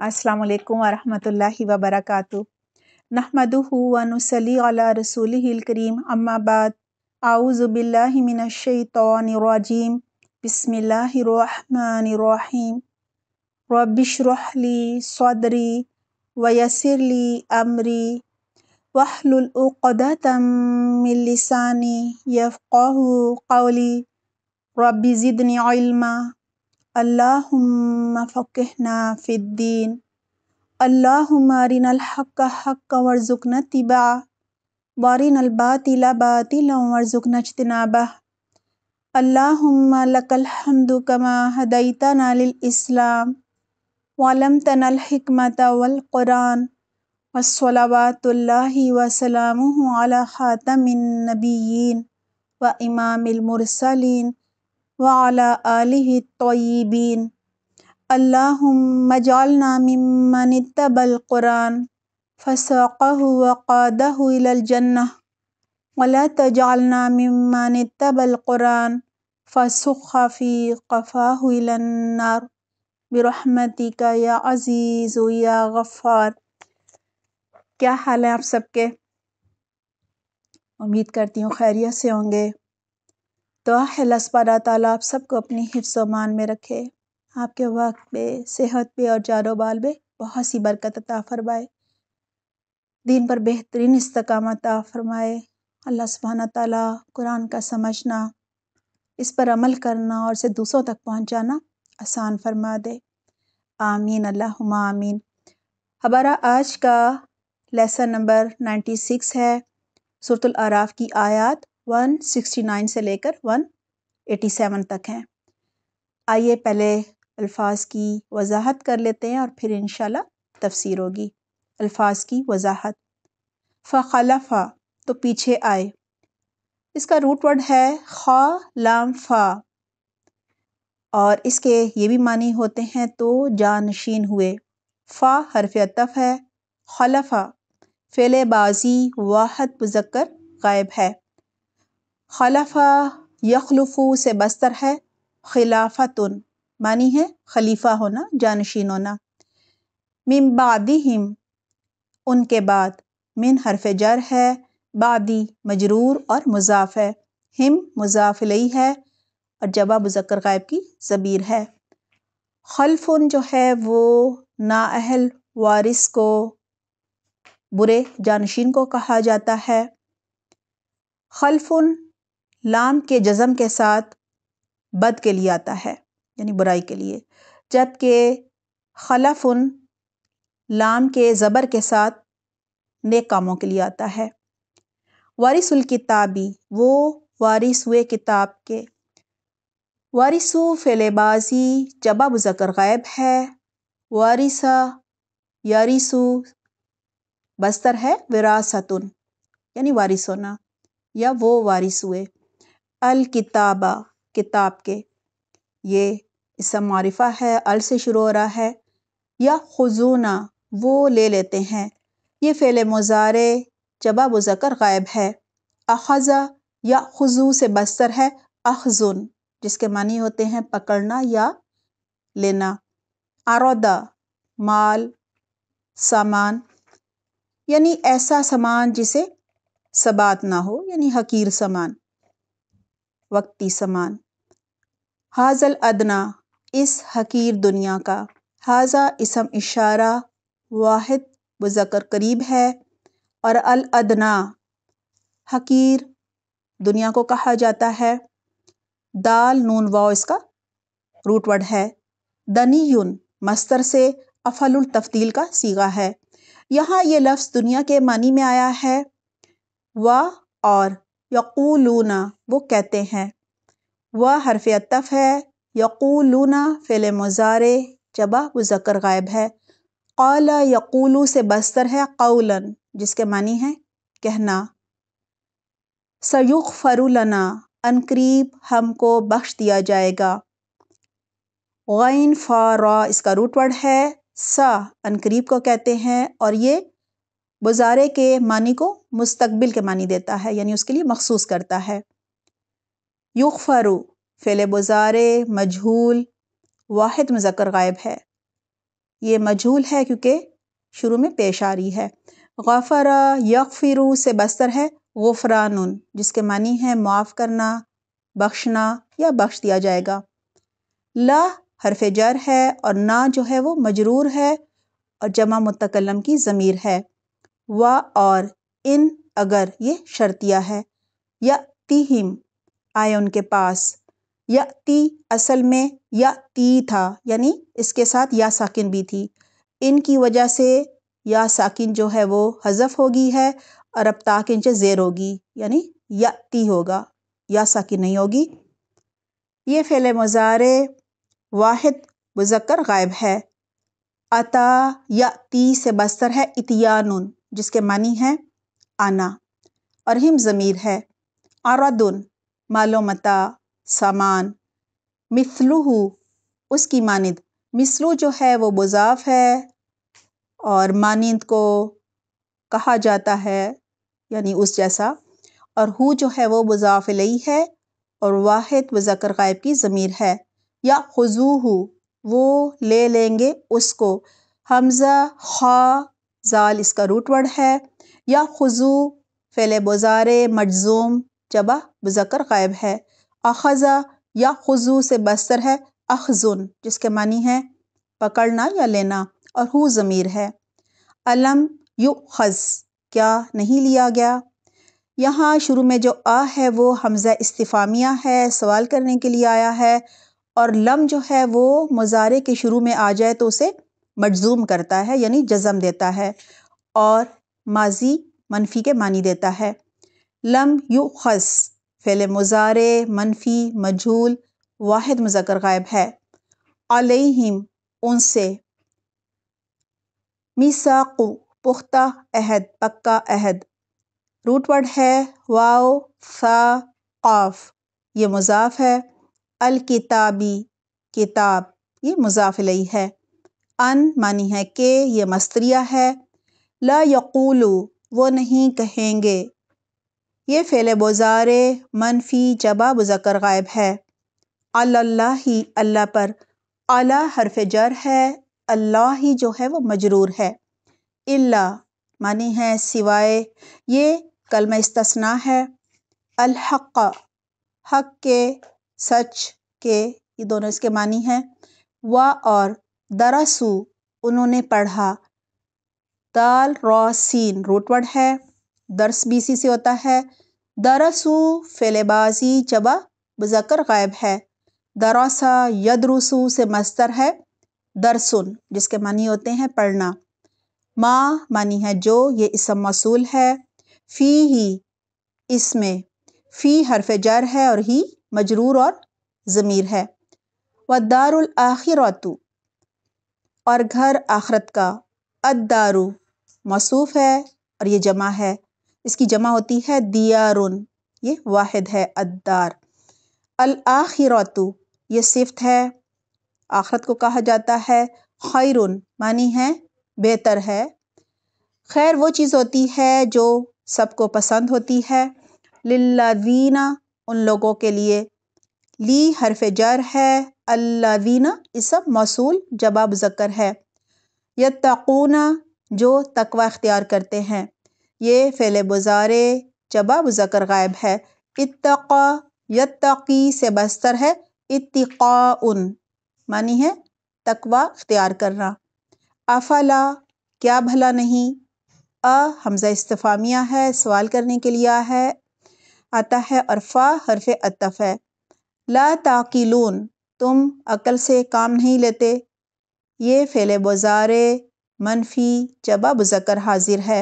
السلام عليكم ورحمة الله وبركاته نحمده ونسلي على رسوله الكريم أما بعد أعوذ بالله من الشيطان الرجيم بسم الله الرحمن الرحيم رب اشرح لي صدري ويسر لي أمري واحلل عقدة من لساني يفقهوا قولي رب زدني علما अल्लाहुम्म फ़क़िहना फ़िद्दीन अल्लाहुम्म अरिनल हक़ हक़ वरज़ुकन तिबा वारिनल बातिल बातिल वरज़ुकन इजतनाबा अल्लाहुम्म लकल हम्दु कमा हदैतना लिल इस्लाम वालम तनल हिकमत वल क़ुरान वसलवातुल्लाहि वसलामुहु अला ख़ातमिन नबिय्यीन व इमामिल मुरसलीन वाला तय्यबीन अल्लाहुम्म जालना मिम्मन इत्तबल कुरान फसक़हु वक़ादहु इलल जन्नह वला तजालना मिम्मन इत्तबल कुरान फसुख फ़ी कफ़ाहु इलन नार बिरहमतिका या अज़ीज़ु या गफ़ार क्या हाल है आप सबके उम्मीद करती हूँ खैरियत से होंगे दुआ है लसपा ताला आप सबको अपनी हिफ्स मान में रखे आपके वक्त पे सेहत पे और जानो बाल बहुत सी बरकत अता फरमाए दिन पर बेहतरीन इस्तकाम अता फरमाए अल्लाह सुबहाना ताला कुरान का समझना इस पर अमल करना और इसे दूसरों तक पहुंचाना आसान फरमा दे आमीन अल्लाह आमीन हमारा आज का लेसन नंबर नाइन्टी सिक्स है सुरतुल आराफ की आयात 169 से लेकर 187 तक हैं आइए पहले अल्फाज की वजाहत कर लेते हैं और फिर इन तफसीर होगी अल्फाज की वजाहत फ़लफ़ा तो पीछे आए इसका रूट वर्ड है खा लाम फ़ा और इसके ये भी मानी होते हैं तो जानशीन हुए फ़ा हरफ अतफ़ है खलफ़ा फेले बाजी वाहद मुजक्कर गायब है खलफा यखलफू से बस्तर है खिलाफतन मानी है खलीफा होना जानशीन होना बादी हिम उनके बाद मिन हरफ जर है बादी मजरूर और मुजाफ है हिम मुजाफिलई है और जवाब मुजक्र गायब की ज़बीर है खलफुन जो है वो नाअहल वारिस को बुरे जानशीन को कहा जाता है खलफन लाम के जज़म के साथ बद के लिए आता है यानी बुराई के लिए जबकि खलफुन लाम के ज़बर के साथ नेक कामों के लिए आता है वारिसुल किताबी वो वारिस हुए किताब के वारिसु फ़िलेबाजी जबा मुजकर गायब है वारिसा यारिसु बस्तर है विरासतुन यानी वारिस होना या वो वारिस हुए अल किताबा किताब के ये इसम मारिफा है अल से शुरू हो रहा है या खजूना वो ले लेते हैं ये फ़ेल मुजारे जबा बुजकर गायब है अखज़ा या खजू से बस्तर है अखजुन जिसके मानी होते हैं पकड़ना या लेना आरदा माल सामान यानी ऐसा सामान जिसे सबात ना हो यानी हकीर सामान वक्ती समान हाजल अदना इस हकीर दुनिया का हाजा इसम इशारा वाहिद मुजक्र करीब है और अल अदना हकीर दुनिया को कहा जाता है दाल नून वाओ इसका रूटवर्ड है है दनीयुन मस्तर से अफल तफ्तील का सीगा है यहाँ ये लफ्ज़ दुनिया के मानी में आया है वा और यक़ूलूना वो कहते हैं वह हरफ अतफ़ है यक़ूलूना फ़िल मज़ारे जबा मुज़क्र गायब है कौला यक़ूलू से बस्तर है कौलन जिसके मानी है कहना सयुख फ़रुलना अनकरीब हमको बख्श दिया जाएगा गैन फ़ारा इसका रूटवर्ड है सा अनकरीब को कहते हैं और ये गुज़ारे के मानी को मुस्तकबिल के मानी देता है यानी उसके लिए मखसूस करता है युगफ़ारू फेले बुज़ारे मजहूल वाहिद मुजक्र गायब है ये मजहूल है क्योंकि शुरू में पेश आ रही है गफ़रा फिरु से बस्तर है गफ़रान जिसके मानी है मुआफ़ करना बख्शना या बख्श दिया जाएगा ला हरफ जर है और ना जो है वो मजरूर है और जमा मुतकलम की ज़मीर है व और इन अगर ये शर्तियाँ है या तिहिम आए उनके पास या ती असल में या ती था यानी इसके साथ या साकिन भी थी इनकी वजह से या साकिन जो है वो हज़फ होगी है और अब ताक इंच ज़ेर होगी यानी या ती होगा या साकिन नहीं होगी ये फ़ेल मज़ारे वाहिद मुजक्कर गायब है अता या ती से बस्तर है इतियान जिसके मानी है आना और हिम ज़मीर है आरादुन मालोमता सामान मिसलू उसकी मानद मिसलू जो है वो बुजाफ है और मानद को कहा जाता है यानी उस जैसा और हु जो है वो मुजाफ लई है और वाहिद वज़कर गायब की ज़मीर है या खजू वो ले लेंगे उसको हमज़ा खा ज़ाल इसका रूट वर्ड है या खुजू फ़ैल बुज़ार मजजूम जबा बजकर गायब है अखज़ा या खुजू से बस्तर है अखजुन जिसके मानी है पकड़ना या लेना और हु ज़मीर है अलम यु खज़ क्या नहीं लिया गया यहाँ शुरू में जो आ है वो हमज़ा इस्तीफामिया है सवाल करने के लिए आया है और लम जो है वो मुजारे के शुरू में आ जाए तो उसे मजजूम करता है यानी जज़म देता है और माजी मनफी के मानी देता है लम यू खस फेले मुजारे मनफी मजहूल वाहिद मुजकर गायब है अलहिम उनसे मिसाकु पुख्ता अहद पक्का अहद रूटवर्ड है वाओ सा क़ाफ़ ये मुजाफ है अल किताबी किताब ये लई है अन मानी है के ये मस्तरिया है ला यकूलू वो नहीं कहेंगे ये फ़ेल बुजारे मनफी जबा बुजकर गायब है अल्लाह ही अल्लाह पर अला हरफ जर है अल्लाह ही जो है वो मजरूर है इल्ला मानी है सिवाय ये कलम इस्तना है अलहक़ हक के सच के ये दोनों इसके मानी हैं व और दरासु उन्होंने पढ़ा दाल रोसिन रोटवड़ रूटवर्ड है दर्स बीसी से होता है दरासु फेलेबाजी जबा बजकर गायब है दरासा यदरुसु से मस्तर है दरसुन जिसके मानी होते हैं पढ़ना माँ मानी है जो ये इसम मसूल है फ़ी ही इसमें फ़ी हरफ जर है और ही मजरूर और ज़मीर है व दारुल आखिरतु और घर आखरत का अदारु मसूफ़ है और ये जमा है इसकी जमा होती है दियारुन ये वाहिद है अद्दार अल आखिरतु ये सिफ्त है आखरत को कहा जाता है खैरुन मानी है बेहतर है खैर वो चीज़ होती है जो सबको पसंद होती है लिल्लादीना उन लोगों के लिए ली हरफ जर है अल्लादीना इसम मौसू जबा जकर है यत्ताकूना जो तकवा अख्तियार करते हैं ये फेले बुजारे जबा जकर गायब है इतका यकी से बस्तर है उन मानी है तकवा अख्तियार करना अफला क्या भला नहीं अ हमज़ा इस्तफामिया है सवाल करने के लिए है आता है और फ़ा हरफ अतफ़ है ला ताकिलून तुम अकल से काम नहीं लेते ये फेले बज़ार मनफी जबा मुजकर हाजिर है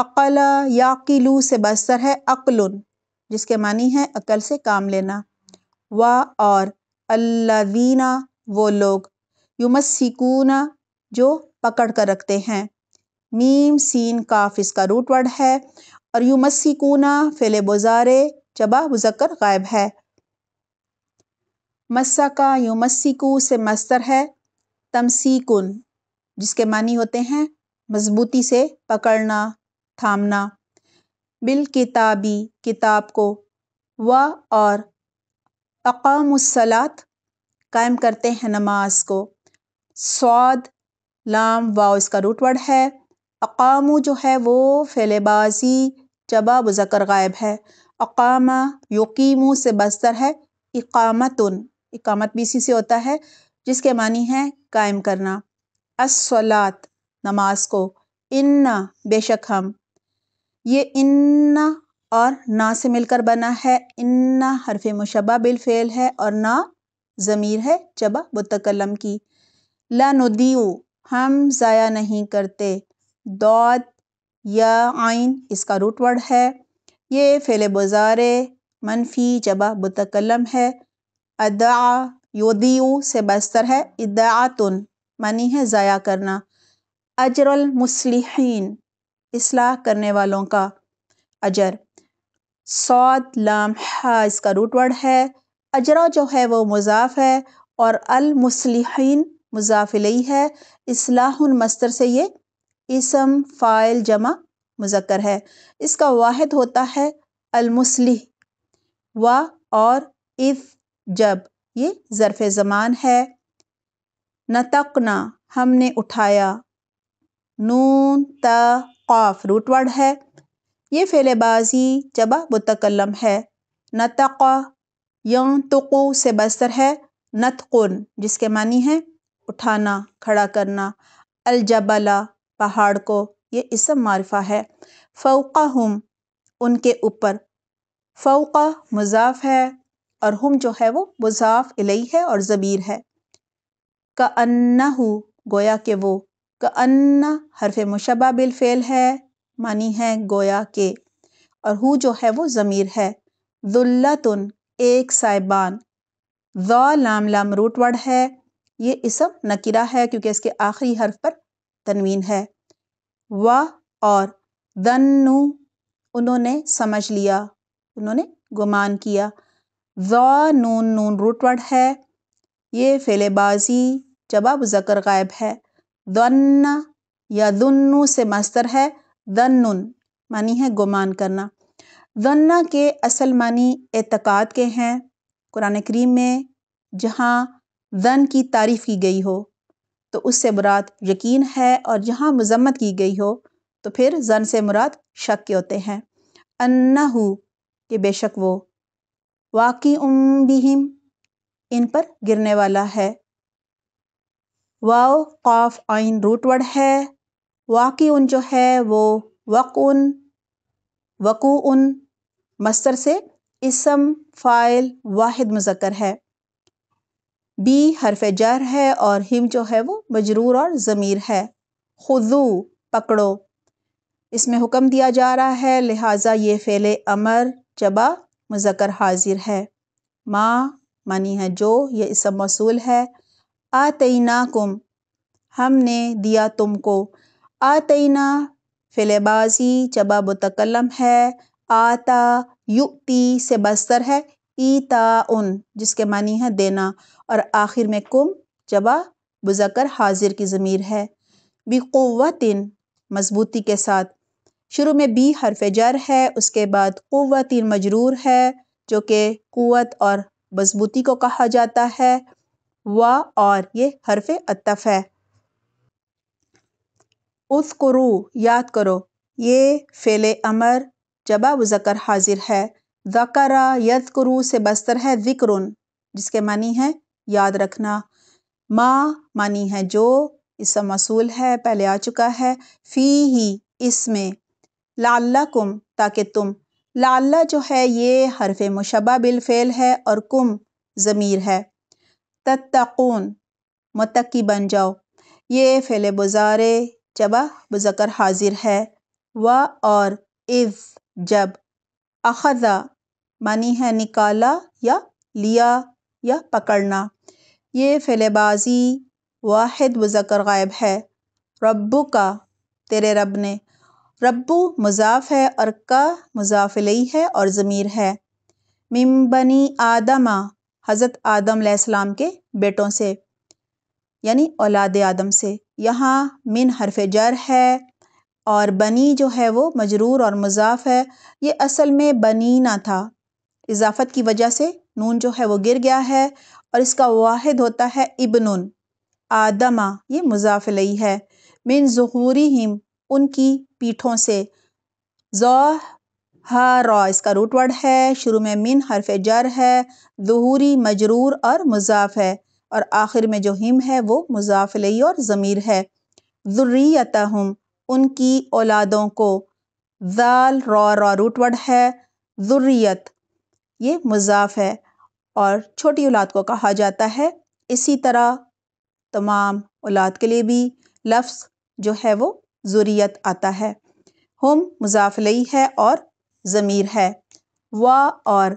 अकल याकिलू से बस्तर है अक्लुन जिसके मानी है अकल से काम लेना व और अल्लादीना वो लोग युमसिकूना जो पकड़ कर रखते हैं मीम सीन काफ इसका रूट वर्ड है और युमसिकूना फेले बुज़ार जबा बुजकर गायब है मस्सा का युमस्सिकु से मस्तर है तमसीकुन जिसके मानी होते हैं मजबूती से पकड़ना थामना बिल किताबी किताब को व और अकामसलात कायम करते हैं नमाज को स्वाद लाम वाओ इसका रूटवर्ड है अकामू जो है वो फैलेबाजी जबा बुजकर गायब है अकामा यकीमू से बस्तर है इकामतुन इकामत इसी से होता है जिसके मानी है कायम करना असलात नमाज को इन्ना बेशक हम ये इन्ना और ना से मिलकर बना है इन्ना हरफ मुशबा बिलफेल है और ना ज़मीर है जबा बुतकलम की लनुदीऊ हम ज़ाया नहीं करते दौद या आइन इसका रूट वर्ड है ये फेले बुज़ारे मनफी जबा बुतकलम है अदा योदियु से बस्तर है इदातुन मानी है ज़ाया करना अजरल मुसलिहीन इसलाह करने वालों का अजर सौद लाम हा इसका रूटवर्ड है अजरा जो है वो मुजाफ है और अल अलमसलिन मुजाफिलई है इसलाहन मस्तर से ये इसम फ़ाइल जमा मुजक्र है इसका वाहिद होता है अलमसलिह व और इफ़ जब ये ज़रफ़ ज़मान है नतकना हमने उठाया नून तफ रूटवर्ड है ये फेलेबाजी जबा मुतकलम है नतक यों तुकु से बस्तर है नतकुन जिसके मानी है उठाना खड़ा करना अलजबला पहाड़ को ये इसम मारफा है फोका हम उनके ऊपर फोका मुजाफ है और हम जो है वो मुजाफ इलई है और ज़मीर है का अन्ना हु गोया के वो का अन्ना हरफ मुशबा बिलफेल है मानी है गोया के और हु जो है वो ज़मीर है दुल्लतन एक साइबान ज़ा लाम लाम रूटवर्ड है ये इसम नकिरा है क्योंकि इसके आखिरी हर्फ पर तनवीन है व और दन्नु उन्होंने समझ लिया उन्होंने गुमान किया ज़ा नून नून रूटवर्ड है ये फेलेबाजी जवाब जकर गायब है दन्न या दुन्नु से मस्तर है दन्नुन मानी है गुमान करना दन्ना के असल मानी एतक़ाद के हैं कुरान करीम में जहाँ दन की तारीफ़ की गई हो तो उससे मुराद यकीन है और जहाँ मजम्मत की गई हो तो फिर जन से मुराद शक के होते हैं अन्ना के बेशक वो उम बिहिम इन पर गिरने वाला है वाओ काफ आइन रूट वर्ड है वाक़ उन जो है वो वक़ उन वक़ू उन मस्तर से इसम फ़ाइल वाहिद मुजक्र है बी हरफ जर है और हिम जो है वो मजरूर और ज़मीर है खुदू पकड़ो इसमें हुक्म दिया जा रहा है लिहाजा ये फेले अमर जबा मुजक्र हाजिर है माँ मानी है जो ये इसम मसूल है आतना कुम हमने दिया तुमको आतना फिलेबाजी जबा मुतकलम है आता युक्ति से बस्तर है ईता उन जिसके मानी है देना और आखिर में कुम जबा बुजकर हाजिर की ज़मीर है बिकुवतिन मजबूती के साथ शुरू में बी हरफ जर है उसके बाद क़ुत तीन मजरूर है जो कि क़ुत और मजबूती को कहा जाता है व और ये हरफ अतफ़ है उस करो याद करो ये फ़ेल अमर जबा वज़कर हाजिर है ज़करा यद करू से बस्तर है ज़िक्र जिसके मानी है याद रखना माँ मानी है जो इसमें मसूल है पहले आ चुका है फ़ी ही इसमें लाल्ला कुम ताकि तुम लाल्ला जो है ये हरफ मुशबा बिलफ़ेल है और कुम ज़मीर है तत्तकून मतकी बन जाओ ये फ़ेल बुज़ारे जबा बुज़कर हाजिर है व और इज़ जब अखज़ा मनी है निकाला या लिया या पकड़ना ये फ़ेलेबाजी वाहिद बुजकर गायब है रब्बू का तेरे रब ने रब्बू मुजाफ़ है और का मुजाफिलई है और ज़मीर है बनी आदमा हज़रत आदम आसमाम के बेटों से यानी औलाद आदम से यहाँ मिन हरफ जर है और बनी जो है वो मजरूर और मुजाफ है ये असल में बनी ना था इजाफत की वजह से नून जो है वो गिर गया है और इसका वाहिद होता है इबनुन आदमा ये मुजाफिलई है मिन जहूरी हिम उनकी पीठों से जौ हरा इसका रूट वर्ड है शुरू में मिन हरफ जर है जहूरी मजरूर और मुजाफ है और आखिर में जो हिम है वो मुजाफलई और ज़मीर है ज़ुर्रियत हम उनकी औलादों को जाल रॉ रॉ रूट है जुर्रियत ये मुजाफ है और छोटी औलाद को कहा जाता है इसी तरह तमाम औलाद के लिए भी लफ्ज़ जो है वो ज़ुरियत आता है हम मुजाफलई है और ज़मीर है वा और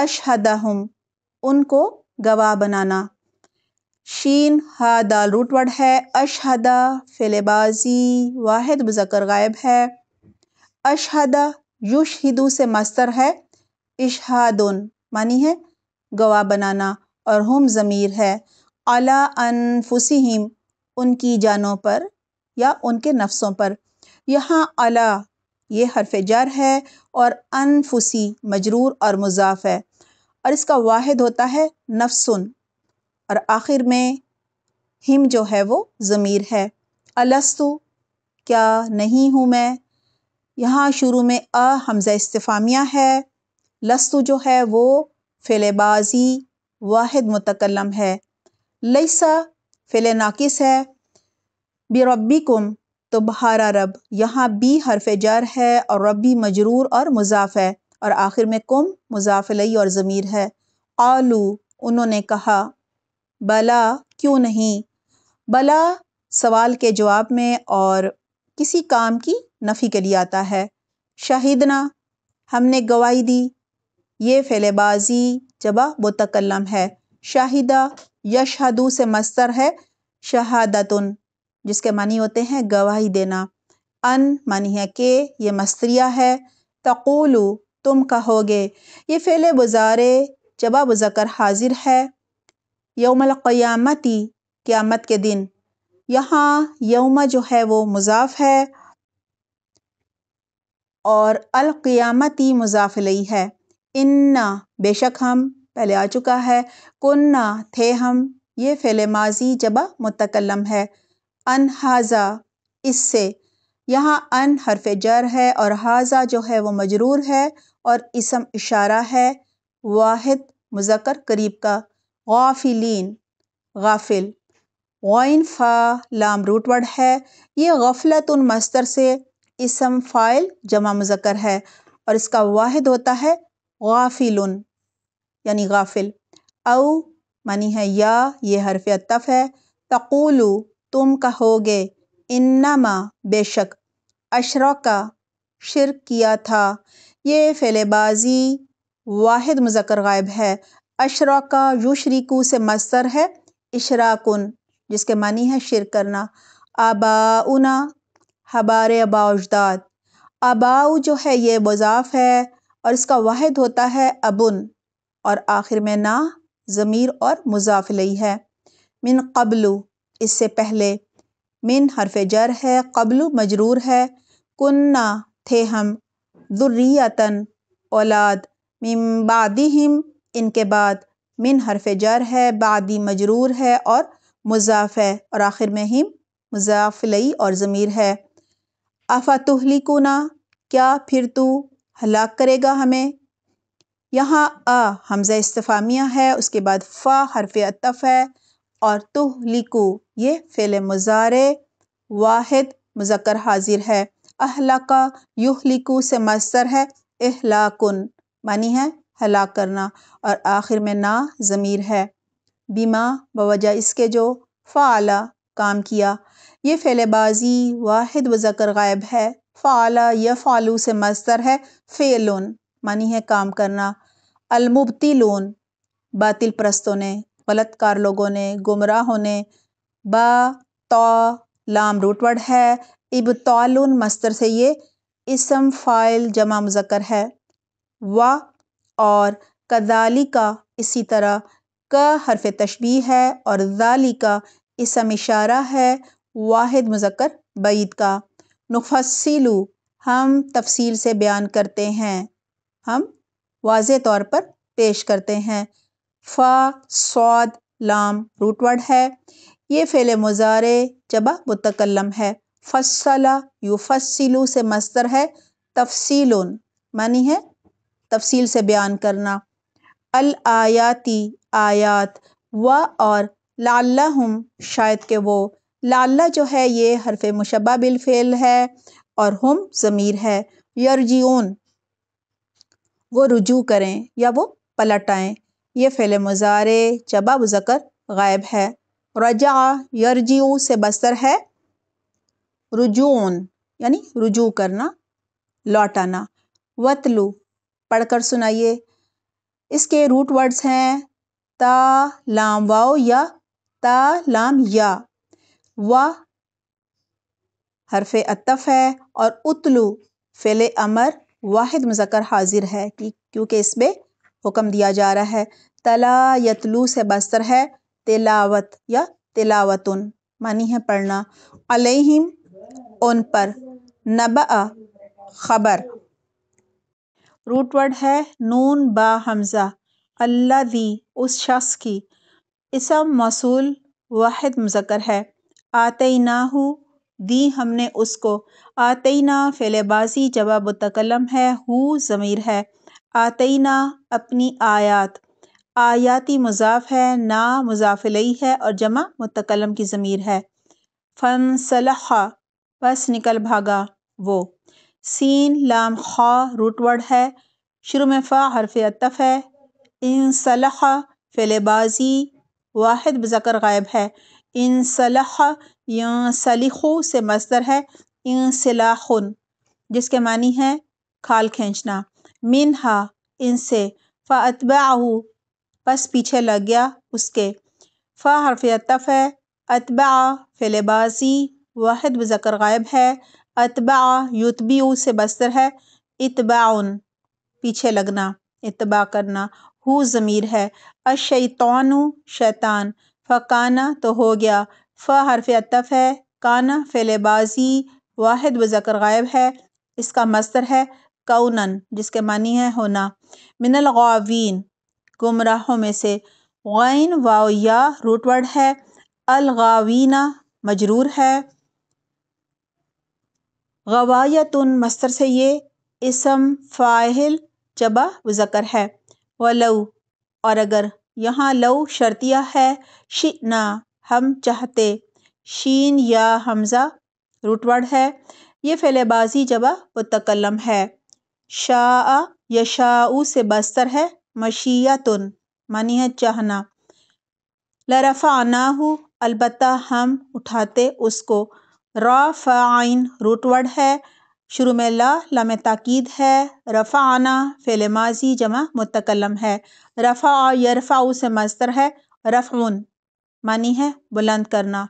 अशहदा हम उनको गवाह बनाना शीन हा दाल है अशहदा फिलेबाजी वाहिद मुजक्र गायब है अशहदा युश हिदू से मस्तर है इशहादुन मानी है गवाह बनाना और हम ज़मीर है अला अनफुसिम उनकी जानों पर या उनके नफ्सों पर यहाँ अला ये हरफ जर है और अनफुसी मजरूर और मुजाफ है और इसका वाहिद होता है नफसुन और आखिर में हिम जो है वो ज़मीर है अलस्तु क्या नहीं हूँ मैं यहाँ शुरू में अ हमज़ा इस्तफ़ामिया है लस्तु जो है वो फिलेबाजी वाहिद मतकलम है लईसा फिले नाकिस है तो तुम्हारा रब यहाँ बी हरफ जर है और रबी मजरूर और मुजाफ है और आखिर में कुम मुजाफलई और ज़मीर है आलू उन्होंने कहा बला क्यों नहीं बला सवाल के जवाब में और किसी काम की नफ़ी के लिए आता है शाहिदना हमने गवाही दी ये फ़ैलेबाजी जबा मुतकलम है शाहिदा यशहदू से मस्तर है शहादतन जिसके मानी होते हैं गवाही देना अन मानी है के ये मस्तरिया है तकूलू तुम कहोगे ये फ़ेल बुजारे जबा बुजकर हाजिर है क़यामती क़यामत के दिन यहाँ यौम जो है वो मुजाफ है और अलक़यामती मुजाफलई है इन्ना बेशक हम पहले आ चुका है कुन्ना थे हम ये फेले माजी जबा मुतकलम है अन हाजा इससे यहाँ अन हरफ जर है और हाजा जो है वो मजरूर है और इसम इशारा है वाहिद मुजक्र करीब का गाफिलीन गाफिल वाइन फ़ा लाम रूटवर्ड है ये गफलत उन मस्तर से इसम फ़ाइल जमा मुजक्र है और इसका वाहिद होता है गाफिल यानी गाफिल अव मानी है या ये हरफ अतफ़ है तकुलू तुम कहोगे इन्नमा बेशक अशरका शिर किया था ये फेलेबाजी वाहिद मुजक्र गायब है अशरका युशरीकू से मस्तर है इशराकुन जिसके मानी है शिर करना आबाउना हबार अबाउजदाद आबाऊ जो है ये बजाफ है और इसका वाहिद होता है अबुन और आखिर में ना ज़मीर और मुजाफलई है मिन कबलू इससे पहले मिन हरफ जर है कबल मजरूर है कुन्ना थे हम ज़ुर्रियातन औलाद मिमबादी हिम इनके बाद मिन हरफ जर है बादी मजरूर है और मुजाफ है और आखिर में हिम लई और ज़मीर है कुना क्या फिर तू हलाक करेगा हमें यहाँ आ हमज़ा इस्तफ़ामिया है उसके बाद फ़ा हरफ अतफ़ है और तुह लिकु ये फेल मुजारे वाहिद मुजक्र हाजिर है अहलाका युहलिकु से मस्तर है अहलाकुन मानी है हला करना और आखिर में ना ज़मीर है बीमा बवजह इसके जो फ़ाला काम किया ये फेलेबाजी वाहिद वज़कर गायब है फ़ाला यह फ़ालू से मस्तर है फेलोन मानी है काम करना अलमुबती लोन बातिल प्रस्तों ने गलतकार लोगों ने गुमराह होने ब तो लाम रूटवर्ड है इब तोलून मस्तर से ये इसम फ़ाइल जमा मुजक्र है व और कदाली का इसी तरह क हरफ तशबी है और जाली का इसम इशारा है वाहिद मुजक्र बीद का नुफसिलू हम तफसील से बयान करते हैं हम वाज तौर पर पेश करते हैं फ़ा सौद लाम रूटवर्ड है ये फ़ेल मुज़ारे जबा मुतकलम है फ़सला युफसिलु से मस्तर है तफसील मानी है तफसील से बयान करना अल आयाती आयात व और लाला हम शायद के वो लाला जो है ये हरफ मुशबा बिलफेल है और हम ज़मीर है यरजियन वो रुजू करें या वो पलट आएँ ये फेल मुज़ारे जबा मुज़कर गायब है रजा यरजू से बस्तर है रुजून यानी रुजू करना लौटाना वतलू पढ़कर सुनाइए इसके रूट वर्ड्स हैं ता लाम वाओ या ता लाम या व हरफ अतफ है और उतलू फेले अमर वाहिद मुजक्र हाजिर है कि क्योंकि इसमें हुक्म दिया जा रहा है तला यतलू से बस्तर है तिलावत या तिलावतुन मानी है पढ़ना अलहिम उन पर नब खबर रूटवर्ड है नून बा हमज़ा अल्ला दी उस शख्स की इसम मौसूल वाहिद मुजक्र है आते नाहू दी हमने उसको ना फ़िलबाजी जवाब तकलम है हु ज़मीर है ना अपनी आयात आयाती मुजाफ है ना मुजाफिलई है और जमा मुतकलम की ज़मीर है फ़न सलहा बस निकल भागा वो सीन लाम खा रूटवर्ड है शुरू में फ़ा हरफ अतफ है इन सलहा फ़िलबाजी वाहिद बजकर गायब है इन सलह या से मस्तर है इन सलाखन जिसके मानी है खाल खींचना मिन हा इनसे फ़ातबाहू बस पीछे लग गया उसके फ़ हरफ़ तफ़ है अतबा फ़िलबाज़ी वाहिद बकर गायब है अतबा युतबी से बस्तर है इतबाउन पीछे लगना इतबा करना हु ज़मीर है अशैतानु शैतान फ़काना तो हो गया फ़ हरफ अतफ़ है काना फ़िलबाज़ी वाहिद बकर गायब है इसका मस्तर है कौनन जिसके मानी है होना गावीन गुमराहों में से गैन वाव या रूटवर्ड है अलगावीना मजरूर है गवायतन मस्तर से ये इसम फ़ाहिल जबा वज़कर है व वलऊ और अगर यहाँ लऊ शर्तिया है शिना हम चाहते शीन या हमज़ा रूटवर्ड है ये फैलेबाजी जबा व तकलम है शाह यशाऊ से बस्तर है मशीयतुन मनी है चाहना हो अलबत् हम उठाते उसको राफ़ाइन रूट है शुरू में ला लम ताकीद है रफ़ाना फ़ेल माजी जमा मुतकलम है रफ़ा यरफ़ाऊ से मस्तर है रफ़ुन मानी है बुलंद करना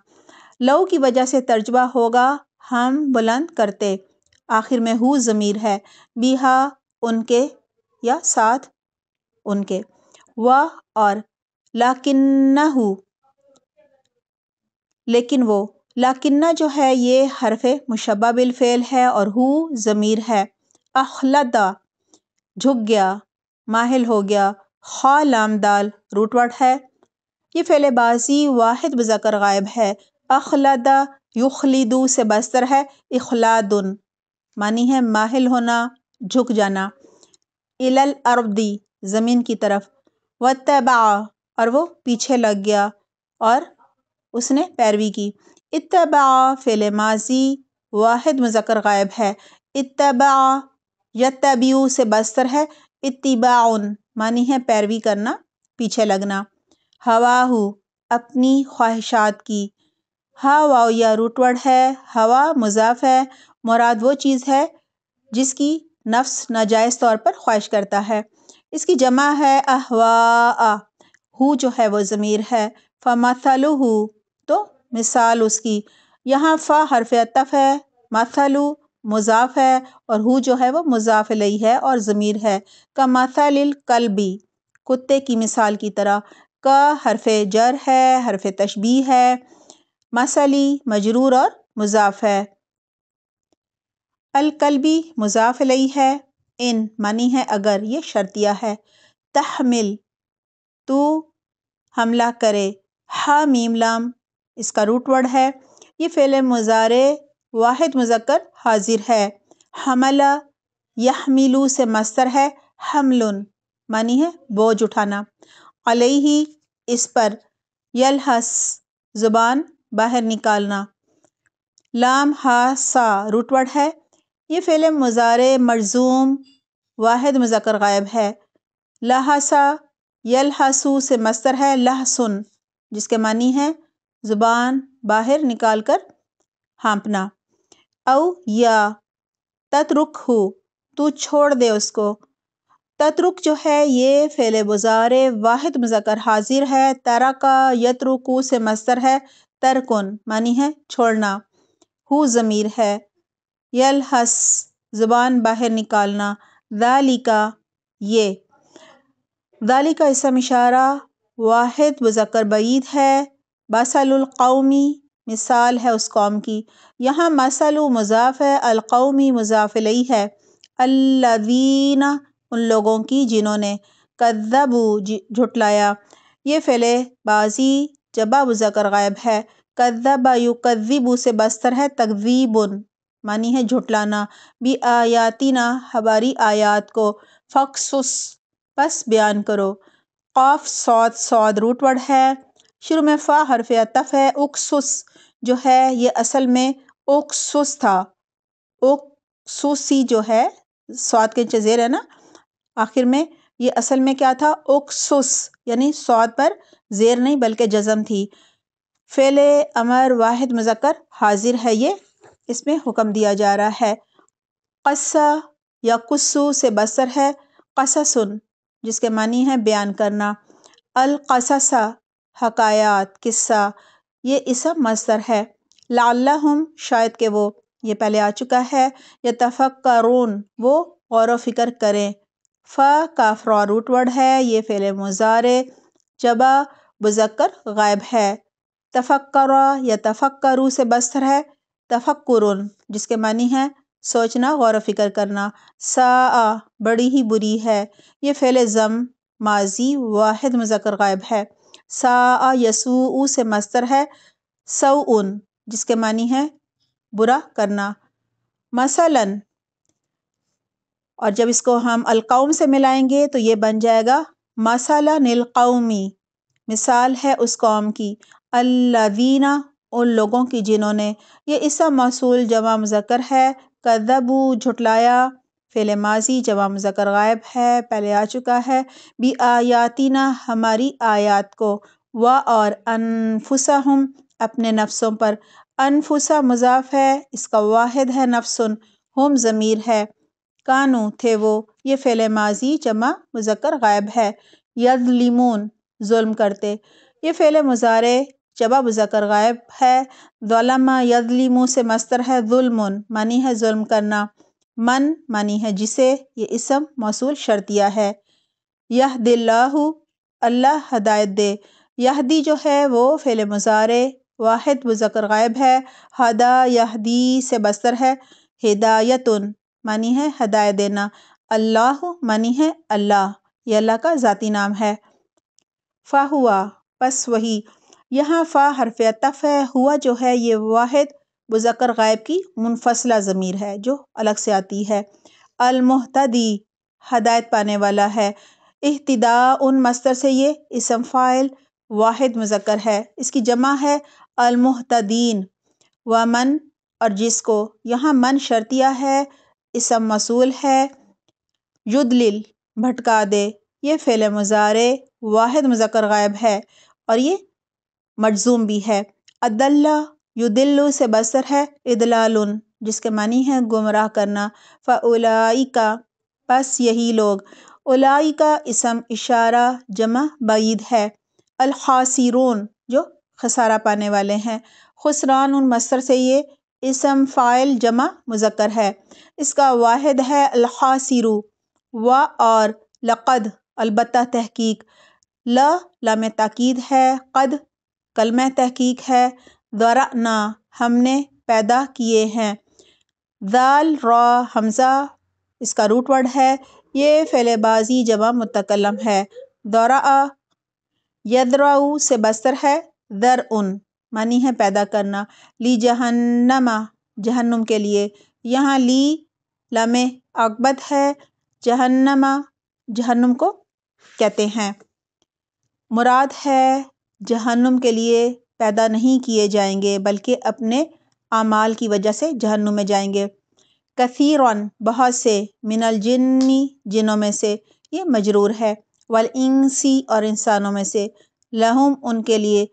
लो की वजह से तर्जबा होगा हम बुलंद करते आखिर में हु ज़मीर है बीहा उनके या साथ उनके व और लाकिन्नहु लेकिन वो लाकिन्ना जो है ये हरफ मुशबा बिलफ़ेल है और हु ज़मीर है अखलदा झुक गया माहिल हो गया खा लाम दाल है ये फ़ेलेबाजी वाहिद बज़कर गायब है अखलदा युखलिदू से बस्तर है इखलादुन मानी है माहिल होना झुक जाना इलल अरबदी ज़मीन की तरफ व तबा और वो पीछे लग गया और उसने पैरवी की इतबा फ़िल माजी वाहिद मुजक्र गायब है इतबा यतबीऊ से बस्तर है इतिबाउन मानी है पैरवी करना पीछे लगना हवाहू अपनी ख्वाहिशात की वाह या रूटवर्ड है हवा मुजाफ है मुराद वो चीज़ है जिसकी नफ्स नाजायज़ तौर पर ख्वाहिश करता है इसकी जमा है अहवा हु जो है वो ज़मीर है फ़मथलु तो मिसाल उसकी यहाँ फ़ा हरफ अतफ़ है मथलु मुजाफ है और हु जो है वो मुजाफ लई है और ज़मीर है का कल भी कुत्ते की मिसाल की तरह का हरफ जर है हरफ तशबी है मसली मजरूर और मुजाफ है अलकलबी मुजाफ लई है इन मनी है अगर ये शर्तिया है तहमिल तो हमला करे हा मीम लाम इसका रूट वर्ड है ये फेल मुजारे वाहिद मुजक्कर हाजिर है हमला यहमिलू से मस्तर है हमलुन मानी है बोझ उठाना अलही इस पर यलहस ज़ुबान बाहर निकालना लाम हा सा रूटवर्ड है ये फ़िल्म मज़ार मरजूम वाहिद मुज़क्कर गायब है लहसा यलहसू से मस्तर है लहसुन जिसके मानी है ज़ुबान बाहर निकाल कर हाँपना औ या तत्रुक हो तू छोड़ दे उसको तत्रुक जो है ये फ़ेल बुजार वाहिद मुज़क्कर हाजिर है तरा का यत्रुकू से मस्तर है तरकुन मानी है छोड़ना हु ज़मीर है हस ज़ुबान बाहर निकालना का ये का इसम इशारा वाहिद मुजक्र बईद है मसलकौमी मिसाल है उस कौम की यहाँ मसल मज़ाफ़ है अलकौमी मुजाफलई है अल्लवीना उन लोगों की जिन्होंने कद्दबू झुटलाया ये फ़िले बाजी जबा मुजक्र गायब है कद्दबा यु कद्दीबू से बस्तर है तकदीबुन मानी है झुटलाना आयाती ना हमारी आयात को फ़क्सुस बस बयान करो कौफ सौद सौद रूटवर्ड है शुरू में फ़ा हरफ अतफ़ है उकसुस जो है ये असल में उकसुस था उकसुसी जो है सौद के जजेर है ना आखिर में ये असल में क्या था उकसुस यानी सौद पर जेर नहीं बल्कि जज़म थी फेले अमर वाहिद मज़क्कर हाजिर है ये इसमें हुक्म दिया जा रहा है कस्सा या कुस्सू से बसर है कससुन जिसके मानी है बयान करना अलकसा हकायात किस्सा ये इसम मसर है हम शायद के वो ये पहले आ चुका है या तफक्रून वो गौर फिक्र करें फ़ का फ्रा रूटवर्ड है ये फ़ेल मुजारे जबा बुजक्कर गायब है तफक्रा या तफक्करू से बस्तर है तफ़क्कुरुन जिसके मानी है सोचना गौर फ़िक्र करना सा बड़ी ही बुरी है ये फ़ेल ज़म माजी वाहिद मुजक्र गायब है सा यसू से मस्तर है सऊन जिसके मानी है बुरा करना मसलन और जब इसको हम अलकाउम से मिलाएंगे तो ये बन जाएगा मसला निलकौमी मिसाल है उस कौम की अल्लावीना उन लोगों की जिन्होंने ये इसा मौसूल जमा मुज़क्कर है कदबू झुटलाया फ़िल माजी जमा मुज़क्र गायब है पहले आ चुका है बी आयातिना हमारी आयात को व और अनफुसा हम अपने नफ्सों पर अनफुसा मुजाफ है इसका वाहिद है नफसन हम ज़मीर है कानू थे वो ये फेले माजी जमा मुज़क्र गायब है यद लिमून जुल्म करते ये फेले मुजारे शबा मुज़कर गायब है दौलमा यदली मुँह से मस्तर है जुलमन मनी है जुल्म करना मन मनी है जिसे ये इसम मौसू शर्तिया है यह दिल्लाहु अल्लाह हदायत दे यहदी जो है वो फेले मुजारे वाहिद बुजकर गायब है हदा यहदी से बस्तर है हिदायतन मनी है हदायत देना अल्लाह मनी है अल्लाह ये अल्लाह का ज़ाती नाम है फ़ाहुआ बस वही यहाँ फ़ा हरफ तफ है हुआ जो है ये वाहिद मुजक्र गायब की मुनफसला ज़मीर है जो अलग से आती है अलमोहतदी हदायत पाने वाला है इहतदा उन मस्तर से ये इसम फ़ाइल वाहिद मुजक्र है इसकी जमा है अलमोहतदीन व मन और जिसको यहाँ मन शर्तिया है इसम मसूल है युदलिल भटका दे ये फ़ेल मुजारे वाहिद मुजक्र गायब है और ये मजजूम भी है अदल्ला युदिल्लु से बसर है इदलालुन जिसके मानी है गुमराह करना फ़लाई का बस यही लोग उलाई का इसम इशारा जमा बीद है अलखासिरून जो खसारा पाने वाले हैं खसरान उन मसर से ये इसम फ़ाइल जमा मुजक्र है इसका वाहिद है अलखासिरु व और लक़द अलबत् तहकीक ल लाम तकीद है कद कलम तहक़ीक़ है ना हमने पैदा किए हैं दाल रा हमज़ा इसका रूट वर्ड है ये फैलेबाजी जमा मुतकलम है आ यदराउ से बस्तर है दर उन मानी है पैदा करना ली जहन्नमा जहन्नुम के लिए यहाँ ली लमे अकबत है जहन्नमा जहन्नुम को कहते हैं मुराद है जहन्नुम के लिए पैदा नहीं किए जाएंगे बल्कि अपने आमाल की वजह से जहन्नुम में जाएंगे कसीर बहुत से मिनल जिन्नी जिनों में से ये मजरूर है वल इंसी और इंसानों में से लहुम उनके लिए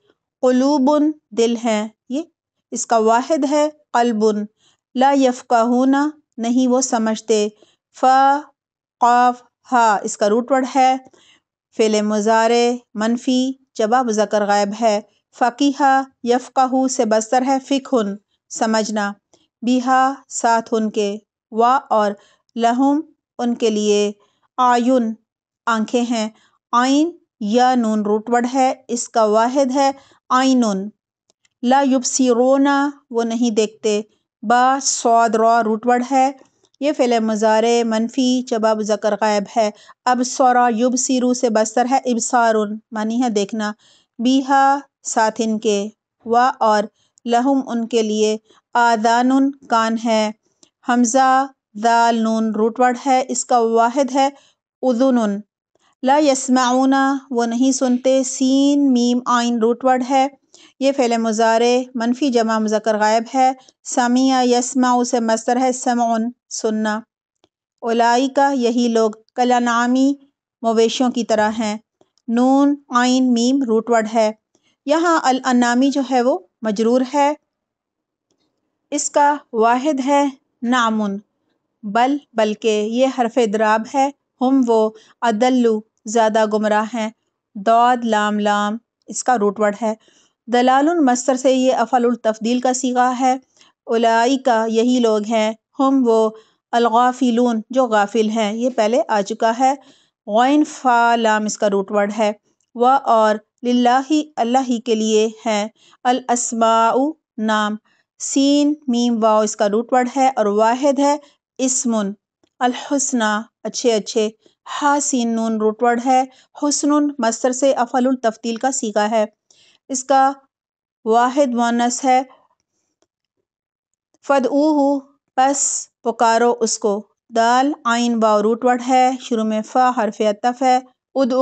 कलूबन दिल हैं ये इसका वाहिद है कलबन ला यफ़ाहूना नहीं वो समझते फ़ हा इसका रूटवर्ड है फ़िल मुजारे मनफी जबा मुजकर गायब है फ़कीहा यफ़ाहू से बस्तर है फ़िकहन समझना बिहा साथ उनके वा और लहुम उनके लिए आयुन आंखें हैं आइन या नून रूटवर्ड है इसका वाहिद है आइनुन ला युबसिरोना वो नहीं देखते बा सौद रॉ रूटवर्ड है ये फ़िल मज़ारे मनफ़ी जवाब ज़कर गायब है अब सौरा युब सिरू से बस्तर है इबसार मानी है देखना बीहा साथ इनके वाह और लहुम उनके लिए आदान कान है हमज़ा दाल नून रूटवर्ड है इसका वाहिद है उदुन ला यस्माऊना वो नहीं सुनते सीन मीम आइन रूटवर्ड है ये फ़ैल मज़ारे मनफी जमा मुजकर गायब है समिया यस्मा से मस्तर है समन सुनना ओलाई का यही लोग कलानामी मवेशियों की तरह हैं नून आइन मीम रूटवर्ड है यहाँ अनामी जो है वो मजरूर है इसका वाहिद है नामुन बल बल्कि ये हरफ दराब है हम वो अदल्लु ज़्यादा गुमराह हैं दौद लाम लाम इसका रूटवर्ड है दलाल मस्तर से ये अफल तफदील का सीगा है उलाई का यही लोग हैं हम वो अलगाफिलून जो गाफिल हैं ये पहले आ चुका है गौन फ़ा लाम इसका रूट वर्ड है व और लाही ही अल्लाह के लिए हैं अलअस्माऊ नाम सीन मीम वाओ इसका रूट वर्ड है और वाहिद है इसमन अलहसना अच्छे अच्छे हा सीन नून रूट वर्ड है हसन मस्तर से अफल तफ्तील का सीखा है इसका वाहिद मुनस है फद ऊहू बस पुकारो उसको दाल आइन बा रूटवट है शुरू में फ़ा हरफ अतफ है उद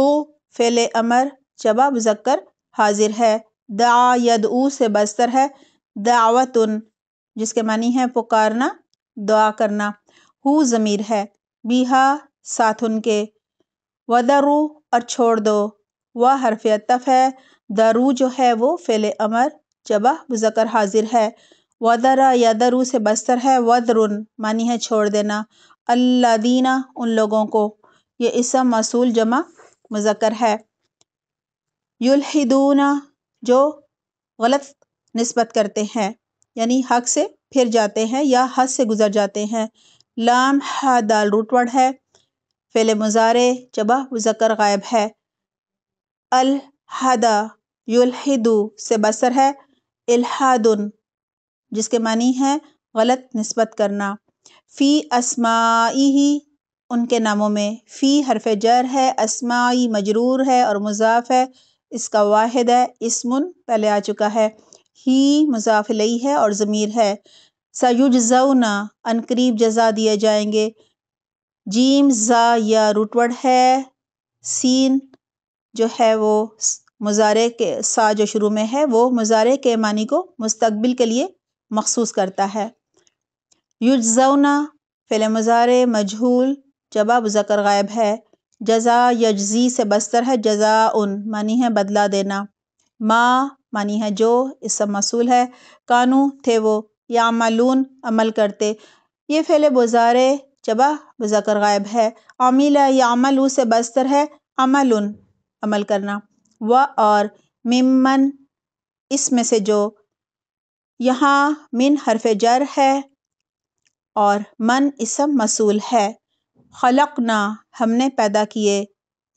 फ़ेल अमर जबा मुजक्कर हाजिर है दा यद से बस्तर है दावत उन जिसके मानी है पुकारना दुआ करना हु ज़मीर है बीहा साथ उनके वदरू और छोड़ दो व हरफ अतफ है दरू जो है वो फ़ेल अमर जबा मुजक्र हाजिर है वदरा या दरु से बस्तर है वदरुन मानी है छोड़ देना अल्लादीना उन लोगों को ये इसम मसूल जमा मुजक्र है युलहिदूना जो गलत नस्बत करते हैं यानी हक से फिर जाते हैं या हद से गुजर जाते हैं लाम हा दाल रूटवर्ड है फेल मुजारे जबा मुजक्र गायब है अल हदा युलहिदु से बसर है इल्हादुन जिसके मानी है गलत नस्बत करना फ़ी असमाई उनके नामों में फ़ी हरफ जर है असमाई मजरूर है और मुजाफ है इसका वाहिद है इसमन पहले आ चुका है ही लई है और ज़मीर है ना अनकरीब जजा दिए जाएंगे जीम ज़ा या रुटवड़ है सीन जो है वो मुजारे के सा जो शुरू में है वो मुजारे के मानी को मुस्तबिल के लिए मखसूस करता है युजना फ़िल मज़ार मजहूल जवाब मुजक्र गायब है जजा यजी से बस्तर है जजा उन मानी है बदला देना माँ मानी है जो इससे मसूल है कानू थे वो या मालून अमल करते ये फ़िल बुजारे जबा मुजक्र गायब है है या अमलू से बस्तर है अमल उन अमल करना व और मिमन इसमें से जो यहाँ मिन हरफ जर है और मन इसम मसूल है ना हमने पैदा किए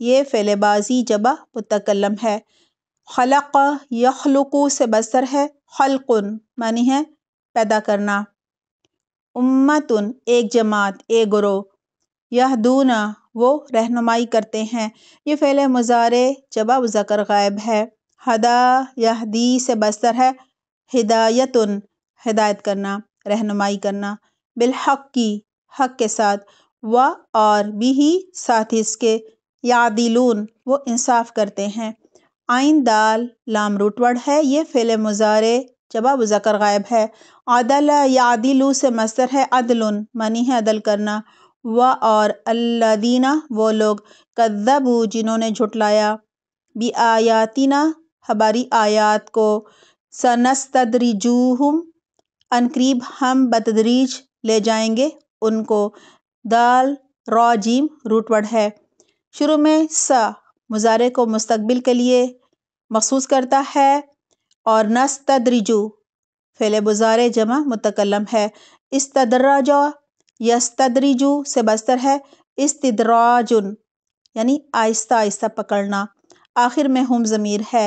ये फेलेबाजी जबा मुतकलम है खलक यखलुकू से बसर है खलकुन मानी है पैदा करना उम्मतन एक जमात एक गुरो यह दूना वो रहनुमाई करते हैं ये फेले मुजारे जबा मुजकर गायब है हदा यह दी से बस्तर है हिदायतन हिदायत करना रहनुमाई करना बिलहक की हक के साथ व और भी ही साथ इसके यादिलून वो इंसाफ करते हैं आइन दाल लाम रुटवड़ है ये फ़िल मुजारे जवाब ज़कर गायब है अदल यादिलू से मस्तर है अदल मनी है अदल करना व और अल्लादीना वो लोग कद्दबू जिन्होंने झुटलाया बी आयातिना हमारी आयात को सनस्तदरिजूहुम अनक़रीब हम बतदरीज ले जाएंगे उनको दाल रॉजीम रूटवर्ड है शुरू में स मुजारे को मुस्तबिल के लिए मखसूस करता है और नस्तदरीजू फेले मुजारे बुजार जमा मुतकलम है इस तदर्राजा यस्तदरीजू से बस्तर है इस तदराजुन यानी आहिस्ता आहिस्ता पकड़ना आखिर में हम ज़मीर है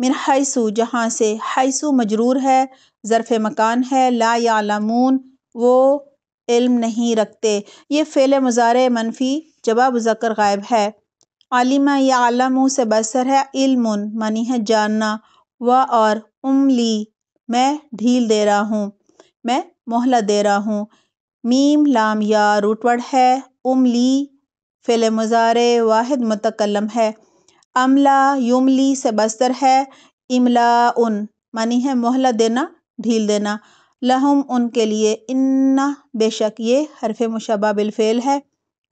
मिन हैसु जहाँ से हैसु मजरूर है ज़रफ़ मकान है ला यालमून वो इल्म नहीं रखते ये फ़ेल मज़ार मनफ़ी जवाब जकर गायब है आलिमा या आलमू से बसर है इल्म मनी है जानना व और उमली मैं ढील दे रहा हूँ मैं मोहला दे रहा हूँ मीम लाम या रुटवड़ है उमली फ़ेल मज़ार वाहिद मतकलम है अमला युमली से बस्तर है इमला उन मानी है मोहला देना ढील देना लहम उनके लिए इन्ना बेशक ये हरफ मुशबा बिलफेल है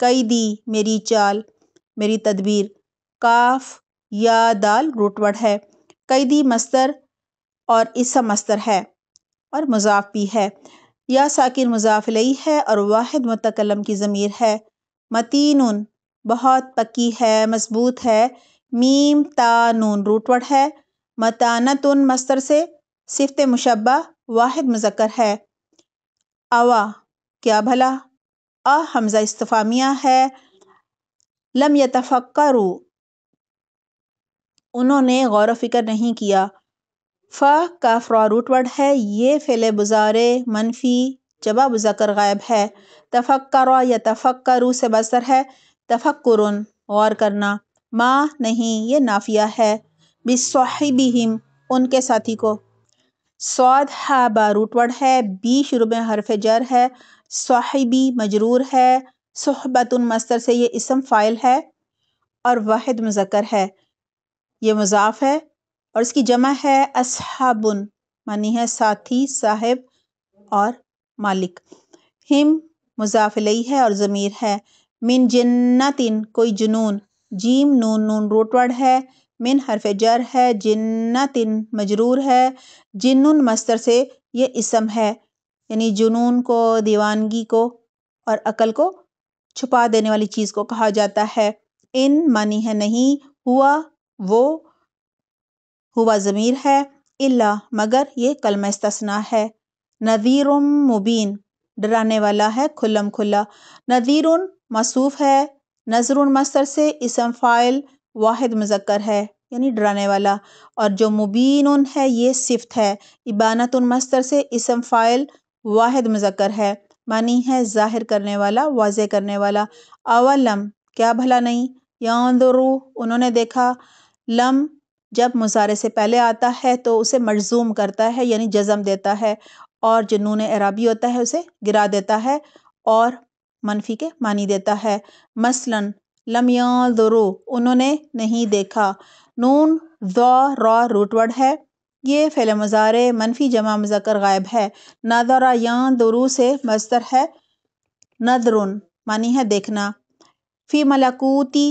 कई दी मेरी चाल मेरी तदबीर काफ या दाल रूटवर्ड है कैदी मस्तर और इसम मस्तर है और मजाफ भी है या साकिर मुजाफलई है और वाहिद मतकलम की ज़मीर है मतीन बहुत पक्की है मजबूत है मीम ता नून रूटवर्ड है मताना तुन मस्तर से सिफत मुशबा वाहिद मुजक्र है अवा क्या भला अ हमज़ा इस्तफ़ामिया है लम यतफ़क्रू उन्होंने गौर फिक्र नहीं किया फ़ का फ्रा रूटवर्ड है ये फ़िल बुजार मनफी जबा मुजक्र गायब है तफ़क्र या तफ़क्रू से बसर है तफ़क्र गौर करना माँ नहीं ये नाफिया है बिसाहिबिहिम उनके साथी को सौद हा बारूट है बी शुरू में हरफ जर है साहिबी मजरूर है सहबतन मस्तर से ये इसम फ़ाइल है और वाहिद मुजक्र है ये मुजाफ है और इसकी जमा है असहाबुन मानी है साथी साहिब और मालिक हिम मुजाफिलई है और ज़मीर है मिन जन्नतिन कोई जुनून जीम नून नून रोटवर्ड है मिन हरफ जर है जिन्ना तिन मजरूर है जिनुन मस्तर से ये इसम है यानी जुनून को दीवानगी को और अकल को छुपा देने वाली चीज़ को कहा जाता है इन मानी है नहीं हुआ वो हुआ ज़मीर है इल्ला मगर ये कलम इसतना है नज़ीर मुबीन डराने वाला है खुल्लम खुल्ला नज़ीर मसूफ़ है नसरुलमस्तर से इसम फ़ाइल वाहिद मज़क्र है यानी डराने वाला और जो मुबीन है ये सिफ्त है मस्तर से इसम फ़ाइल वाहिद मज़क्र है मानी है ज़ाहिर करने वाला वाज करने वाला अवलम क्या भला नहीं यादरू उन्होंने देखा लम जब मुजारे से पहले आता है तो उसे मजजूम करता है यानी जज़म देता है और जो नून अराबी होता है उसे गिरा देता है और मनफी के मानी देता है मसलन लमयारो उन्होंने नहीं देखा नून ज़ा रा रूट है ये फ़ैल मज़ारे मनफी जमा मज़कर गायब है नादरा या दरू से मस्तर है नदरुन मानी है देखना फ़ी मलाकूती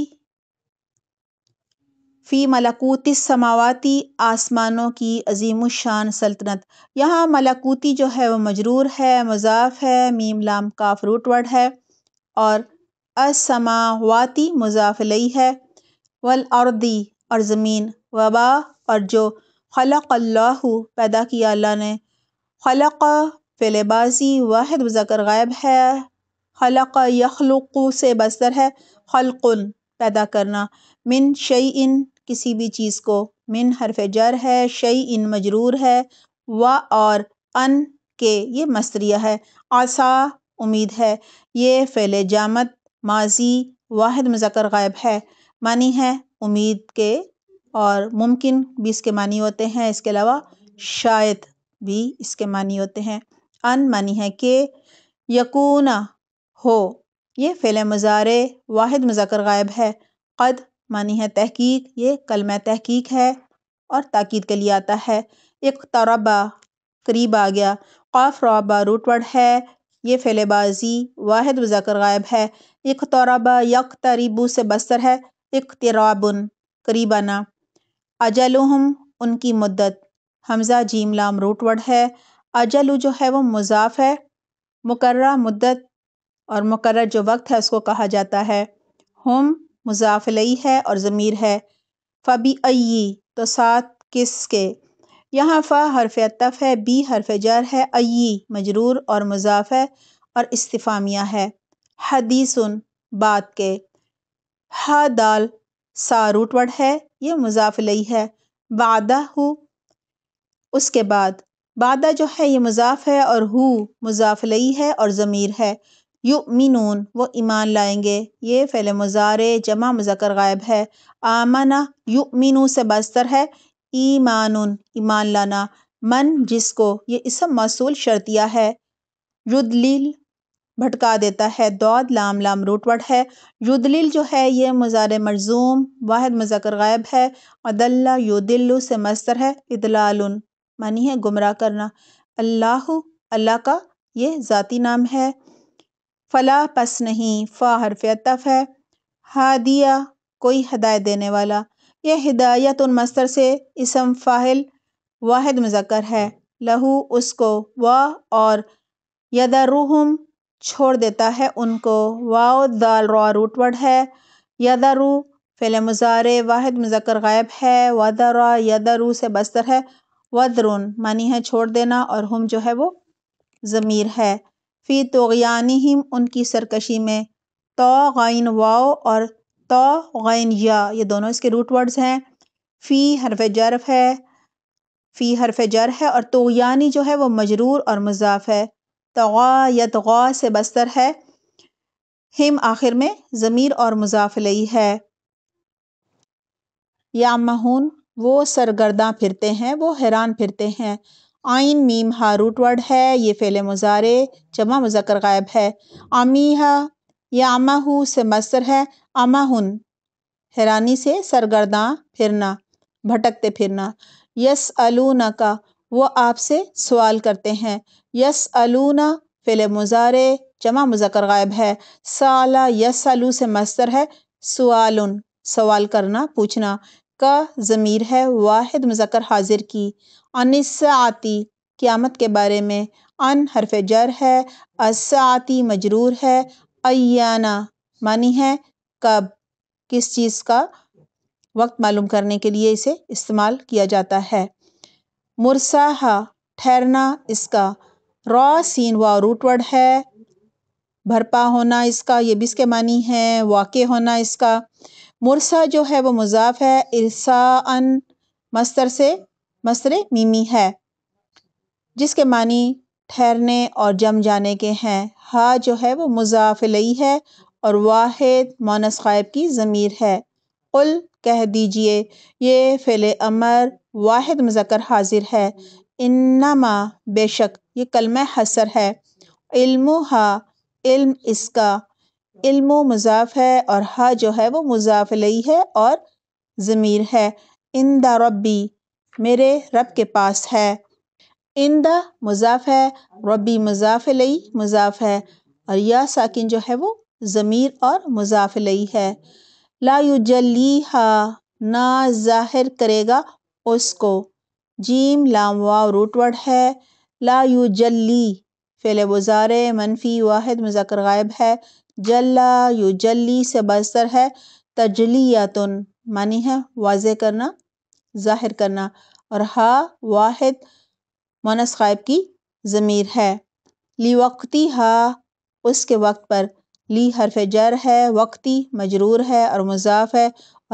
फ़ी मलाकूती समावती आसमानों की अज़ीम शान सल्तनत यहाँ मलकूती जो है वह मजरूर है मज़ाफ़ है मीम लाम काफ़ रूट वर्ड है और असमावाती मुजाफलई है वल औरदी और ज़मीन वबा और जो खलक अल्लाह पैदा किया अल्लाह ने खलक फ़िलेबाज़ी वाहिद जकर गायब है खलक यखलुकू से बस्तर है खलकुन पैदा करना मिन शई इन किसी भी चीज़ को मिन हरफ जर है शई इन मजरूर है व और अन के ये मस्तरिया है आसा उम्मीद है ये फ़ैल जामत माजी वाहिद मज़कर गायब है मानी है उम्मीद के और मुमकिन भी इसके मानी होते हैं इसके अलावा शायद भी इसके मानी होते हैं अन मानी है कि यकूना हो ये फ़ैल मज़ारे वाहिद मज़कर गायब है कद मानी है तहकीक ये कलमा तहकीक है और ताकीद के लिए आता है एक तरबा करीब आ गया क़ाफ रबा रूटवर्ड है ये फेलेबाजी वाहिद वज़ाकर गायब है एक तरबा यक तरीबू से बस्तर है एक तराबन करीबाना अजलहम उनकी मदत हमजा जीम लाम रूटवर्ड है अजलु जो है वो मुजाफ है मुकर्रा मुद्दत और मुकर जो वक्त है उसको कहा जाता है हम मुजाफिलई है और ज़मीर है फ़बी अयी तो साथ किसके यहाँ फ़ हरफ तफ है बी हरफ जर है अयी मजरूर और मुजाफ है और इस्तफ़ामिया है हदीसन बात के ह दाल सा रूटवड है ये मुजाफिलई है वादा हु उसके बाद वादा जो है ये मुजाफ है और हु मुजाफिलई है और ज़मीर है युमिनून वो ईमान लाएंगे ये फ़ैल मुज़ार जमा मुजकर गायब है आमना युमिनू से बस्तर है ईमान ईमान लाना मन जिसको ये इसम मौसूल शर्तिया है युदलील भटका देता है दौद लाम लाम रूटवट है युद्लील जो है ये मुजार मरजूम वाहद मुजक्र गायब है अदल्ला युदिल्लु से मस्तर है इदलाल मानी है गुमराह करना अल्लाह अल्लाह का ये ज़ाती नाम है फ़ला पस नहीं फ़ा हरफ अतफ़ है हादिया कोई हदायत देने वाला यह हिदायत उन मस्तर से इसम फ़ाहिल वाहिद मुजक्र है लहू उसको वाह और यदारूहम छोड़ देता है उनको वाओ दाल रॉ रूटवर्ड है रू फ़िल मुजारे वाहिद मुजक्र गायब है यदा रू से बस्तर है वदरुन मानी है छोड़ देना और हम जो है वो ज़मीर है फ़ी हिम उनकी सरकशी में तो गैन वाओ और तो गैन या ये दोनों इसके रूट वर्ड्स हैं फ़ी हरफ जरफ है फ़ी हरफ जर है और तोयानी जो है वो मजरूर और मजाफ है तवा या तवा से बस्तर है हिम आखिर में ज़मीर और मुजाफलई है या महून वो सरगर्दा फिरते हैं वो हैरान फिरते हैं आइन मीम हा रूट वर्ड है ये फ़ेल मुजारे जमा मुजक्र गायब है आमी हा यह आमा हु से मस्तर है आमा हन हैरानी से सरगर्दा फिरना भटकते फिरना यस अलूना का वो आपसे सवाल करते हैं यस अलूना फ़िल मुजारे जमा मुजक्र गायब है साला यस अलू से मस्तर है सवाल सवाल करना पूछना का ज़मीर है वाहिद मुजक्र हाजिर की अनसाती क़्यामत के बारे में अन हरफ जर है असाती मजरूर है अयाना मानी है कब किस चीज़ का वक्त मालूम करने के लिए इसे इस्तेमाल किया जाता है मुरसाहा ठहरना इसका रॉ सीन व रूटवर्ड है भरपा होना इसका ये भी इसके मानी है वाक़ होना इसका मुरसा जो है वो मुजाफ है इरसा अन मस्तर से मसरे मीमी है जिसके मानी ठहरने और जम जाने के हैं हा जो है वो मुजाफिलई है और वाहिद मोनस ख़ायब की ज़मीर है उल कह दीजिए ये फ़िल अमर वाहिद मुजक्र हाजिर है इन्नामा बेशक ये कलम हसर है इल्म हा इल्म इसका इल्म मुजाफ है और हा जो है वो मुजाफिलई है और ज़मीर है इन द रबी मेरे रब के पास है द मुजाफ है रबी मुजाफ लई मुजाफ है और या साकिन जो है वो ज़मीर और मुजाफ लई है हा ना ज़ाहिर करेगा उसको जीम लाम वाव रूटवर्ड है जली फेले बुजारे मनफी वाहिद मुजाकर गायब है जल्ला जली से बस्तर है तजली तजलियातन मानी है वाज करना ज़ाहिर करना और हा वाहिद मोनस गायब की ज़मीर है ली वक्ती हा उसके वक्त पर ली हरफ जर है वक्ती मजरूर है और मुजाफ है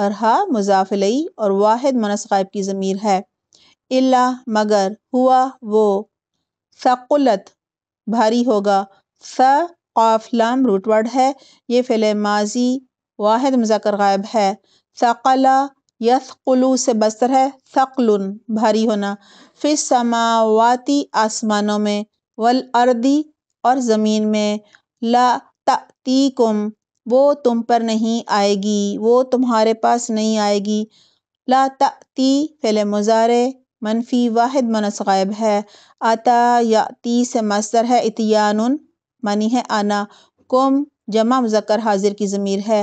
और हा मुजाफलई और वाहिद मोनस गायब की ज़मीर है इल्ला मगर हुआ वो सकुलत भारी होगा स काफ लाम रूटवर्ड है ये फ़िल माजी वाहिद मुजाकर गायब है सक़ला यथकुलू से बस्तर है थकलुन भारी होना फिर समावाती आसमानों में वल अर्दी और ज़मीन में ला तीकुम वो तुम पर नहीं आएगी वो तुम्हारे पास नहीं आएगी ला ती फ़िल मुजारे मनफी वाहिद मनस गायब है आता या ती से मस्तर है इतियान मनी है आना कुम जमा मुजक्कर हाजिर की ज़मीर है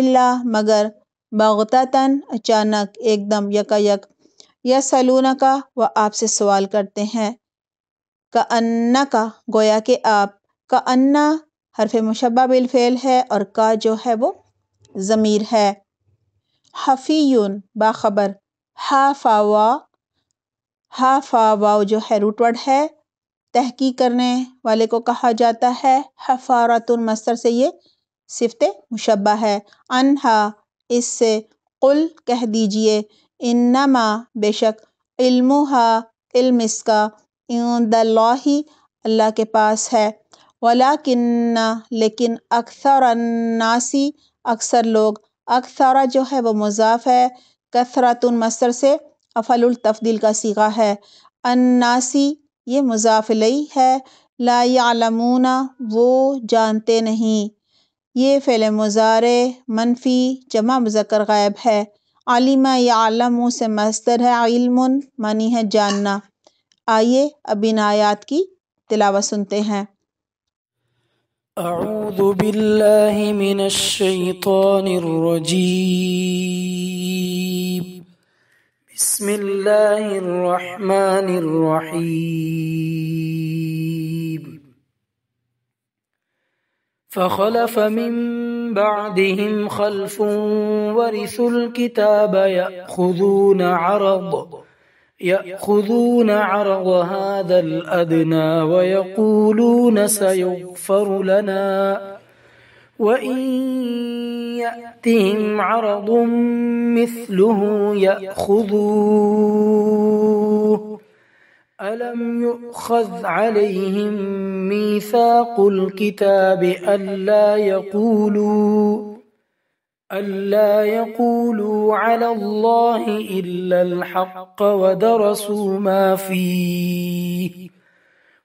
इल्ला मगर बागतान अचानक एकदम यकायक या सलूना का वह आपसे सवाल करते हैं का अन्ना का गोया के आप का अन्ना हरफ मुशबा बिलफेल है और का जो है वो ज़मीर है हफ़ीन बाखबर हाफावा हाफावा जो है रूटवर्ड है तहकी करने वाले को कहा जाता है हफारतुल मस्तर से ये सिफत मुशबा है अनहा इससे कुल कह दीजिए इन्नमा बेशक इल्मुहा इल्म इसका इंदल्लाही अल्लाह के पास है वला किन्ना लेकिन अक्सर अन्नासी अक्सर लोग अक्सरा जो है वो मुजाफ है कसरतुन मसर से अफल तफदील का सीगा है अन्नासी ये मुजाफलई है ला यालमूना वो जानते नहीं ये फ़ैल मज़ार मनफ़ी जमा मुज़क्कर गायब है आलिमा या आलम से मस्तर है इल्म मानी है जानना आइए अब इन आयात की तिलावा सुनते हैं أعوذ بالله من الشيطان الرجيم بسم الله الرحمن الرحيم فخلف من بعدهم خلف ورثوا الكتاب يأخذون عرض يأخذون عرض هذا الأدنى ويقولون سيغفر لنا وإن يأتهم عرض مثله يأخذوه ألم يؤخذ عليهم ميثاق الكتاب ألا يقولوا ألا يقولوا على الله إلا الحق ودرسوا ما فيه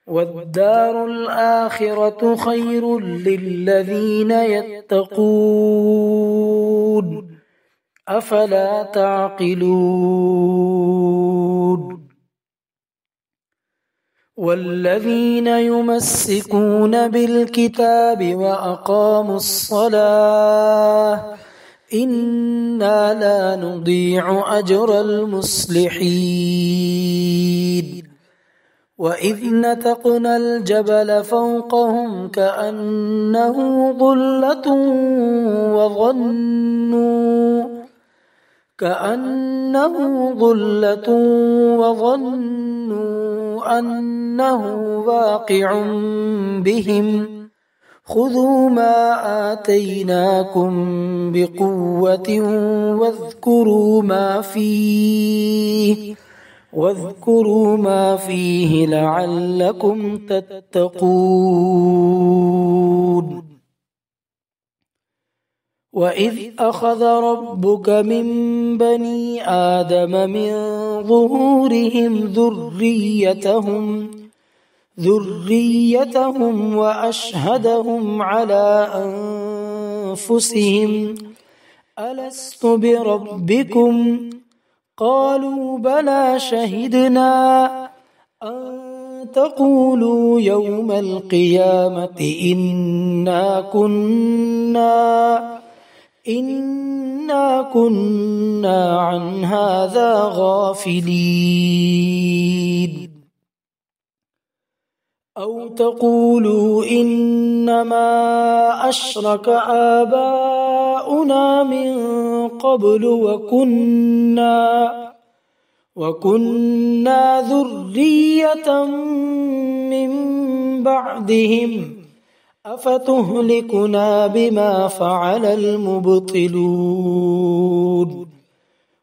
والدار الآخرة خير للذين يتقون أفلا تعقلون والذين يمسكون بالكتاب وأقاموا الصلاة إنا لا نضيع أجر المصلحين وإذ نتقنا الجبل فوقهم كأنه ظلة وظنوا كأنه ظلة وظنوا أنه واقع بهم خذوا ما آتيناكم بقوة واذكروا ما فيه واذكروا ما فيه لعلكم تتقون وإذ أخذ ربك من بني آدم من ظهورهم ذريتهم ذريتهم وأشهدهم على أنفسهم ألست بربكم قالوا بلى شهدنا أن تقولوا يوم القيامة إنا كنا إنا كنا عن هذا غافلين أو تقولوا إنما أشرك آباؤنا من قبل وكنا وكنا ذرية من بعدهم ۖ أفتهلكنا بما فعل المبطلون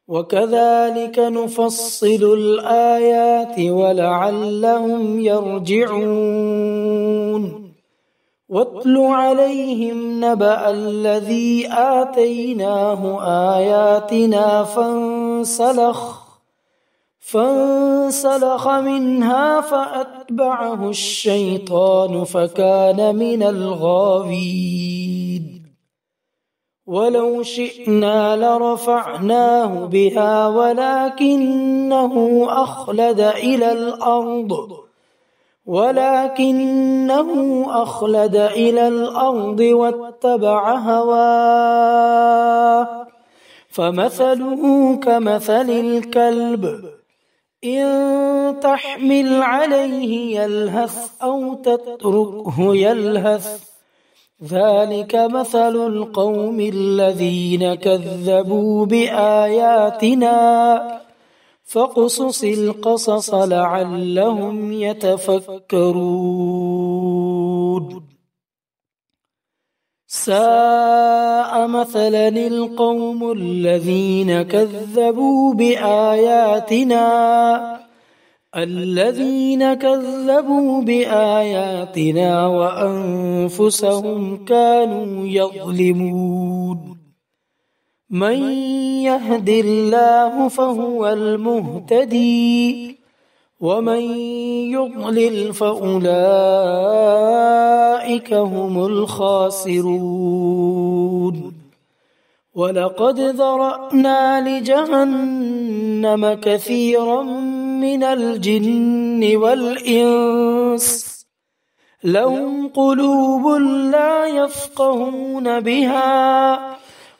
وكذلك نفصل الآيات ولعلهم يرجعون واتل عليهم نبأ الذي آتيناه آياتنا فانسلخ فانسلخ منها فأتبعه الشيطان فكان من الغاوين ولو شئنا لرفعناه بها ولكنه أخلد إلى الأرض ولكنه أخلد إلى الأرض واتبع هواه فمثله كمثل الكلب إن تحمل عليه يلهث أو تتركه يلهث ذلك مثل القوم الذين كذبوا بآياتنا فاقصص القصص لعلهم يتفكرون ساء مثلا القوم الذين كذبوا بآياتنا الذين كذبوا بآياتنا وأنفسهم كانوا يظلمون من يهد الله فهو المهتدي ومن يضلل فأولئك هم الخاسرون ولقد ذرأنا لجهنم كثيرا من الجن والإنس لهم قلوب لا يفقهون بها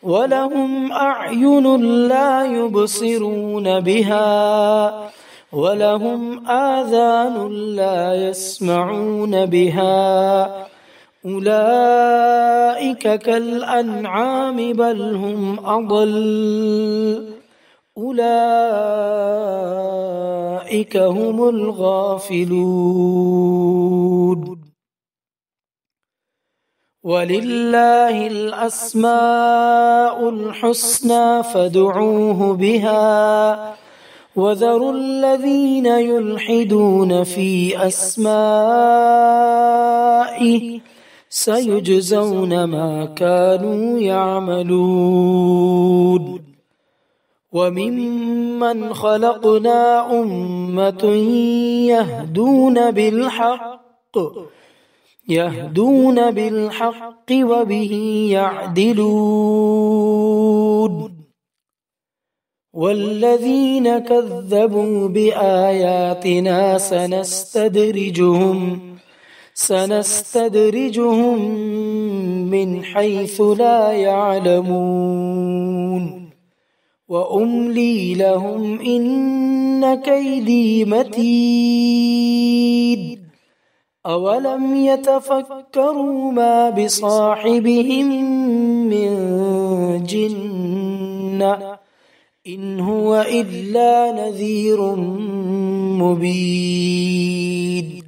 ولهم أعين لا يبصرون بها ولهم آذان لا يسمعون بها أولئك كالأنعام بل هم أضل أولئك هم الغافلون ولله الأسماء الحسنى فادعوه بها وذروا الذين يلحدون في أسمائه سيجزون ما كانوا يعملون وممن خلقنا أمة يهدون بالحق يهدون بالحق وبه يعدلون والذين كذبوا بآياتنا سنستدرجهم سنستدرجهم من حيث لا يعلمون وأملي لهم إن كيدي متيد أولم يتفكروا ما بصاحبهم من جنة إن هو إلا نذير مبين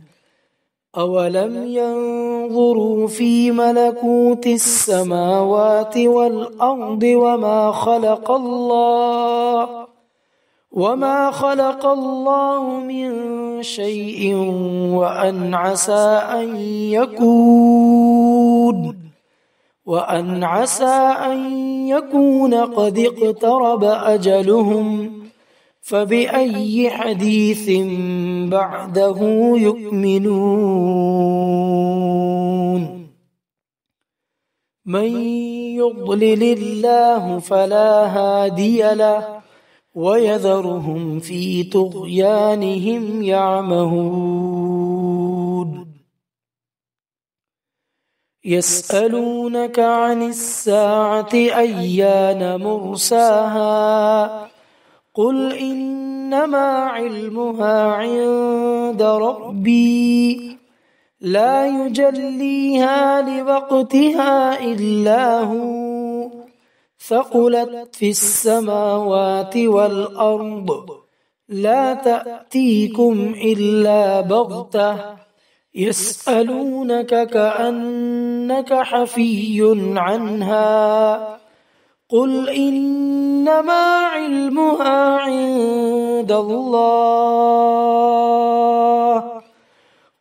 أولم ينظروا في ملكوت السماوات والأرض وما خلق الله وما خلق الله من شيء وأن عسى أن يكون وأن عسى أن يكون قد اقترب أجلهم فبأي حديث بعده يؤمنون من يضلل الله فلا هادي له ويذرهم في طغيانهم يعمهون يسألونك عن الساعة أيان مرساها قل إنما علمها عند ربي لا يجليها لوقتها إلا هو ثقلت في السماوات والأرض لا تأتيكم إلا بغته يسألونك كأنك حفي عنها قل إنما علمها عند الله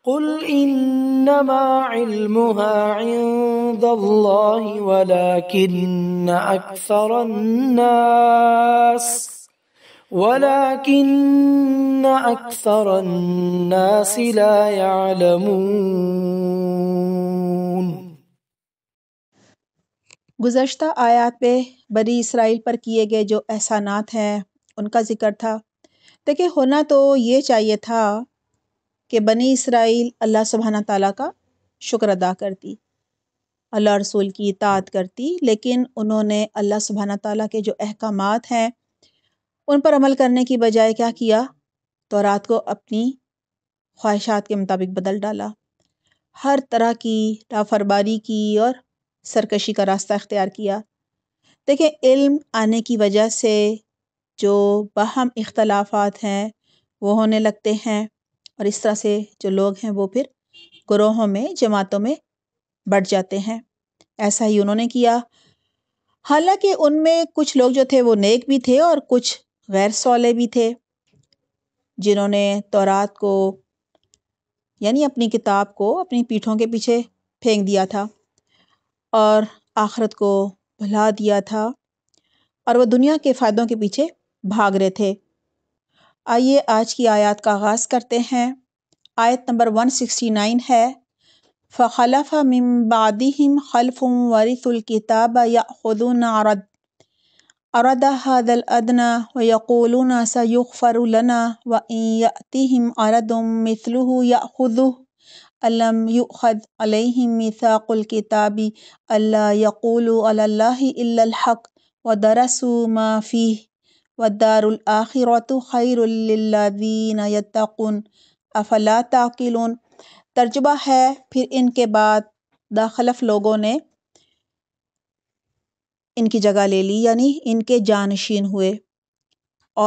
قل إنما علمها عند الله ولكن أكثر الناس ولكن أكثر الناس لا يعلمون गुज्त आयात पे बड़ी इसराइल पर किए गए जो एहसानात हैं उनका ज़िक्र था देखिए होना तो ये चाहिए था कि बनी इसराइल अल्लाह सुबहाना ताला का शुक्र अदा करती अल्लाह रसूल की इतात करती लेकिन उन्होंने अल्लाह सुबहाना ताला के जो अहकाम हैं उन पर अमल करने की बजाय क्या किया तो रात को अपनी ख्वाहिशात के मुताबिक बदल डाला हर तरह की लाफरबारी की और सरकशी का रास्ता अख्तियार किया देखिए इल्म आने की वजह से जो बहम इख्तलाफात हैं वो होने लगते हैं और इस तरह से जो लोग हैं वो फिर ग्रोहों में जमातों में बढ़ जाते हैं ऐसा ही उन्होंने किया हालांकि उनमें कुछ लोग जो थे वो नेक भी थे और कुछ गैर सौले भी थे जिन्होंने तौरात को यानी अपनी किताब को अपनी पीठों के पीछे फेंक दिया था और आख़रत को भुला दिया था और वह दुनिया के फ़ायदों के पीछे भाग रहे थे आइए आज की आयत का आगाज़ करते हैं आयत नंबर 169 है फ़लफ़ मिमबादिम खलफ़ वरिसुल किताब या खुदन आरद أراد هذا الأدنى ويقولون سيغفر لنا وإن يأتهم عرض مثله يأخذه ألم يؤخذ عليهم ميثاق الكتاب ألا يقولوا على الله إلا الحق ودرسوا ما فيه والدار الآخرة خير للذين يتقون أفلا تعقلون तर्जुबा है फिर इनके बाद दाखलफ लोगों ने इनकी जगह ले ली यानी इनके जानशीन हुए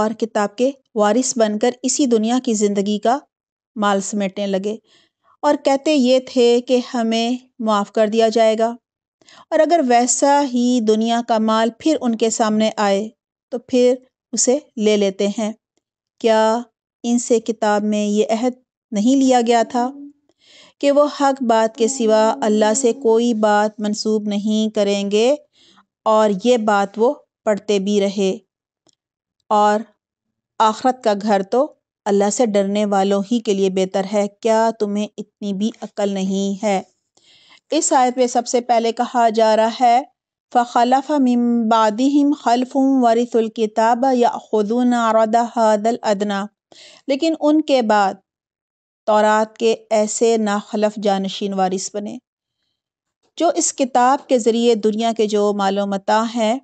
और किताब के वारिस बनकर इसी दुनिया की ज़िंदगी का माल समेटने लगे और कहते ये थे कि हमें माफ़ कर दिया जाएगा और अगर वैसा ही दुनिया का माल फिर उनके सामने आए तो फिर उसे ले लेते हैं क्या इनसे किताब में ये अहद नहीं लिया गया था कि वो हक बात के सिवा अल्लाह से कोई बात मंसूब नहीं करेंगे और ये बात वो पढ़ते भी रहे और आख़रत का घर तो अल्लाह से डरने वालों ही के लिए बेहतर है क्या तुम्हें इतनी भी अक्ल नहीं है इस आयत में सबसे पहले कहा जा रहा है फ़लफ़ मबादिम खलफ़ वरिसुल या खुदून आरदल अदना लेकिन उनके बाद तौरात के ऐसे नाखलफ जानशीन वारिस बने जो इस किताब के ज़रिए दुनिया के जो मालूमता हैं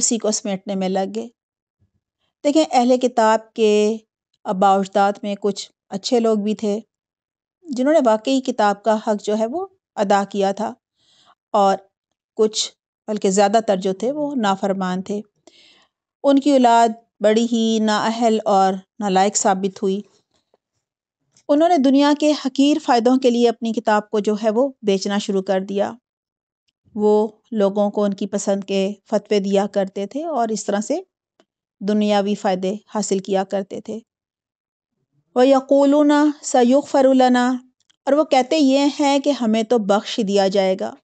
उसी को समेटने में लग गए देखें अहले किताब के अबाउजदाद में कुछ अच्छे लोग भी थे जिन्होंने वाकई किताब का हक जो है वो अदा किया था और कुछ बल्कि ज़्यादातर जो थे वो नाफरमान थे उनकी औलाद बड़ी ही नाअहल और नालायक साबित हुई उन्होंने दुनिया के हकीर फ़ायदों के लिए अपनी किताब को जो है वो बेचना शुरू कर दिया वो लोगों को उनकी पसंद के फतवे दिया करते थे और इस तरह से दुनियावी फ़ायदे हासिल किया करते थे वह यक़ूलना सयुग फ़रुलना और वो कहते ये हैं कि हमें तो बख्श दिया जाएगा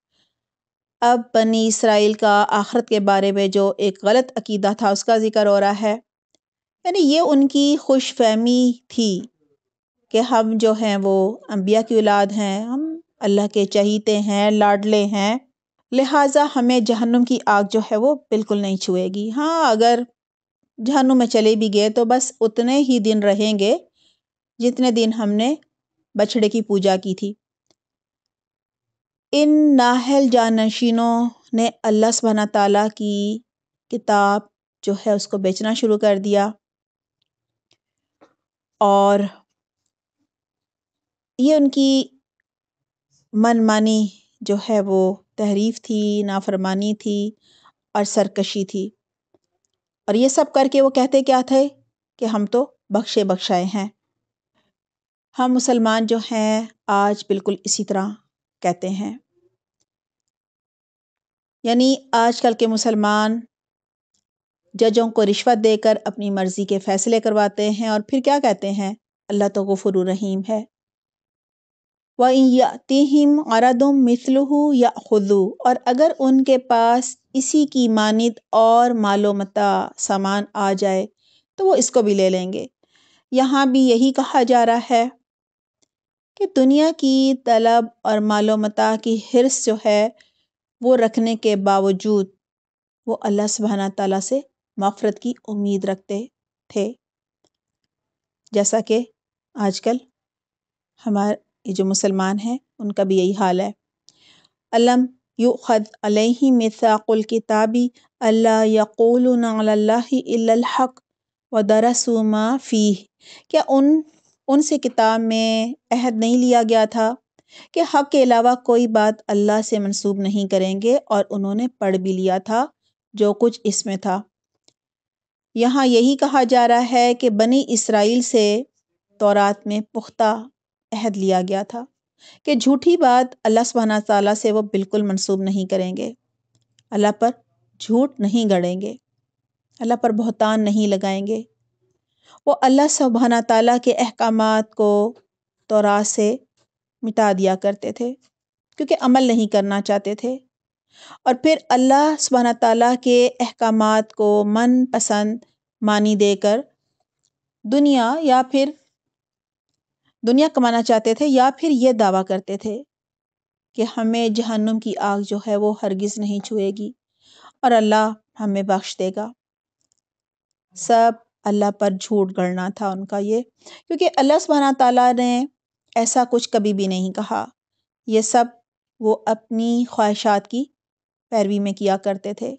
अब बनी इसराइल का आखरत के बारे में जो एक गलत अकीदा था उसका ज़िक्र हो रहा है यानी ये उनकी खुशफ़हमी थी कि हम जो हैं वो अम्बिया की औलाद हैं हम अल्लाह के चहीते हैं लाडले हैं लिहाजा हमें जहन्नुम की आग जो है वो बिल्कुल नहीं छुएगी हाँ अगर जहन्नुम में चले भी गए तो बस उतने ही दिन रहेंगे जितने दिन हमने बछड़े की पूजा की थी इन नाहल जानशीनों ने अल्लाह सबाना ताला की किताब जो है उसको बेचना शुरू कर दिया और ये उनकी मनमानी जो है वो तहरीफ थी नाफ़रमानी थी और सरकशी थी और ये सब करके वो कहते क्या थे कि हम तो बख्शे बख्शाए हैं हम मुसलमान जो हैं आज बिल्कुल इसी तरह कहते हैं यानी आजकल के मुसलमान जजों को रिश्वत देकर अपनी मर्ज़ी के फ़ैसले करवाते हैं और फिर क्या कहते हैं अल्लाह तो गफ़ुर रहीम है वयतीम अरदम मिसलहू या खुदू और अगर उनके पास इसी की मानद और मालूमता सामान आ जाए तो वो इसको भी ले लेंगे यहाँ भी यही कहा जा रहा है कि दुनिया की तलब और मालूमता की हिरस जो है वो रखने के बावजूद वो अल्लाह सुबहाना तला से मफ़रत की उम्मीद रखते थे जैसा कि आजकल हमारे ये जो मुसलमान हैं उनका भी यही हाल है अलम युद अलैहि मिसाकुल किताबी अल्लाह यक़ूल हक व दरसुमा फ़ी क्या उन उनसे किताब में अहद नहीं लिया गया था कि हक के अलावा कोई बात अल्लाह से मंसूब नहीं करेंगे और उन्होंने पढ़ भी लिया था जो कुछ इसमें था यहाँ यही कहा जा रहा है कि बनी इसराइल से तौरात में पुख्ता अहद लिया गया था कि झूठी बात अल्लाह सुबहाना तआला से वो बिल्कुल मंसूब नहीं करेंगे अल्लाह पर झूठ नहीं गढ़ेंगे अल्लाह पर बहतान नहीं लगाएंगे वो अल्लाह सुबहाना तआला के अहकाम को तोरा से मिटा दिया करते थे क्योंकि अमल नहीं करना चाहते थे और फिर अल्लाह सुबहाना तआला के अहकाम को मन पसंद मानी देकर दुनिया या फिर दुनिया कमाना चाहते थे या फिर ये दावा करते थे कि हमें जहन्नुम की आग जो है वो हरगिज़ नहीं छुएगी और अल्लाह हमें बख्श देगा सब अल्लाह पर झूठ गढ़ना था उनका ये क्योंकि अल्लाह सुबहाना तला ने ऐसा कुछ कभी भी नहीं कहा ये सब वो अपनी ख्वाहिशात की पैरवी में किया करते थे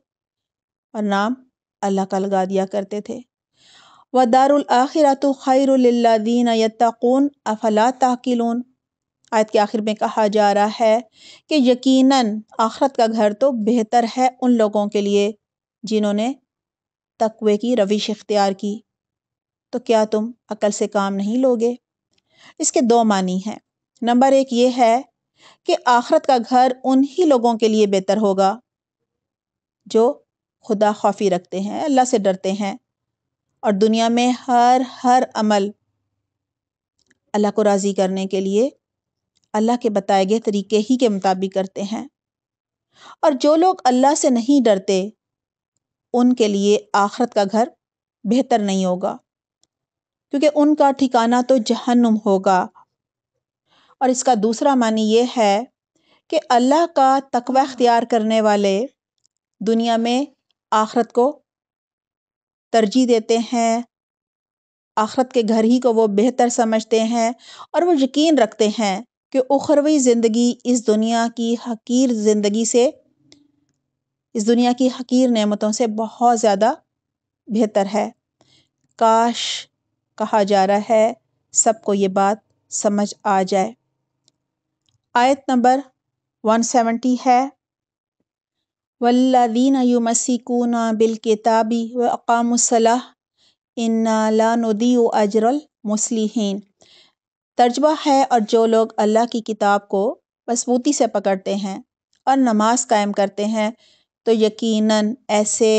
और नाम अल्लाह का लगा दिया करते थे व दारखिरत ख़ैरदीन यतून अफला ताकिलून आयत के आखिर में कहा जा रहा है कि यकीनन आखरत का घर तो बेहतर है उन लोगों के लिए जिन्होंने तकवे की रविश इख्तियार की तो क्या तुम अकल से काम नहीं लोगे इसके दो मानी हैं नंबर एक ये है कि आखरत का घर उन्हीं लोगों के लिए बेहतर होगा जो खुदा खौफी रखते हैं अल्लाह से डरते हैं और दुनिया में हर हर अमल अल्लाह को राज़ी करने के लिए अल्लाह के बताए गए तरीके ही के मुताबिक करते हैं और जो लोग अल्लाह से नहीं डरते उनके लिए आखरत का घर बेहतर नहीं होगा क्योंकि उनका ठिकाना तो जहन्नुम होगा और इसका दूसरा मानी ये है कि अल्लाह का तकवा अख्तियार करने वाले दुनिया में आखरत को तरजीह देते हैं आखरत के घर ही को वो बेहतर समझते हैं और वो यकीन रखते हैं कि उखरवी ज़िंदगी इस दुनिया की हकीर ज़िंदगी से इस दुनिया की हकीर नेमतों से बहुत ज़्यादा बेहतर है काश कहा जा रहा है सबको ये बात समझ आ जाए आयत नंबर 170 है वल्लदीन युमसिकून बिलकिताबी व अकामसलाह इन्नालानदी अजरल मुसलिहीन तर्जबा है और जो लोग अल्लाह की किताब को मजबूती से पकड़ते हैं और नमाज कायम करते हैं तो यकीनन ऐसे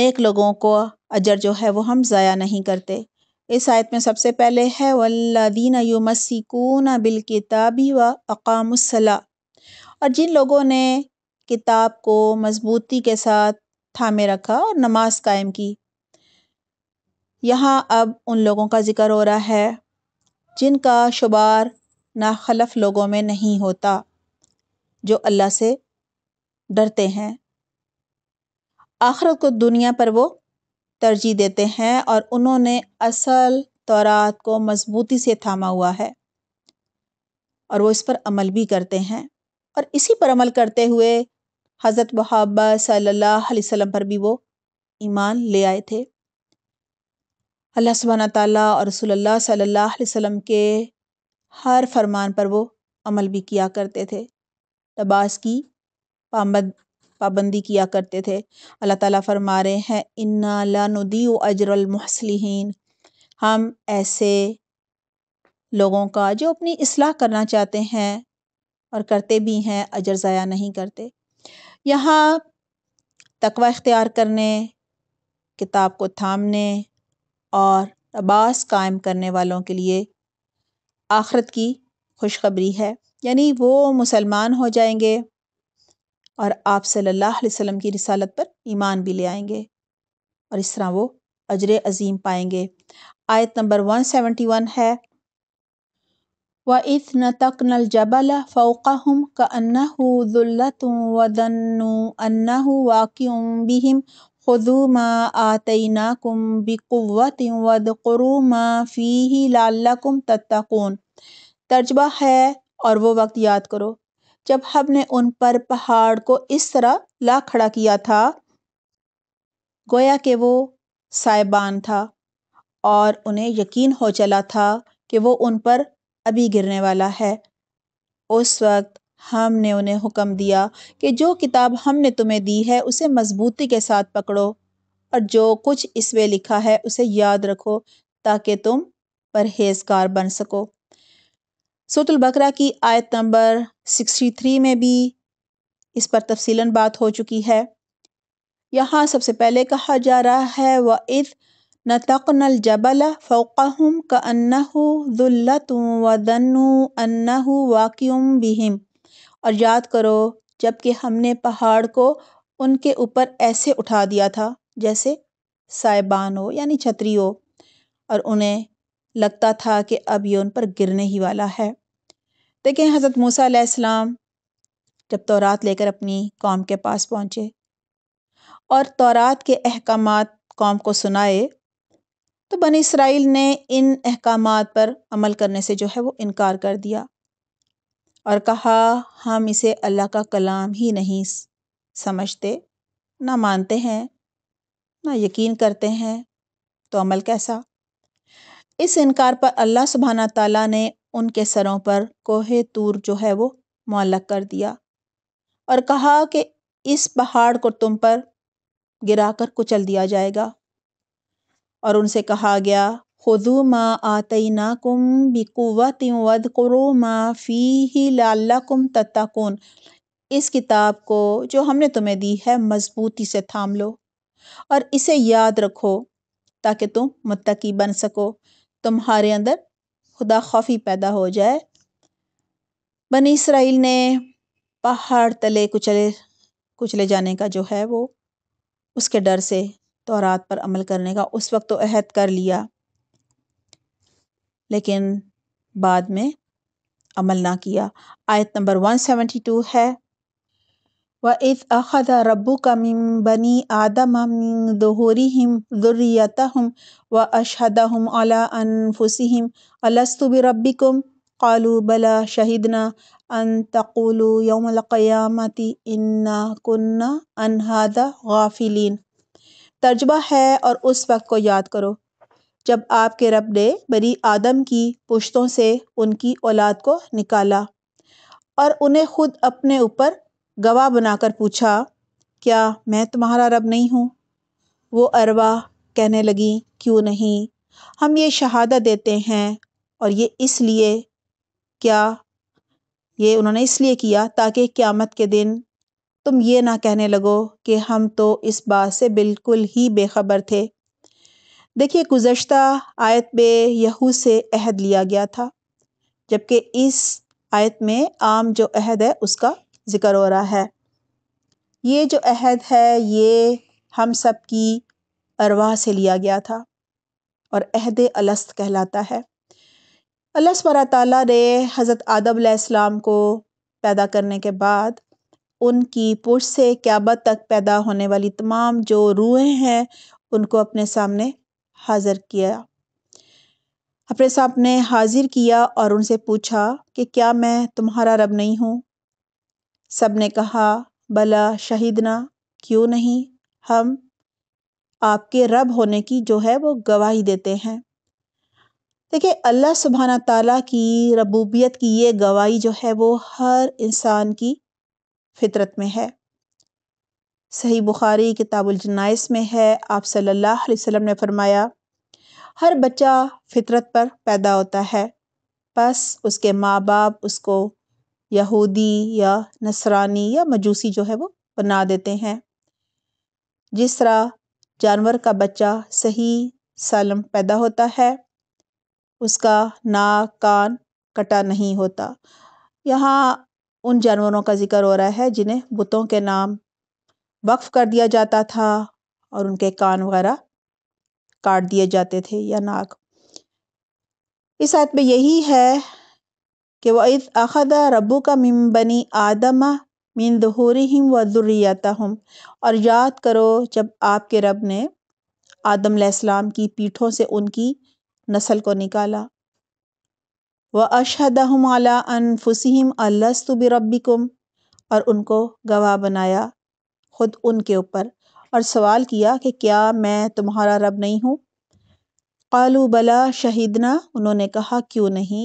नेक लोगों को अजर जो है वो हम ज़ाया नहीं करते इस आयत में सबसे पहले है वल्लदीन युमसिकून बिलकिताबी व अकामसला और जिन लोगों ने किताब को मज़बूती के साथ थामे रखा और नमाज़ कायम की यहाँ अब उन लोगों का ज़िक्र हो रहा है जिनका शुमार नाखलफ लोगों में नहीं होता जो अल्लाह से डरते हैं आखरत को दुनिया पर वो तरजीह देते हैं और उन्होंने असल तौरात को मज़बूती से थामा हुआ है और वो इस पर अमल भी करते हैं और इसी पर अमल करते हुए हज़रत मुहम्मद सल्लाम पर भी वो ईमान ले आए थे अल्लाह सुबहाना ताला और रसोल्ला सल्लल्लाहु के हर फरमान पर वो अमल भी किया करते थे लबास की पाबंद पाबंदी किया करते थे अल्लाह ताला फरमा रहे हैं इन्ना लानुदी अजरमहसलिन हम ऐसे लोगों का जो अपनी असलाह करना चाहते हैं और करते भी हैं अजर ज़ाया नहीं करते यहाँ तकवा इख्तियार करने किताब को थामने और अबास कायम करने वालों के लिए आखरत की खुशखबरी है यानी वो मुसलमान हो जाएंगे और आप सल्लल्लाहु अलैहि वसल्लम की रिसालत पर ईमान भी ले आएंगे और इस तरह वो अजर अज़ीम पाएंगे आयत नंबर 171 है وإذ نتقنا الجبل فوقهم كأنه ذلة وظنوا أنه واقع بهم خذوا ما آتيناكم بقوة وذقروا ما فيه لعلكم تتقون ہے اور وہ وقت یاد کرو جب ہم نے ان پر پہاڑ کو اس طرح لا کھڑا کیا تھا گویا کہ وہ سائبان تھا اور انہیں یقین ہو چلا تھا کہ وہ ان پر अभी गिरने वाला है उस वक्त हमने उन्हें हुक्म दिया कि जो किताब हमने तुम्हें दी है उसे मजबूती के साथ पकड़ो और जो कुछ इसमें लिखा है उसे याद रखो ताकि तुम परहेजगार बन सको सतुल बकरा की आयत नंबर 63 में भी इस पर तफसीलन बात हो चुकी है यहाँ सबसे पहले कहा जा रहा है वह इस نطقنا الجبل فوقهم كأنه ذلة वदनु अन्नहु वाक्यूम बिहिम और याद करो जबकि हमने पहाड़ को उनके ऊपर ऐसे उठा दिया था जैसे साइबान हो यानी छतरी हो और उन्हें लगता था कि अब ये उन पर गिरने ही वाला है देखें हज़रत मूसा अलैहिस्सलाम जब तौरात लेकर अपनी कौम के पास पहुँचे और तौरात के अहकाम कौम को सुनाए तो बन इसराइल ने इन अहकाम पर अमल करने से जो है वो इनकार कर दिया और कहा हम इसे अल्लाह का कलाम ही नहीं समझते ना मानते हैं ना यकीन करते हैं तो अमल कैसा इस इनकार पर अल्लाह सुबहाना तला ने उनके सरों पर कोहे तूर जो है वो मुल्क कर दिया और कहा कि इस पहाड़ को तुम पर गिराकर कुचल दिया जाएगा और उनसे कहा गया खुदू मा ना कुम बिकुवत वद करो मा फ़ी ही लाकुम तत्ताकुन इस किताब को जो हमने तुम्हें दी है मज़बूती से थाम लो और इसे याद रखो ताकि तुम मुत्तकी बन सको तुम्हारे अंदर खुदा खौफी पैदा हो जाए बनी इसराइल ने पहाड़ तले कुचले कुचले जाने का जो है वो उसके डर से तौरात पर अमल करने का उस वक्त तो अहद कर लिया लेकिन बाद में अमल ना किया आयत नंबर 172 है व इस अखद रबू का मिम बनी आदम मिन दोहरी हम दुर्रियत हम व अशद हम अला अनफुसी हम अलस्तुब रब्बिकुम कालू बला शहीदना अन तकुलू यौमल क़यामती इन्ना कुन्ना अनहादा गाफिलीन तर्जबा है और उस वक्त को याद करो जब आपके रब ने बनी आदम की पुश्तों से उनकी औलाद को निकाला और उन्हें खुद अपने ऊपर गवाह बनाकर पूछा क्या मैं तुम्हारा रब नहीं हूँ वो अरवा कहने लगी क्यों नहीं हम ये शहादत देते हैं और ये इसलिए क्या ये उन्होंने इसलिए किया ताकि क़्यामत के दिन तुम ये ना कहने लगो कि हम तो इस बात से बिल्कुल ही बेखबर थे देखिए गुज्त आयत में यहू से अहद लिया गया था जबकि इस आयत में आम जो अहद है उसका ज़िक्र हो रहा है ये जो अहद है ये हम सब की अरवा से लिया गया था और अहद अलस्त कहलाता है अल्लाह तला ने हज़रत आदम को पैदा करने के बाद उनकी पुर से क़यामत तक पैदा होने वाली तमाम जो रूहें हैं उनको अपने सामने हाज़िर किया अपने सामने हाज़िर किया और उनसे पूछा कि क्या मैं तुम्हारा रब नहीं हूँ सब ने कहा भला शहीदना क्यों नहीं हम आपके रब होने की जो है वो गवाही देते हैं देखिए अल्लाह सुबहाना ताला की रबूबियत की ये गवाही जो है वो हर इंसान की फितरत में है सही बुखारी किताबुलजनाइस में है आप सल्लल्लाहु अलैहि वसल्लम ने फरमाया हर बच्चा फितरत पर पैदा होता है बस उसके माँ बाप उसको यहूदी या नसरानी या मजूसी जो है वो बना देते हैं जिस तरह जानवर का बच्चा सही सालम पैदा होता है उसका नाक कान कटा नहीं होता यहाँ उन जानवरों का ज़िक्र हो रहा है जिन्हें बुतों के नाम वक्फ कर दिया जाता था और उनके कान वगैरह काट दिए जाते थे या नाक इस आयत में यही है कि वह इस अखद रबू का मिम बनी आदम मिन हिम व हम और याद करो जब आपके रब ने आदम की पीठों से उनकी नस्ल को निकाला व अशहदहम अला अनफुसहम अलस्तु बिरब्बिकुम और उनको गवाह बनाया ख़ुद उनके ऊपर और सवाल किया कि क्या मैं तुम्हारा रब नहीं हूँ कालू बला शहीदना उन्होंने कहा क्यों नहीं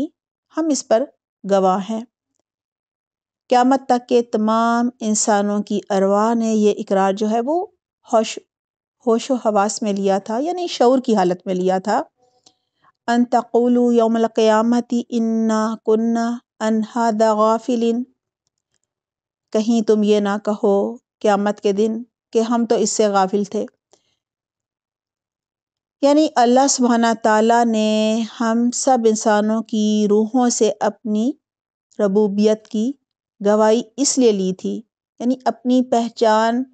हम इस पर गवाह हैं क़्यामत तक के तमाम इंसानों की अरवा ने यह इकरार जो है वो होश होश हवास में लिया था यानी शौर की हालत में लिया था أن تقولوا يوم القيامة इन्ना كنا अन هذا गाफिलिन कहीं तुम ये ना कहो क़यामत के दिन कि हम तो इससे गाफिल थे यानी अल्लाह सुबहाना ताला ने हम सब इंसानों की रूहों से अपनी रबूबियत की गवाही इसलिए ली थी यानी अपनी पहचान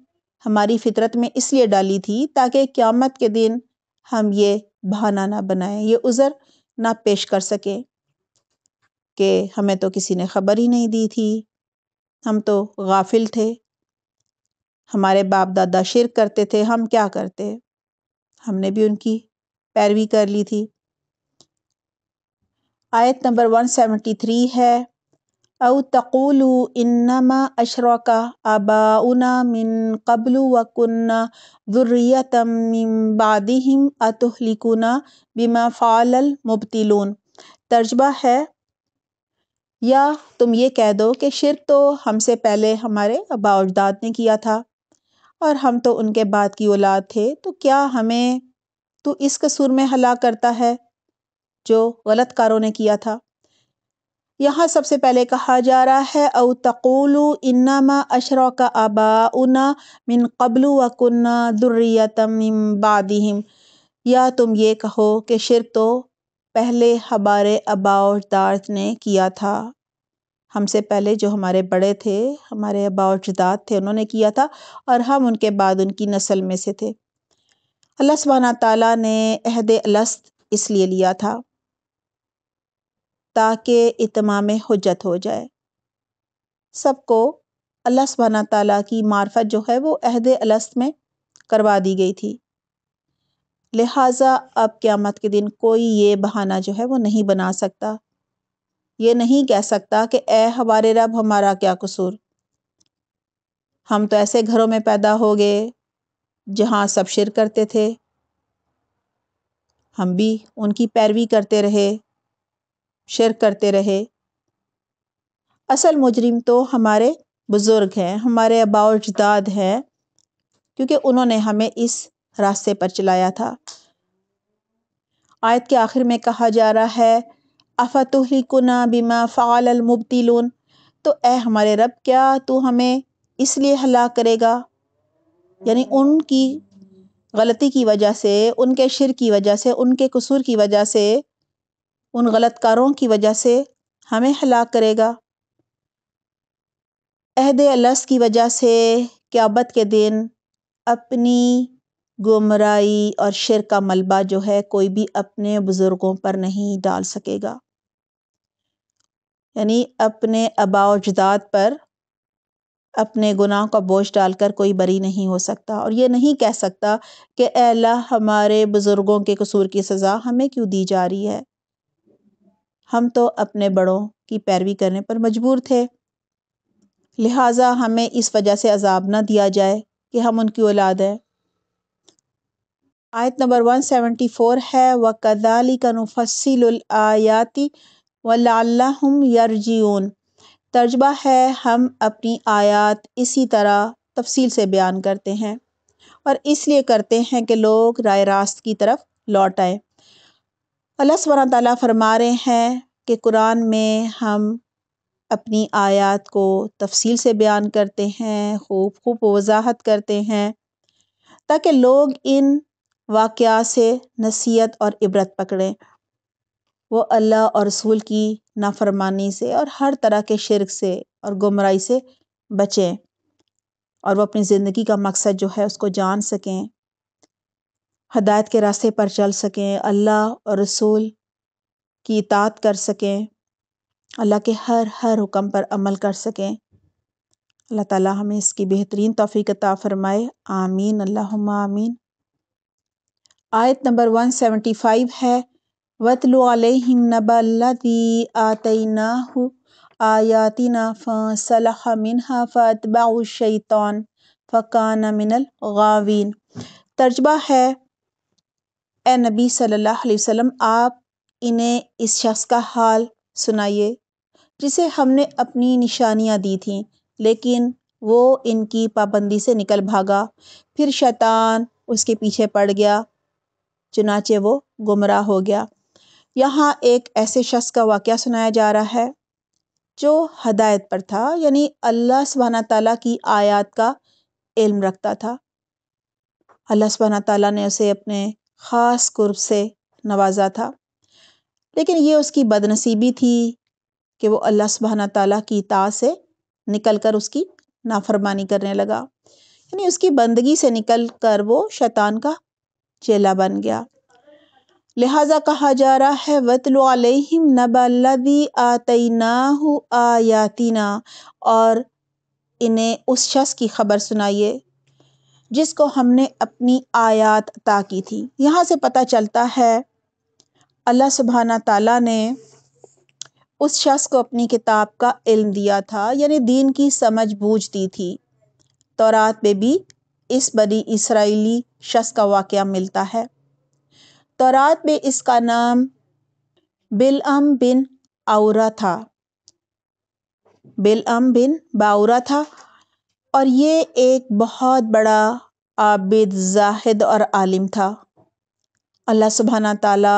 हमारी फ़ितरत में इसलिए डाली थी ताकि क़यामत के दिन हम ये बहाना ना बनाएं ये उज़र ना पेश कर सकें कि हमें तो किसी ने ख़बर ही नहीं दी थी हम तो गाफिल थे हमारे बाप दादा शिरक करते थे हम क्या करते हमने भी उनकी पैरवी कर ली थी आयत नंबर 173 है أو تقولوا إنما أشرك آباؤنا من قبل وكنا ذرية من بعدهم أتهلكنا बिमा फ़ाल मुबतिलून तर्जबा है या तुम ये कह दो कि शिर तो हमसे पहले हमारे बाउजदाद ने किया था और हम तो उनके बाद की औलाद थे तो क्या हमें तो इस कसूर में हला करता है जो गलत कारों ने किया था यहाँ सबसे पहले कहा जा रहा है औ तक़ोल इन्नामा अशरा का आबा उना मिन कबल वकुन्ना दुर्रियतम बादिम या तुम ये कहो कि शिर तो पहले हमारे आबा अजदाद ने किया था हमसे पहले जो हमारे बड़े थे हमारे आबा अजदाद थे उन्होंने किया था और हम उनके बाद उनकी नस्ल में से थे अल्लाह सुबहाना ताली ने अहद अलस्त इसलिए लिया था ताकि इतमाम हजत हो जाए सबको अल्लाह सुबहाना ताला की मार्फत जो है वो अहद अलस्त में करवा दी गई थी लिहाजा अब क़्यामत के दिन कोई ये बहाना जो है वो नहीं बना सकता ये नहीं कह सकता कि ए हमारे रब हमारा क्या कसूर हम तो ऐसे घरों में पैदा हो गए जहाँ सब शिर करते थे हम भी उनकी पैरवी करते रहे शेयर करते रहे असल मुजरिम तो हमारे बुज़ुर्ग हैं हमारे आबा हैं क्योंकि उन्होंने हमें इस रास्ते पर चलाया था आयत के आखिर में कहा जा रहा है अफ़तुहलिकुना बीमा फ़ाल अलमुबतिलून तो ए हमारे रब क्या तू हमें इसलिए हला करेगा यानी उनकी गलती की वजह से उनके शिर की वजह से उनके कसूर की वजह से उन गलत कारों की वजह से हमें हलाक करेगा अहद अलस की वजह से क़्यामत के दिन अपनी गुमराई और शिर का मलबा जो है कोई भी अपने बुज़ुर्गों पर नहीं डाल सकेगा यानी अपने अबाजदाद पर अपने गुनाह का बोझ डालकर कोई बरी नहीं हो सकता और ये नहीं कह सकता कि अल्लाह हमारे बुज़ुर्गों के कसूर की सज़ा हमें क्यों दी जा रही है हम तो अपने बड़ों की पैरवी करने पर मजबूर थे लिहाजा हमें इस वजह से अजाब ना दिया जाए कि हम उनकी औलाद हैं आयत नंबर 174 है व कदाली कनुफसिलआयाति वल्लाम यरजीन तर्जबा है हम अपनी आयात इसी तरह तफसील से बयान करते हैं और इसलिए करते हैं कि लोग राय रास्त की तरफ लौट आए अल्लाह सुबहाना ताली फरमा रहे हैं कि कुरान में हम अपनी आयत को तफसील से बयान करते हैं खूब खूब वजाहत करते हैं ताकि लोग इन वाक़ से नसीहत और इबरत पकड़ें वो अल्लाह और रसूल की नाफरमानी से और हर तरह के शिरक से और गुमराई से बचें और वो अपनी ज़िंदगी का मकसद जो है उसको जान सकें हदायत के रास्ते पर चल सकें अल्लाह और रसूल की इतात कर सकें अल्लाह के हर हर हुक्म पर अमल कर सकें अल्लाह ताला हमें इसकी बेहतरीन तोफ़ी अता फ़रमाए आमीन अल्लाह आमीन आयत नंबर वन सेवेंटी फाइव है नबा नबी आतैनाहु आयातिना फसलह मिनहा फ़तबा शैतान फ़कान मिनल गावीन तर्जबा है ए नबी सल्लल्लाहु अलैहि वसल्लम आप इन्हें इस शख्स का हाल सुनाइए जिसे हमने अपनी निशानियाँ दी थीं लेकिन वो इनकी पाबंदी से निकल भागा फिर शैतान उसके पीछे पड़ गया चुनाचे वो गुमराह हो गया यहाँ एक ऐसे शख्स का वाक़ सुनाया जा रहा है जो हदायत पर था यानी अल्लाह सुबहाना ताली की आयात का इल्म रखता था अल्लाह सुबहाना ताली ने उसे अपने ख़ास क़ुर्ब से नवाजा था लेकिन ये उसकी बदनसीबी थी कि वो अल्लाह सुबहाना तआला की ता से निकल कर उसकी नाफ़रमानी करने लगा यानी उसकी बंदगी से निकल कर वो शैतान का चेला बन गया लिहाजा कहा जा रहा है वतलम नबी आतना आयातिना और इन्हें उस शख्स की ख़बर सुनाइए जिसको हमने अपनी आयात अता की थी यहाँ से पता चलता है अल्लाह सुबहाना ताला ने उस शख्स को अपनी किताब का इल्म दिया था यानी दीन की समझ बूझ दी थी तौरात में भी इस बड़ी इसराइली शख्स का वाक़ मिलता है तौरात में इसका नाम बिलअम बिन आउरा था बिलअम बिन बाउरा था और ये एक बहुत बड़ा आबिद जाहिद और आलिम था अल्लाह सुबहाना ताला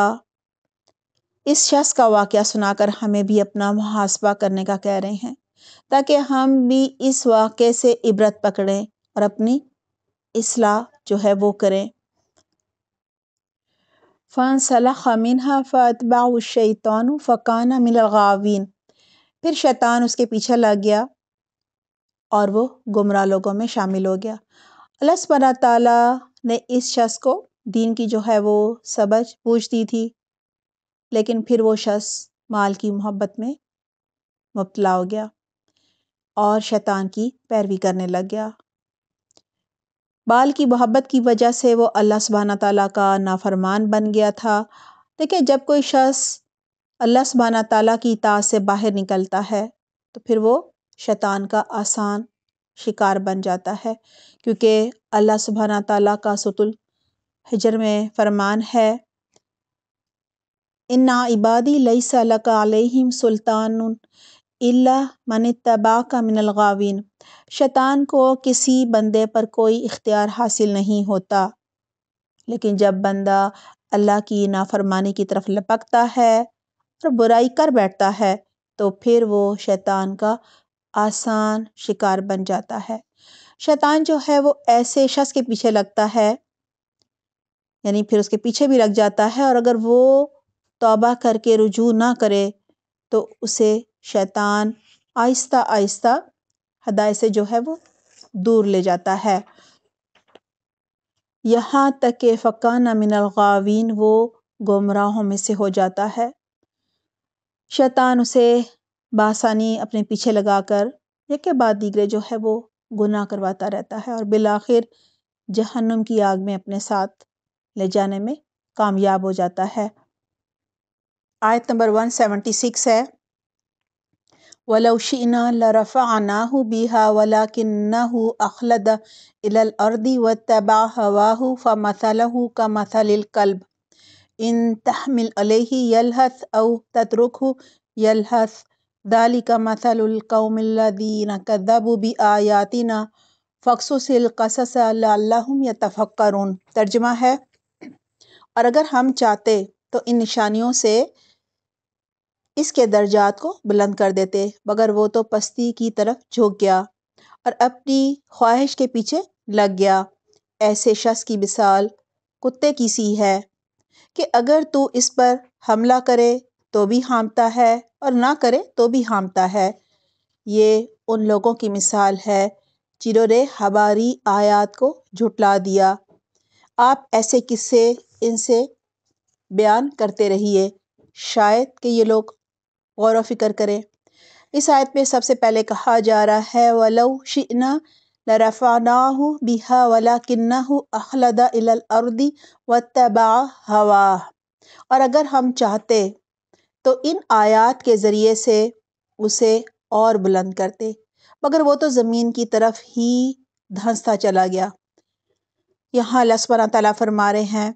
इस शख्स का वाक़ सुनाकर हमें भी अपना मुहासबा करने का कह रहे हैं ताकि हम भी इस वाक़े से इबरत पकड़ें और अपनी असलाह जो है वो करें फ़ान सलाह मिनहा फ़तबा शैतान फ़काना मिलगावीन फिर शैतान उसके पीछे लग गया और वो गुमराह लोगों में शामिल हो गया अल्लाह सुबहाना ताला ने इस शख्स को दीन की जो है वो सबज पूछ दी थी लेकिन फिर वो शख्स माल की मोहब्बत में मुबला हो गया और शैतान की पैरवी करने लग गया बाल की मोहब्बत की वजह से वो अल्लाह सुबहाना ताला का नाफरमान बन गया था देखिए जब कोई शख्स अल्लाह सुबहाना ताला की इताअत से बाहर निकलता है तो फिर वो शैतान का आसान शिकार बन जाता है क्योंकि अल्लाह सुबहाना ताला का सतुल हजर में फरमान है इन्ना इबादी लई सलकाम सुल्तान इल्ला मन तबा का मिनलगाविन शैतान को किसी बंदे पर कोई इख्तियार हासिल नहीं होता लेकिन जब बंदा अल्लाह की नाफरमानी की तरफ लपकता है और बुराई कर बैठता है तो फिर वो शैतान का आसान शिकार बन जाता है शैतान जो है वो ऐसे शख्स के पीछे लगता है यानी फिर उसके पीछे भी लग जाता है और अगर वो तौबा करके रुजू ना करे तो उसे शैतान आहिस्ता आहिस्ता हदाय से जो है वो दूर ले जाता है यहाँ तक के फ़काना मिनलगावीन वो गुमराहों में से हो जाता है शैतान उसे बासानी अपने पीछे लगाकर के बाद दीगरे जो है वो गुनाह करवाता रहता है और बिलाखिर जहन्नुम की आग में अपने साथ ले जाने में कामयाब हो जाता है आयत नंबर 176 है वलौशीना लरफ़ानाहु बिहा वला किन्नाहु अखलद इलल अर्दी व तबा हवाहु फ़मसलहु का मसलिल कल्ब इन तहमिल अलेही यलहस अव तत्रुखु यलहस ذلك مثل القوم الذين كذبوا بآياتنا फ़क्सुस कसस यतफ़क्रून तर्जमा है और अगर हम चाहते तो इन निशानियों से इसके दर्जात को बुलंद कर देते मगर वो तो पस्ती की तरफ झुक गया और अपनी ख्वाहिश के पीछे लग गया ऐसे शख्स की मिसाल कुत्ते की सी है कि अगर तू इस पर हमला करे तो भी हामता है और ना करे तो भी हामता है ये उन लोगों की मिसाल है जिन्होंने हमारी आयात को झुटला दिया आप ऐसे किस्से इनसे बयान करते रहिए शायद कि ये लोग गौर फिक्र करें इस आयत में सबसे पहले कहा जा रहा है वलौ शिना लरफाना बिहा वला किन्ना अखलदा इलर्दी व तबा हवा और अगर हम चाहते तो इन आयात के ज़रिए से उसे और बुलंद करते मगर वो तो ज़मीन की तरफ ही धंसता चला गया यहाँ अल्लाह तला फरमा रहे हैं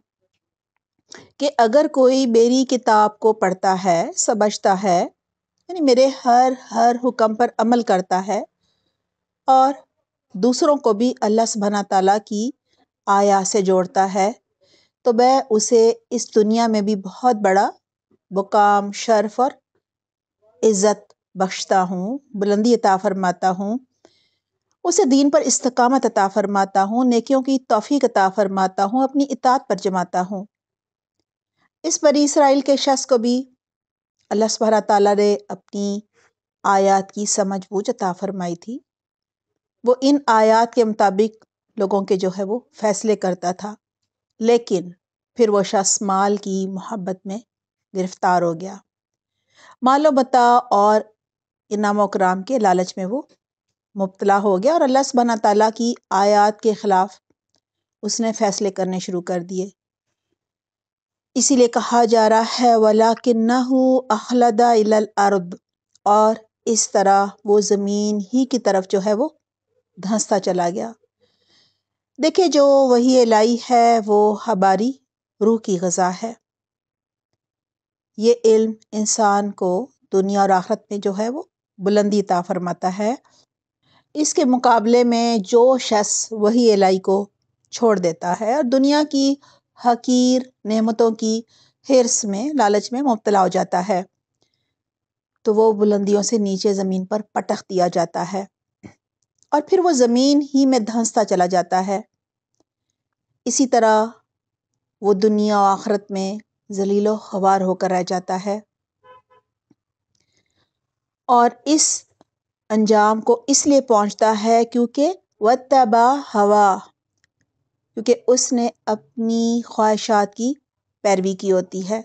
कि अगर कोई मेरी किताब को पढ़ता है समझता है यानी मेरे हर हर हुक्म पर अमल करता है और दूसरों को भी अल्लाह सुबहाना ताला की आया से जोड़ता है तो वह उसे इस दुनिया में भी बहुत बड़ा मुकाम शर्फ और इज़्ज़त बख्शता हूँ बुलंदी अता फ़रमाता हूँ उसे दीन पर इस्तकामत अता फ़रमाता हूँ नेकियों की तोफ़ी अता फ़रमाता हूँ अपनी इतात पर जमाता हूँ इस बरी इसराइल के शख्स को भी अल्लाह सुबहाना ताली ने अपनी आयात की समझ बूझ अता फ़रमाई थी वो इन आयात के मुताबिक लोगों के जो है वो फ़ैसले करता था लेकिन फिर वो शख्स माल की मोहब्बत में गिरफ्तार हो गया मालो बता और इनाम कराम के लालच में वो मुबतला हो गया और अल्लाह सुबहाना ताली की आयात के ख़िलाफ़ उसने फ़ैसले करने शुरू कर दिए इसीलिए कहा जा रहा है वला कि न हो अखलदा अरब और इस तरह वो ज़मीन ही की तरफ जो है वो धंसता चला गया देखिए जो वही लाई है वो हबारी रूह की गज़ा है ये इल्म इंसान को दुनिया और आखरत में जो है वो बुलंदी ता फ़रमाता है इसके मुकाबले में जो शख़्स वही एलाई को छोड़ देता है और दुनिया की हक़ीर नेमतों की हिर्स में लालच में मुबतला हो जाता है तो वो बुलंदियों से नीचे ज़मीन पर पटक दिया जाता है और फिर वो ज़मीन ही में धंसता चला जाता है इसी तरह वो दुनिया आखरत में जलीलो हवार होकर रह जाता है और इस अंजाम को इसलिए पहुंचता है क्योंकि वतबा हवा क्योंकि उसने अपनी ख्वाहिशात की पैरवी की होती है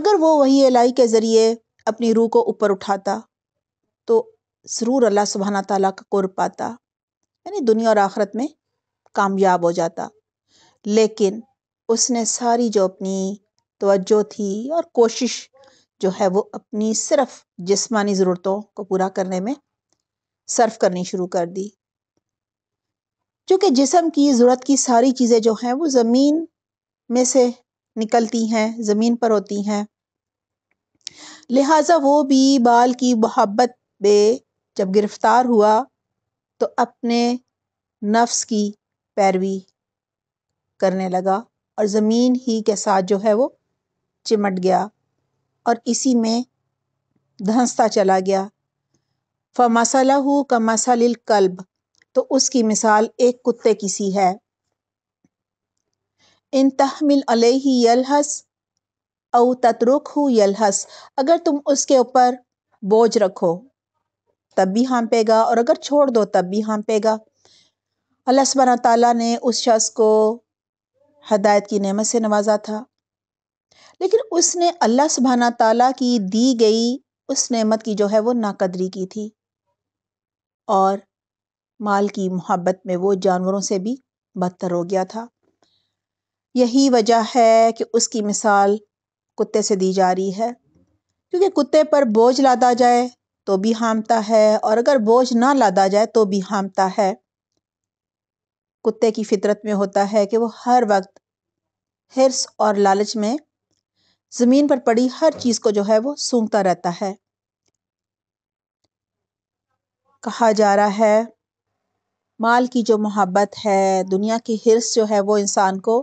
अगर वो वही एलाई के ज़रिए अपनी रूह को ऊपर उठाता तो ज़रूर अल्लाह सुबहाना तला का कुर पाता यानी दुनिया और आखरत में कामयाब हो जाता लेकिन उसने सारी जो अपनी तवज्जो थी और कोशिश जो है वो अपनी सिर्फ जिस्मानी ज़रूरतों को पूरा करने में सर्फ करनी शुरू कर दी चूँकि जिसम की ज़रूरत की सारी चीज़ें जो हैं वो ज़मीन में से निकलती हैं ज़मीन पर होती हैं लिहाजा वो भी बाल की मोहब्बत में जब गिरफ़्तार हुआ तो अपने नफ्स की पैरवी करने लगा और ज़मीन ही के साथ जो है वो चिमट गया और इसी में धंसता चला गया फमसला हो कमसल कल्ब तो उसकी मिसाल एक कुत्ते की सी है इन तहमिल अलही यलहस औ तत्रुक हु यलहस अगर तुम उसके ऊपर बोझ रखो तब भी हांपेगा और अगर छोड़ दो तब भी हांपेगा अल्लाह सब ताली ने उस शख्स को हदायत की नेमत से नवाजा था लेकिन उसने अल्लाह सुबहाना ताला की दी गई उस नेमत की जो है वो नाकदरी की थी और माल की मोहब्बत में वो जानवरों से भी बदतर हो गया था यही वजह है कि उसकी मिसाल कुत्ते से दी जा रही है क्योंकि कुत्ते पर बोझ लादा जाए तो भी हामता है और अगर बोझ ना लादा जाए तो भी हामता है कुत्ते की फितरत में होता है कि वो हर वक्त हिरस और लालच में ज़मीन पर पड़ी हर चीज़ को जो है वो सूंघता रहता है कहा जा रहा है माल की जो मोहब्बत है दुनिया की हिरस जो है वो इंसान को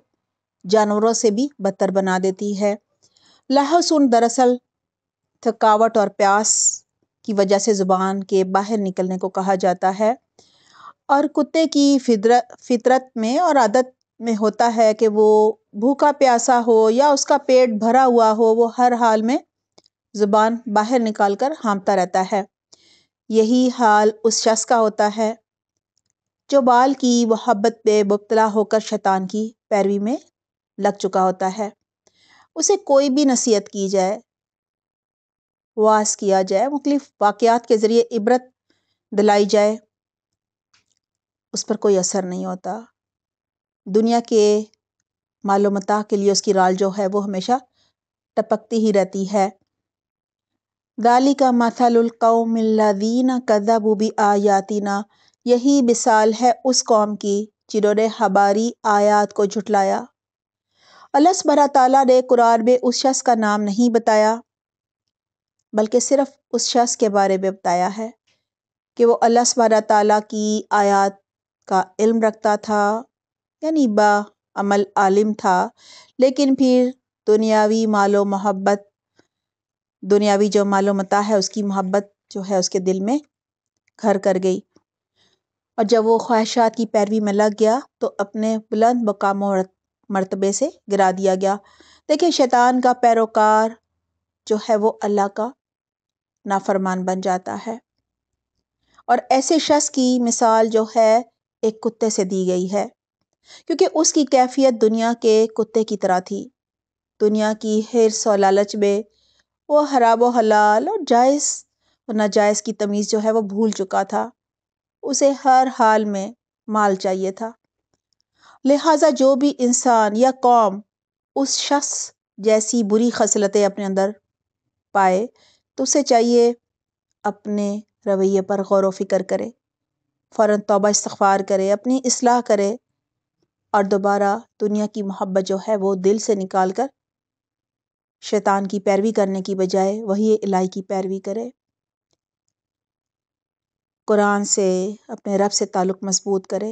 जानवरों से भी बदतर बना देती है लहसुन दरअसल थकावट और प्यास की वजह से ज़ुबान के बाहर निकलने को कहा जाता है और कुत्ते की फितरत फितरत में और आदत में होता है कि वो भूखा प्यासा हो या उसका पेट भरा हुआ हो वो हर हाल में ज़ुबान बाहर निकाल कर हामता रहता है यही हाल उस शख्स का होता है जो बाल की मोहब्बत पे मुबतला होकर शैतान की पैरवी में लग चुका होता है उसे कोई भी नसीहत की जाए वास किया जाए मुख्तफ वाक़ात के ज़रिए इबरत दिलाई जाए उस पर कोई असर नहीं होता दुनिया के मालूमत के लिए उसकी राल जो है वो हमेशा टपकती ही रहती है दालिका मसलकौमिल्लादीन कज़बू भी आयातिना यही मिसाल है उस कौम की जिन्होंने हबारी आयात को झुटलाया अल्लाह सबरा तला ने कुरान में उस शख्स का नाम नहीं बताया बल्कि सिर्फ़ उस शख्स के बारे में बताया है कि वो अल्लाह सबरा ताली की आयात का इल्म रखता था तनीबा अमल आलिम था लेकिन फिर दुनियावी मालो मोहब्बत दुनियावी जो मालो मता है उसकी मोहब्बत जो है उसके दिल में घर कर गई और जब वो ख्वाहिशात की पैरवी में लग गया तो अपने बुलंद मकाम मरतबे से गिरा दिया गया देखिए शैतान का पैरोकार जो है वो अल्लाह का नाफरमान बन जाता है और ऐसे शख्स की मिसाल जो है एक कुत्ते से दी गई है क्योंकि उसकी कैफियत दुनिया के कुत्ते की तरह थी दुनिया की हिर और लालच में वो हराब हलाल और जायज़ और नाजायज़ की तमीज़ जो है वो भूल चुका था उसे हर हाल में माल चाहिए था लिहाजा जो भी इंसान या कौम उस शख्स जैसी बुरी खसलतें अपने अंदर पाए तो उसे चाहिए अपने रवैये पर गौर व फ़िक्र करे फ़ौर तोबा इस्तफ़ार करे अपनी असलाह करे और दोबारा दुनिया की मोहब्बत जो है वो दिल से निकाल कर शैतान की पैरवी करने की बजाय वही इलाही की पैरवी करे कुरान से अपने रब से ताल्लुक़ मजबूत करे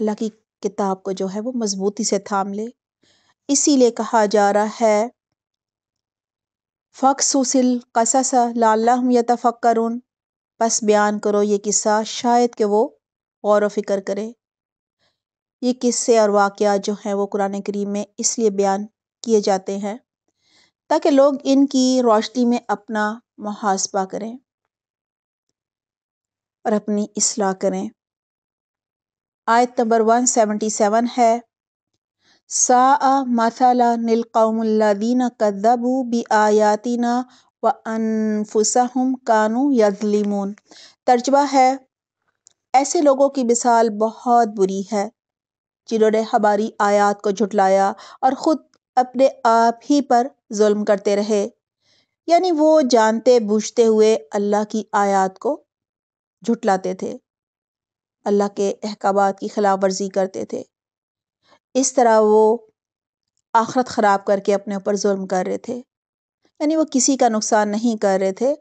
अल्लाह की किताब को जो है वो मजबूती से थाम ले इसीलिए कहा जा रहा है फ़क्सुसिल कसस लाम यतफ़क्करून बस बयान करो ये किस्सा शायद कि वो गौर व फ़िक्र करें ये किस्से और वाक़ जो हैं वो कुरान करीम में इसलिए बयान किए जाते हैं ताकि लोग इनकी रोशनी में अपना मुहासबा करें और अपनी असलाह करें आयत नंबर 177 है सा मथला नीलकौमदीन कदबू बी आयातना व अनफुसहम कानू यजलिमून तर्जबा है ऐसे लोगों की मिसाल बहुत बुरी है जिन्होंने हमारी आयात को झुटलाया और ख़ुद अपने आप ही पर जुल्म करते रहे यानी वो जानते बूझते हुए अल्लाह की आयात को झुटलाते थे अल्लाह के अहकाम की ख़िलाफ़ वर्जी करते थे इस तरह वो आखरत ख़राब करके अपने ऊपर जुल्म कर रहे थे यानी वो किसी का नुकसान नहीं कर रहे थे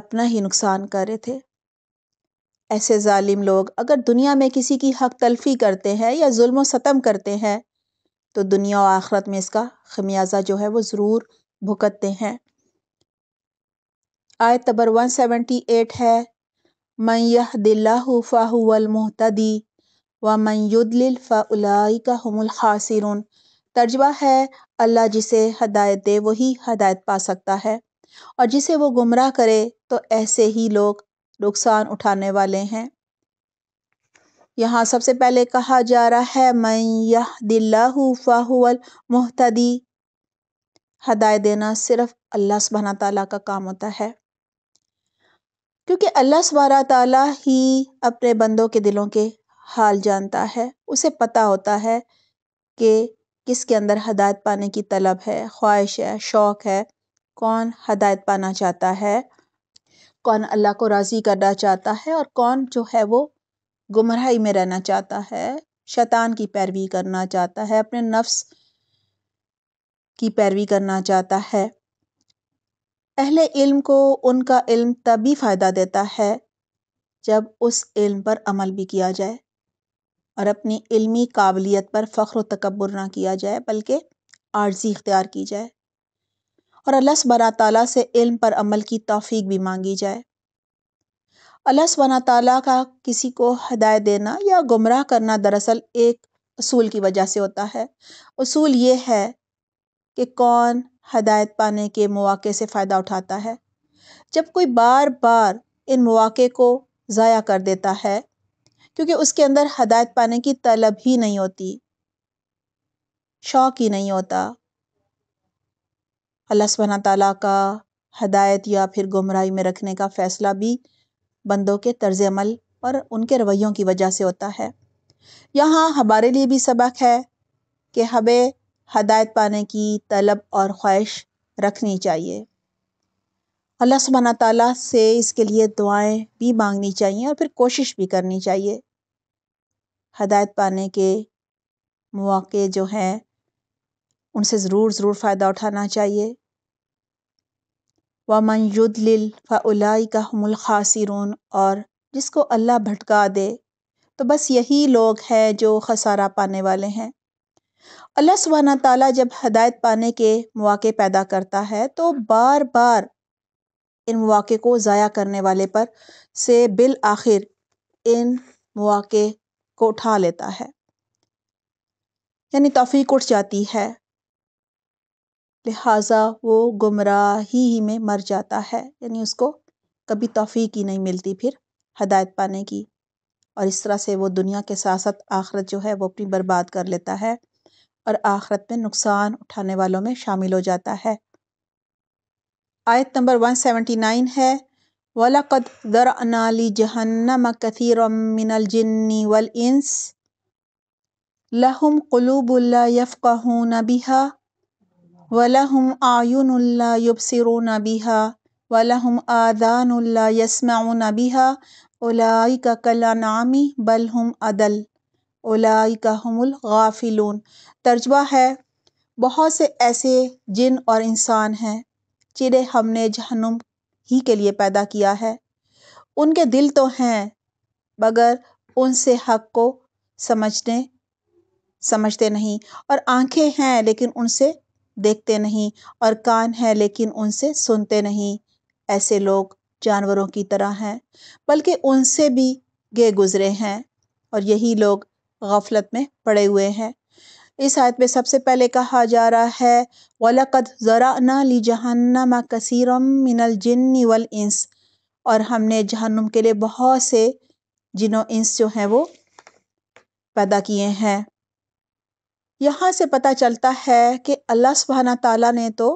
अपना ही नुकसान कर रहे थे ऐसे ज़ालिम लोग अगर दुनिया में किसी की हक तलफ़ी करते हैं या ज़ुल्म सतम करते हैं तो दुनिया और आख़रत में इसका खमियाज़ा जो है वो ज़रूर भुगतते हैं आयत नंबर 178 है मन यह दिल्ला फ़ाहमोहतदी व मन युदलिल फ़लाई का हमुल हासिरुन तर्जबा है अल्लाह जिसे हदायत दे वही हदायत पा सकता है और जिसे वो गुमराह करे तो ऐसे ही लोग नुकसान उठाने वाले हैं यहाँ सबसे पहले कहा जा रहा है मैं यह दिल्लाहू फ़ाहुअल हदायत देना सिर्फ अल्लाह सुबहाना तला का काम होता है क्योंकि अल्लाह सुबहाना तला ही अपने बंदों के दिलों के हाल जानता है उसे पता होता है कि किसके अंदर हदायत पाने की तलब है ख्वाहिश है शौक़ है कौन हदायत पाना चाहता है कौन अल्लाह को राज़ी करना चाहता है और कौन जो है वो गुमराही में रहना चाहता है शैतान की पैरवी करना चाहता है अपने नफ्स की पैरवी करना चाहता है अहले इल्म को उनका इल्म तभी फ़ायदा देता है जब उस इल्म पर अमल भी किया जाए और अपनी इल्मी काबिलियत पर फ़ख्र तकबर ना किया जाए बल्कि आर्जी इख्तियार की जाए और अल्लाह सबाना ताली से इल्म पर अमल की तौफीक भी मांगी जाए अल्लाह सबाना ताली का किसी को हदायत देना या गुमराह करना दरअसल एक असूल की वजह से होता है असूल ये है कि कौन हदायत पाने के मौक़े से फ़ायदा उठाता है जब कोई बार बार इन मौक़े को ज़ाया कर देता है क्योंकि उसके अंदर हदायत पाने की तलब ही नहीं होती शौक़ ही नहीं होता अल्लाह सुब्हाना तला का हदायत या फिर गुमराही में रखने का फ़ैसला भी बंदों के तर्ज़ अमल और उनके रवैयों की वजह से होता है यहाँ हमारे लिए भी सबक है कि हमें हदायत पाने की तलब और ख्वाहिश रखनी चाहिए अल्लाह सुबहाना ताली से इसके लिए दुआएं भी मांगनी चाहिए और फिर कोशिश भी करनी चाहिए हदायत पाने के मौक़े जो हैं उनसे ज़रूर ज़रूर फ़ायदा उठाना चाहिए वमन युदलिल फ़लाई का हमल खासिरून और जिसको अल्लाह भटका दे तो बस यही लोग हैं जो खसारा पाने वाले हैं अल्लाह सुबहाना ताला जब हदायत पाने के मौक़े पैदा करता है तो बार बार इन मौक़े को ज़ाया करने वाले पर से बिल आखिर इन मौक़े को उठा लेता है यानी तोफ़ी उठ जाती है लिहाजा वो गुमराही में मर जाता है यानी उसको कभी तोफ़ी ही नहीं मिलती फिर हदायत पाने की और इस तरह से वो दुनिया के साथ साथ आख़रत जो है वो अपनी बर्बाद कर लेता है और आख़रत में नुकसान उठाने वालों में शामिल हो जाता है आयत नंबर 179 है वलक़द अनाली जहन्नम कथीर जिन्नी वल इंस लहम कलूबुल्ला यफ़क़ून बिहा वलहुम आयुनुल्ला युबसिरून बिहा वलहुम आदानुल्ला यसमाउन बिहा उलाई का कला नामी बलहुम अदल उलाई का हमुल गाफिलून तर्जबा है बहुत से ऐसे जिन और इंसान हैं जिन्हें हमने जहनुम ही के लिए पैदा किया है उनके दिल तो हैं मगर उनसे हक को समझने समझते नहीं और आंखें हैं लेकिन उनसे देखते नहीं और कान है लेकिन उनसे सुनते नहीं ऐसे लोग जानवरों की तरह हैं बल्कि उनसे भी गे गुज़रे हैं और यही लोग गफलत में पड़े हुए हैं इस आयत में सबसे पहले कहा जा रहा है वलकद ज़रा ली जहन्नम कसीरम मिनल जिन्नी वल इंस और हमने जहन्नुम के लिए बहुत से जिनों इंस जो हैं वो पैदा किए हैं यहाँ से पता चलता है कि अल्लाह सुबहाना ताला ने तो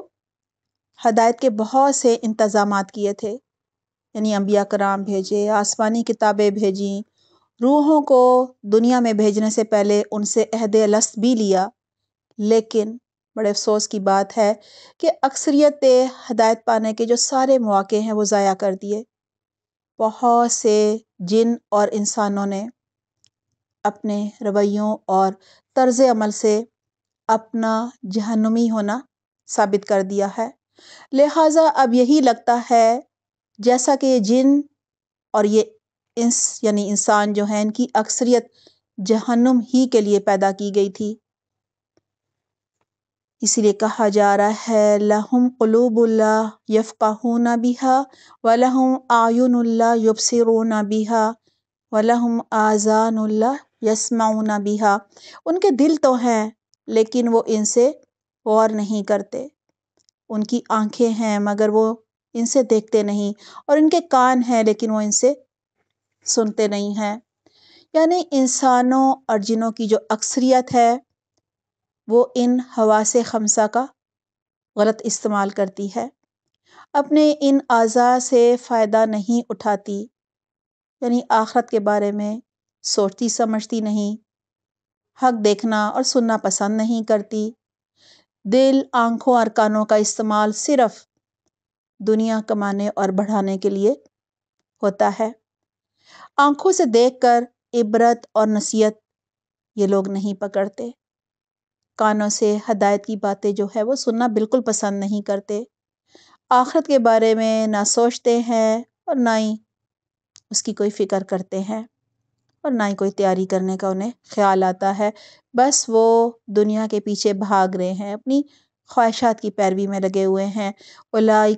हदायत के बहुत से इंतज़ाम किए थे यानी अम्बिया कराम भेजे आसमानी किताबें भेजी रूहों को दुनिया में भेजने से पहले उनसे अहद लस्त भी लिया लेकिन बड़े अफसोस की बात है कि अक्सरियत हदायत पाने के जो सारे मौक़े हैं वो ज़ाया कर दिए बहुत से जिन और इंसानों ने अपने रवैयों और तर्ज़ अमल से अपना जहनुमी होना साबित कर दिया है लिहाजा अब यही लगता है जैसा कि ये जिन और ये इंस यानी इंसान जो है इनकी अक्सरियत जहनुम ही के लिए पैदा की गई थी इसीलिए कहा जा रहा है लहम कलूबुल्ला यफ़ाहूना बिहा वलहम आयुनुल्ला युबसरोना बिहा वलहम आज़ानुल्ला यसमाउना बिहा उनके दिल तो हैं लेकिन वो इनसे गौर नहीं करते उनकी आंखें हैं मगर वो इनसे देखते नहीं और इनके कान हैं लेकिन वो इनसे सुनते नहीं हैं यानी इंसानों और जिनों की जो अक्सरियत है वो इन हवा से खमसा का गलत इस्तेमाल करती है अपने इन अज़ा से फ़ायदा नहीं उठाती यानी आखरत के बारे में सोचती समझती नहीं हक देखना और सुनना पसंद नहीं करती दिल आंखों और कानों का इस्तेमाल सिर्फ दुनिया कमाने और बढ़ाने के लिए होता है आंखों से देखकर इबरत और नसीहत ये लोग नहीं पकड़ते कानों से हदायत की बातें जो है वो सुनना बिल्कुल पसंद नहीं करते आखरत के बारे में ना सोचते हैं और ना ही उसकी कोई फ़िक्र करते हैं और ना ही कोई तैयारी करने का उन्हें ख़्याल आता है बस वो दुनिया के पीछे भाग रहे हैं अपनी ख्वाहिशात की पैरवी में लगे हुए हैं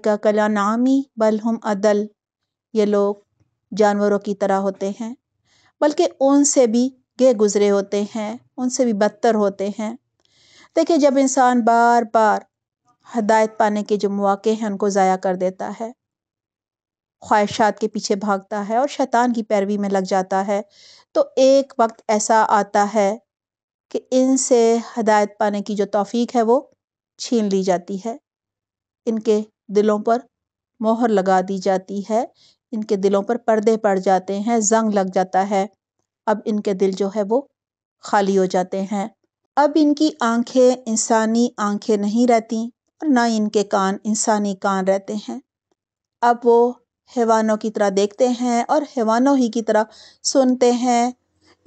का कला नामी बल हम अदल ये लोग जानवरों की तरह होते हैं बल्कि उनसे भी गे गुज़रे होते हैं उनसे भी बदतर होते हैं देखिए जब इंसान बार बार हदायत पाने के जो मौक़े हैं उनको ज़ाया कर देता है ख्वाहिशात के पीछे भागता है और शैतान की पैरवी में लग जाता है तो एक वक्त ऐसा आता है कि इनसे हदायत पाने की जो तौफीक है वो छीन ली जाती है इनके दिलों पर मोहर लगा दी जाती है इनके दिलों पर पर्दे पड़ जाते हैं जंग लग जाता है अब इनके दिल जो है वो खाली हो जाते हैं अब इनकी आंखें इंसानी आंखें नहीं रहती और ना इनके कान इंसानी कान रहते हैं अब वो हैवानों की तरह देखते हैं और हैवानों ही की तरह सुनते हैं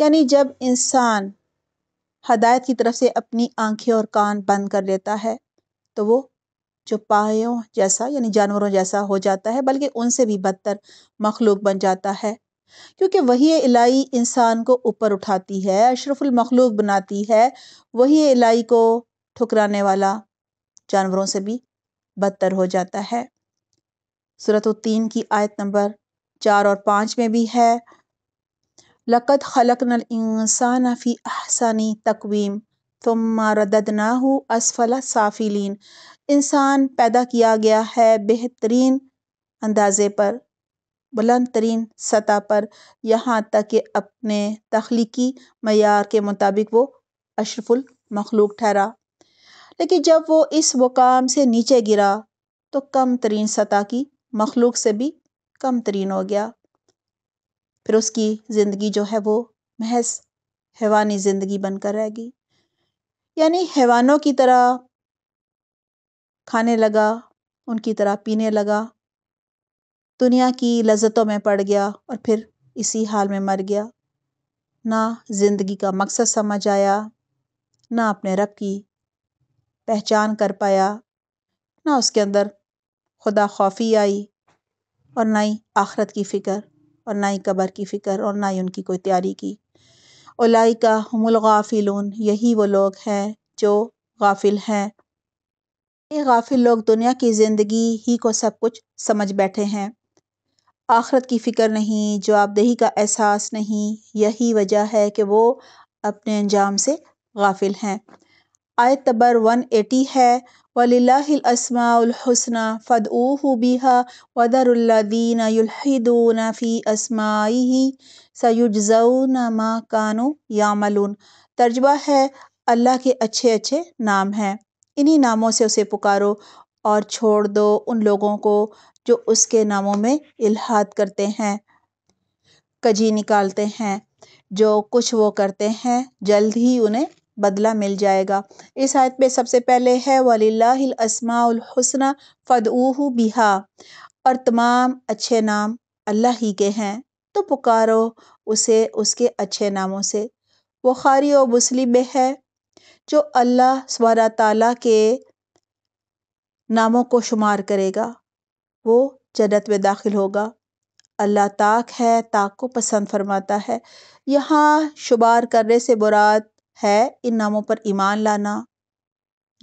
यानी जब इंसान हदायत की तरफ से अपनी आंखें और कान बंद कर लेता है तो वो चुपायों जैसा यानी जानवरों जैसा हो जाता है बल्कि उनसे भी बदतर मखलूक बन जाता है क्योंकि वही इलाही इंसान को ऊपर उठाती है अशरफुल मखलूक बनाती है वही इलाही को ठुकराने वाला जानवरों से भी बदतर हो जाता है सूरत तीन की आयत नंबर चार और पाँच में भी है लक़त खलक इंसान फ़ी अहसानी तकवीम तुम रदद ना हो असफला साफिलीन इंसान पैदा किया गया है बेहतरीन अंदाजे पर बुलंद तरीन सतह पर यहाँ तक कि अपने तख्लीकी मैार के मुताबिक वो अशरफुल मखलूक ठहरा लेकिन जब वो इस मुकाम से नीचे गिरा तो कम तरीन सतह की मखलूक से भी कम तरीन हो गया फिर उसकी ज़िंदगी जो है वो महज़ हैवानी ज़िंदगी बनकर रह गई यानी हैवानों की तरह खाने लगा उनकी तरह पीने लगा दुनिया की लज्जतों में पड़ गया और फिर इसी हाल में मर गया ना ज़िंदगी का मकसद समझ आया ना अपने रब की पहचान कर पाया ना उसके अंदर खुदा खौफ़ी आई और ना ही आखरत की फ़िक्र और ना ही कबर की फ़िक्र और ना ही उनकी कोई तैयारी की उलाई का हमुल गाफिलून यही वो लोग हैं जो गाफिल हैं ये गाफिल लोग दुनिया की ज़िंदगी ही को सब कुछ समझ बैठे हैं आखरत की फ़िक्र नहीं जवाबदेही का एहसास नहीं यही वजह है कि वो अपने अंजाम से गाफिल हैं आयत तबर 180 है वलिल्लाहिल अस्माउल हुस्ना फ़दऊहु बिहा वदरुल्लदीन युलहिदून फ़ी असमाही सयुजौन मा कानो यामलून तर्जबा है अल्लाह के अच्छे अच्छे नाम हैं इन्हीं नामों से उसे पुकारो और छोड़ दो उन लोगों को जो उसके नामों में इल्हाद करते हैं कजी निकालते हैं जो कुछ वो करते हैं जल्द ही उन्हें बदला मिल जाएगा इस आयत में सबसे पहले है वलिल्लाहिल अस्माउल हुस्ना बिहा और तमाम अच्छे नाम अल्लाह ही के हैं तो पुकारो उसे उसके अच्छे नामों से बुखारी और मुस्लिम में है जो अल्लाह स्वर ताला के नामों को शुमार करेगा वो जन्नत में दाखिल होगा अल्लाह ताक है ताक को पसंद फरमाता है यहाँ शुमार करने से बुरात है इन नामों पर ईमान लाना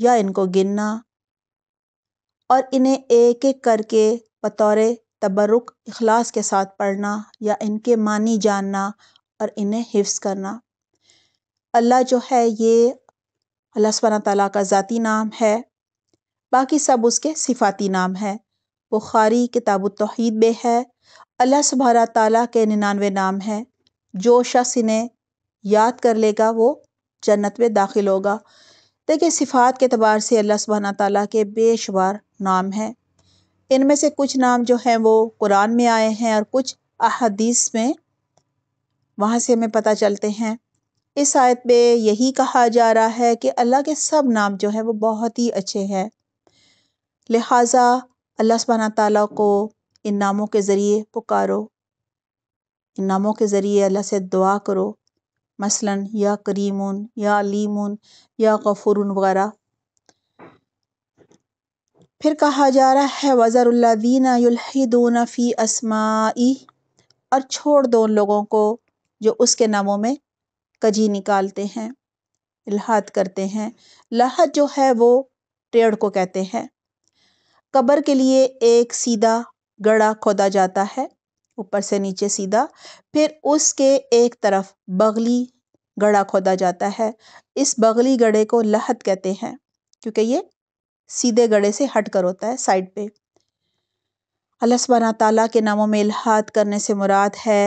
या इनको गिनना और इन्हें एक एक करके बतौर तबरुक अखलास के साथ पढ़ना या इनके मानी जानना और इन्हें हिफ्स करना अल्लाह जो है ये अल्लाह सब तला का ज़ाती नाम है बाकी सब उसके सिफाती नाम है बुखारी किताब तोहद में है अल्लाह सुबहाना तला के निन्यानवे नाम है जो शख्स इन्हें याद कर लेगा वो जन्नत में दाखिल होगा देखिए सिफ़ात के अतबार से अल्लाह सुबहाना ताली के बेशुमार नाम हैं इनमें से कुछ नाम जो हैं वो कुरान में आए हैं और कुछ अदीस में वहाँ से हमें पता चलते हैं इस आयत में यही कहा जा रहा है कि अल्लाह के सब नाम जो हैं वो बहुत ही अच्छे हैं लिहाजा अल्लाह सुबहाना ताली को इन नामों के ज़रिए पुकारो इन नामों के ज़रिए अल्लाह से दुआ करो मसलन या करीमून या अलीमून या गफ़ूरुन वगैरह फिर कहा जा रहा है वज़रदीन फ़ी असमाई और छोड़ दो उन लोगों को जो उसके नामों में कजी निकालते हैं इल्हाद करते हैं लहत जो है वो टेढ़ को कहते हैं कब्र के लिए एक सीधा गड़ा खोदा जाता है ऊपर से नीचे सीधा फिर उसके एक तरफ बगली गड़ा खोदा जाता है इस बगली गड़े को लहत कहते हैं क्योंकि ये सीधे गड़े से हट कर होता है साइड पे अल्लाह सुबहाना ताली के नामों में इलाहाद करने से मुराद है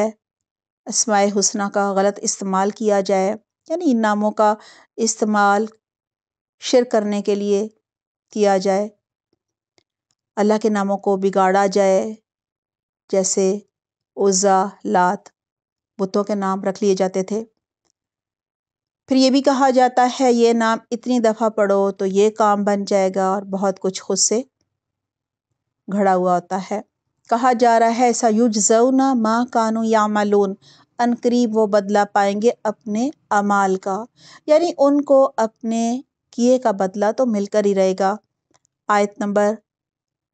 इसमाय हुसना का गलत इस्तेमाल किया जाए यानी इन नामों का इस्तेमाल शिर करने के लिए किया जाए अल्लाह के नामों को बिगाड़ा जाए जैसे ओज़ा लात बुतों के नाम रख लिए जाते थे फिर ये भी कहा जाता है ये नाम इतनी दफ़ा पढ़ो तो ये काम बन जाएगा और बहुत कुछ खुद से घड़ा हुआ होता है कहा जा रहा है ऐसा जऊना माँ कानू या मालून अनकरीब वो बदला पाएंगे अपने अमाल का यानी उनको अपने किए का बदला तो मिलकर ही रहेगा आयत नंबर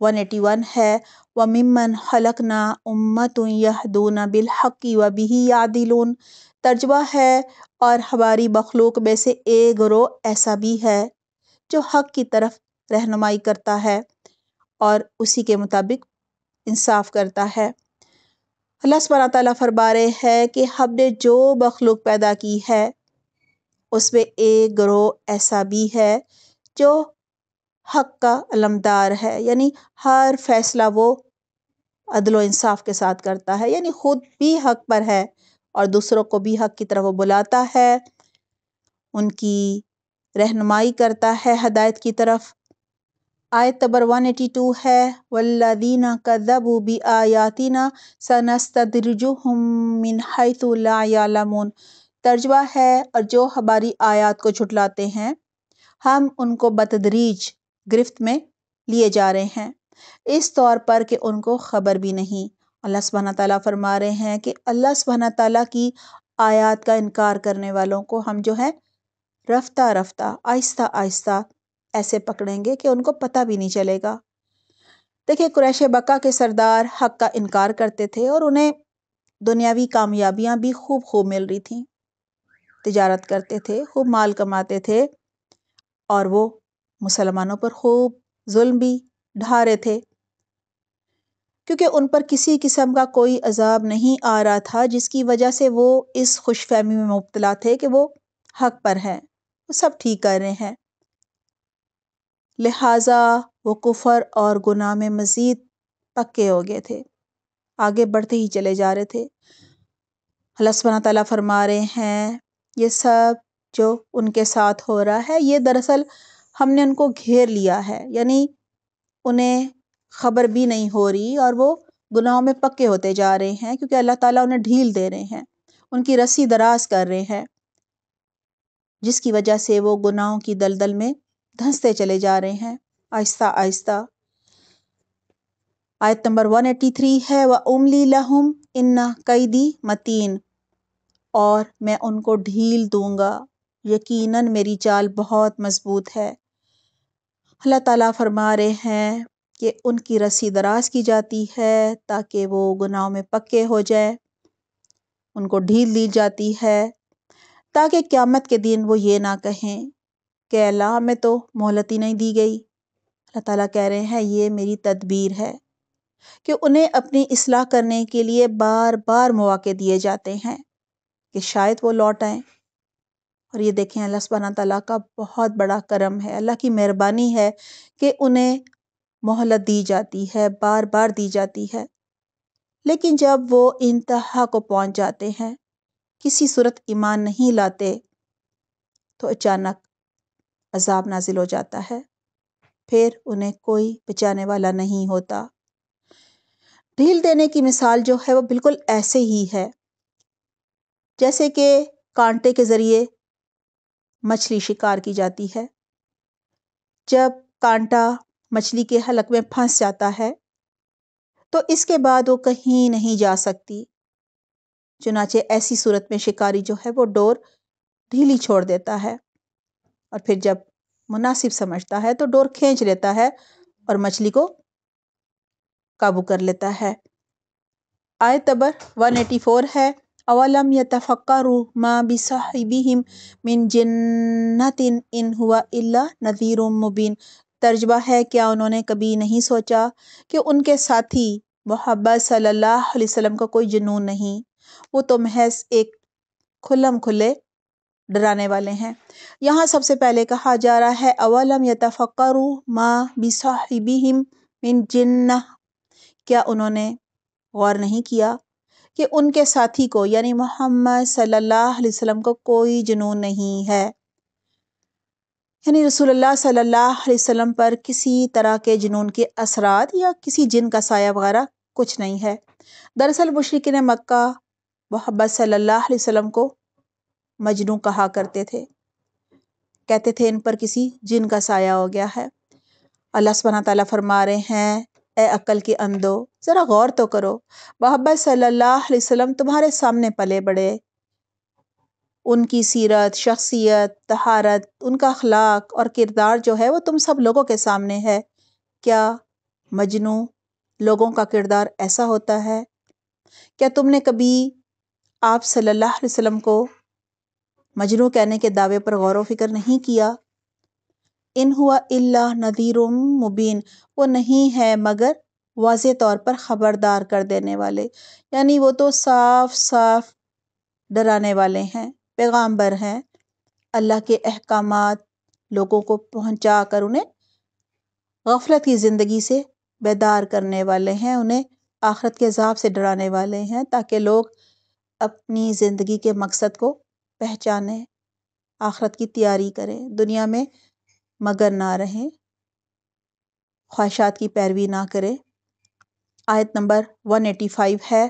181 है व ममन खलकना उम्मत यहदून बिलहक़ी व बिही यादिलून तर्जबा है और हमारी मखलूक में से एक ग्रोह ऐसा भी है जो हक़ की तरफ रहनुमाई करता है और उसी के मुताबिक इंसाफ करता है अल्लाह सुबहाना ताली फरमा रहे हैं कि हमने जो मखलूक पैदा की है उसमें एक ग्रोह ऐसा भी है जो हक़ का अलमदार है यानी हर फ़ैसला वो अदल इंसाफ़ के साथ करता है यानी ख़ुद भी हक़ पर है और दूसरों को भी हक़ की तरफ़ वो बुलाता है उनकी रहनुमाई करता है हदायत की तरफ़ आयत नंबर 182 है वल्लदीना कज़बू बी आयातिना सनस्तदरजुहुम मिन है और जो हमारी आयात को छुटलाते हैं हम उनको बतदरीज गिरफ्त में लिए जा रहे हैं इस तौर पर कि उनको ख़बर भी नहीं अल्लाह सुबहाना ताला फरमा रहे हैं कि अल्लाह सुबहाना ताला की आयात का इनकार करने वालों को हम जो है रफ्ता रफ्ता आहिस्ता आहिस्ता ऐसे पकड़ेंगे कि उनको पता भी नहीं चलेगा देखिए कुरैश बक्का के सरदार हक का इनकार करते थे और उन्हें दुनियावी कामयाबियां भी खूब खूब मिल रही थीं तिजारत करते थे खूब माल कमाते थे और वो मुसलमानों पर खूब जुल्म भी ढा रहे थे क्योंकि उन पर किसी किस्म का कोई अजाब नहीं आ रहा था जिसकी वजह से वो इस खुश फहमी में मुबतला थे कि वो हक पर हैं वो सब ठीक कर रहे हैं लिहाजा वो कुफर और गुनाह में मज़ीद पक्के हो गए थे आगे बढ़ते ही चले जा रहे थे अल्लाह ताला फरमा रहे हैं ये सब जो उनके साथ हो रहा है ये दरअसल हमने उनको घेर लिया है यानी उन्हें खबर भी नहीं हो रही और वो गुनाहों में पक्के होते जा रहे हैं क्योंकि अल्लाह ताला उन्हें ढील दे रहे हैं उनकी रस्सी दराज कर रहे हैं जिसकी वजह से वो गुनाहों की दलदल में धंसते चले जा रहे हैं आहिस्ता आहिस्ता आयत नंबर 183 है व उमली लहम इन्ना कैदी मतीन और मैं उनको ढील दूंगा यकीनन मेरी चाल बहुत मज़बूत है अल्लाह ताला फरमा रहे हैं कि उनकी रस्सी दराज की जाती है ताकि वो गुनाहों में पक्के हो जाए उनको ढील दी जाती है ताकि क़्यामत के दिन वो ये ना कहें कि अल्लाह में तो मोहलत ही नहीं दी गई अल्लाह ताला कह रहे हैं ये मेरी तदबीर है कि उन्हें अपनी असलाह करने के लिए बार बार मौके दिए जाते हैं कि शायद वो लौट आएँ और ये देखें अल्लाह सुब्हान तला का बहुत बड़ा करम है अल्लाह की मेहरबानी है कि उन्हें मोहलत दी जाती है बार बार दी जाती है लेकिन जब वो इंतहा को पहुंच जाते हैं किसी सूरत ईमान नहीं लाते तो अचानक अजाब नाजिल हो जाता है फिर उन्हें कोई बचाने वाला नहीं होता ढील देने की मिसाल जो है वो बिल्कुल ऐसे ही है जैसे कि कांटे के ज़रिए मछली शिकार की जाती है जब कांटा मछली के हलक में फंस जाता है तो इसके बाद वो कहीं नहीं जा सकती चुनाचे ऐसी सूरत में शिकारी जो है वो डोर ढीली छोड़ देता है और फिर जब मुनासिब समझता है तो डोर खींच लेता है और मछली को काबू कर लेता है आय तबर 184 है أولم يتفكروا ما بصاحبهم من जन्नतिन इन हुआ इल्ला नज़ीर मुबीन तर्जबा है क्या उन्होंने कभी नहीं सोचा कि उनके साथी मोहब्बत सल्लल्लाहु अलैहि वसल्लम का कोई जुनून नहीं वो तो महज एक खुलम खुले डराने वाले हैं यहाँ सबसे पहले कहा जा रहा है अवलम यतफ़क्र माँ बिसाहिबिहिम मिन जिन्ना क्या उन्होंने गौर नहीं किया कि उनके साथी को यानी मोहम्मद सल्लल्लाहु अलैहि वसल्लम को कोई जुनून नहीं है यानी रसूलुल्लाह सल्लल्लाहु अलैहि वसल्लम पर किसी तरह के जुनून के असरात या किसी जिन का साया वगैरह कुछ नहीं है दरअसल मशरकिन मक्का मोहम्मद सल्लल्लाहु अलैहि वसल्लम को मजनू कहा करते थे कहते थे इन पर किसी जिन का साया हो गया है अल्लाह सुबहाना तरमा फरमा रहे हैं ए अक्ल के अंदो ज़रा गौर तो करो मोहम्मद सल्लल्लाहु अलैहि वसल्लम तुम्हारे सामने पले बड़े उनकी सीरत शख्सियत तहारत उनका अखलाक और किरदार जो है वो तुम सब लोगों के सामने है क्या मजनू लोगों का किरदार ऐसा होता है क्या तुमने कभी आप सल्लल्लाहु अलैहि वसल्लम को मजनू कहने के दावे पर गौर व फिक्र नहीं किया इन हुआ इल्ला नदीर मुबीन वो नहीं है मगर वाज तौर पर ख़बरदार कर देने वाले यानी वो तो साफ साफ डराने वाले हैं पैगाम्बर हैं अल्लाह के अहकाम लोगों को पहुंचा कर उन्हें गफलत की ज़िंदगी से बेदार करने वाले हैं उन्हें आखरत के हिसाब से डराने वाले हैं ताकि लोग अपनी ज़िंदगी के मकसद को पहचानें आखरत की तैयारी करें दुनिया में मगर ना रहें ख्वाहिशात की पैरवी ना करें आयत नंबर 185 है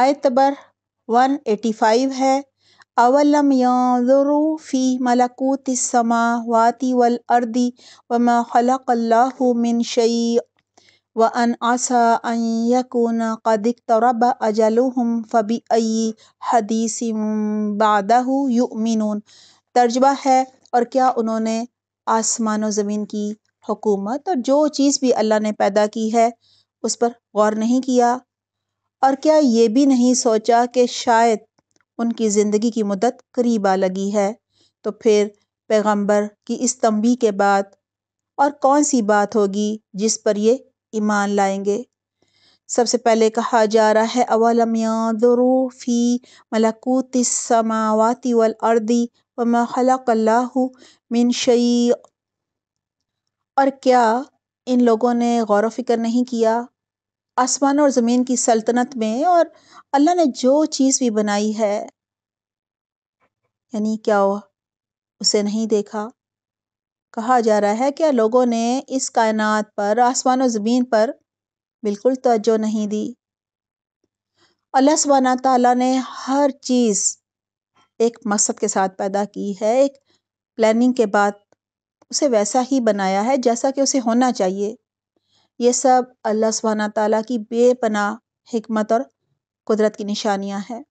आयत नंबर 185 है अवलम यांजुरु फी मलकूत वाति वल अर्दी व खलक़ल्लाहु मिन शई व अन आसा अन यकून कदिक तरब अजलुहम फ़बी अई हदीसी बादहु युमिनून तर्जबा है और क्या उन्होंने आसमान और ज़मीन की हुकूमत और जो चीज़ भी अल्लाह ने पैदा की है उस पर गौर नहीं किया और क्या ये भी नहीं सोचा कि शायद उनकी ज़िंदगी की मदद करीब आ लगी है तो फिर पैगंबर की इस तंबी के बाद और कौन सी बात होगी जिस पर ये ईमान लाएंगे सबसे पहले कहा जा रहा है अवलमिया यादरू मलकूत समावती वलअर्दी वमा खलक़ल्लाहु मिन शई और क्या इन लोगों ने गौर फिक्र नहीं किया आसमान और ज़मीन की सल्तनत में और अल्लाह ने जो चीज़ भी बनाई है यानी क्या हुआ? उसे नहीं देखा कहा जा रहा है कि लोगों ने इस कायनात पर आसमान और ज़मीन पर बिल्कुल तवज्जो नहीं दी अल्लाह सुबहाना तआला ने हर चीज़ एक मकसद के साथ पैदा की है एक प्लानिंग के बाद उसे वैसा ही बनाया है जैसा कि उसे होना चाहिए यह सब अल्लाह सुबहाना तआला की बेपना हिकमत और कुदरत की निशानियाँ हैं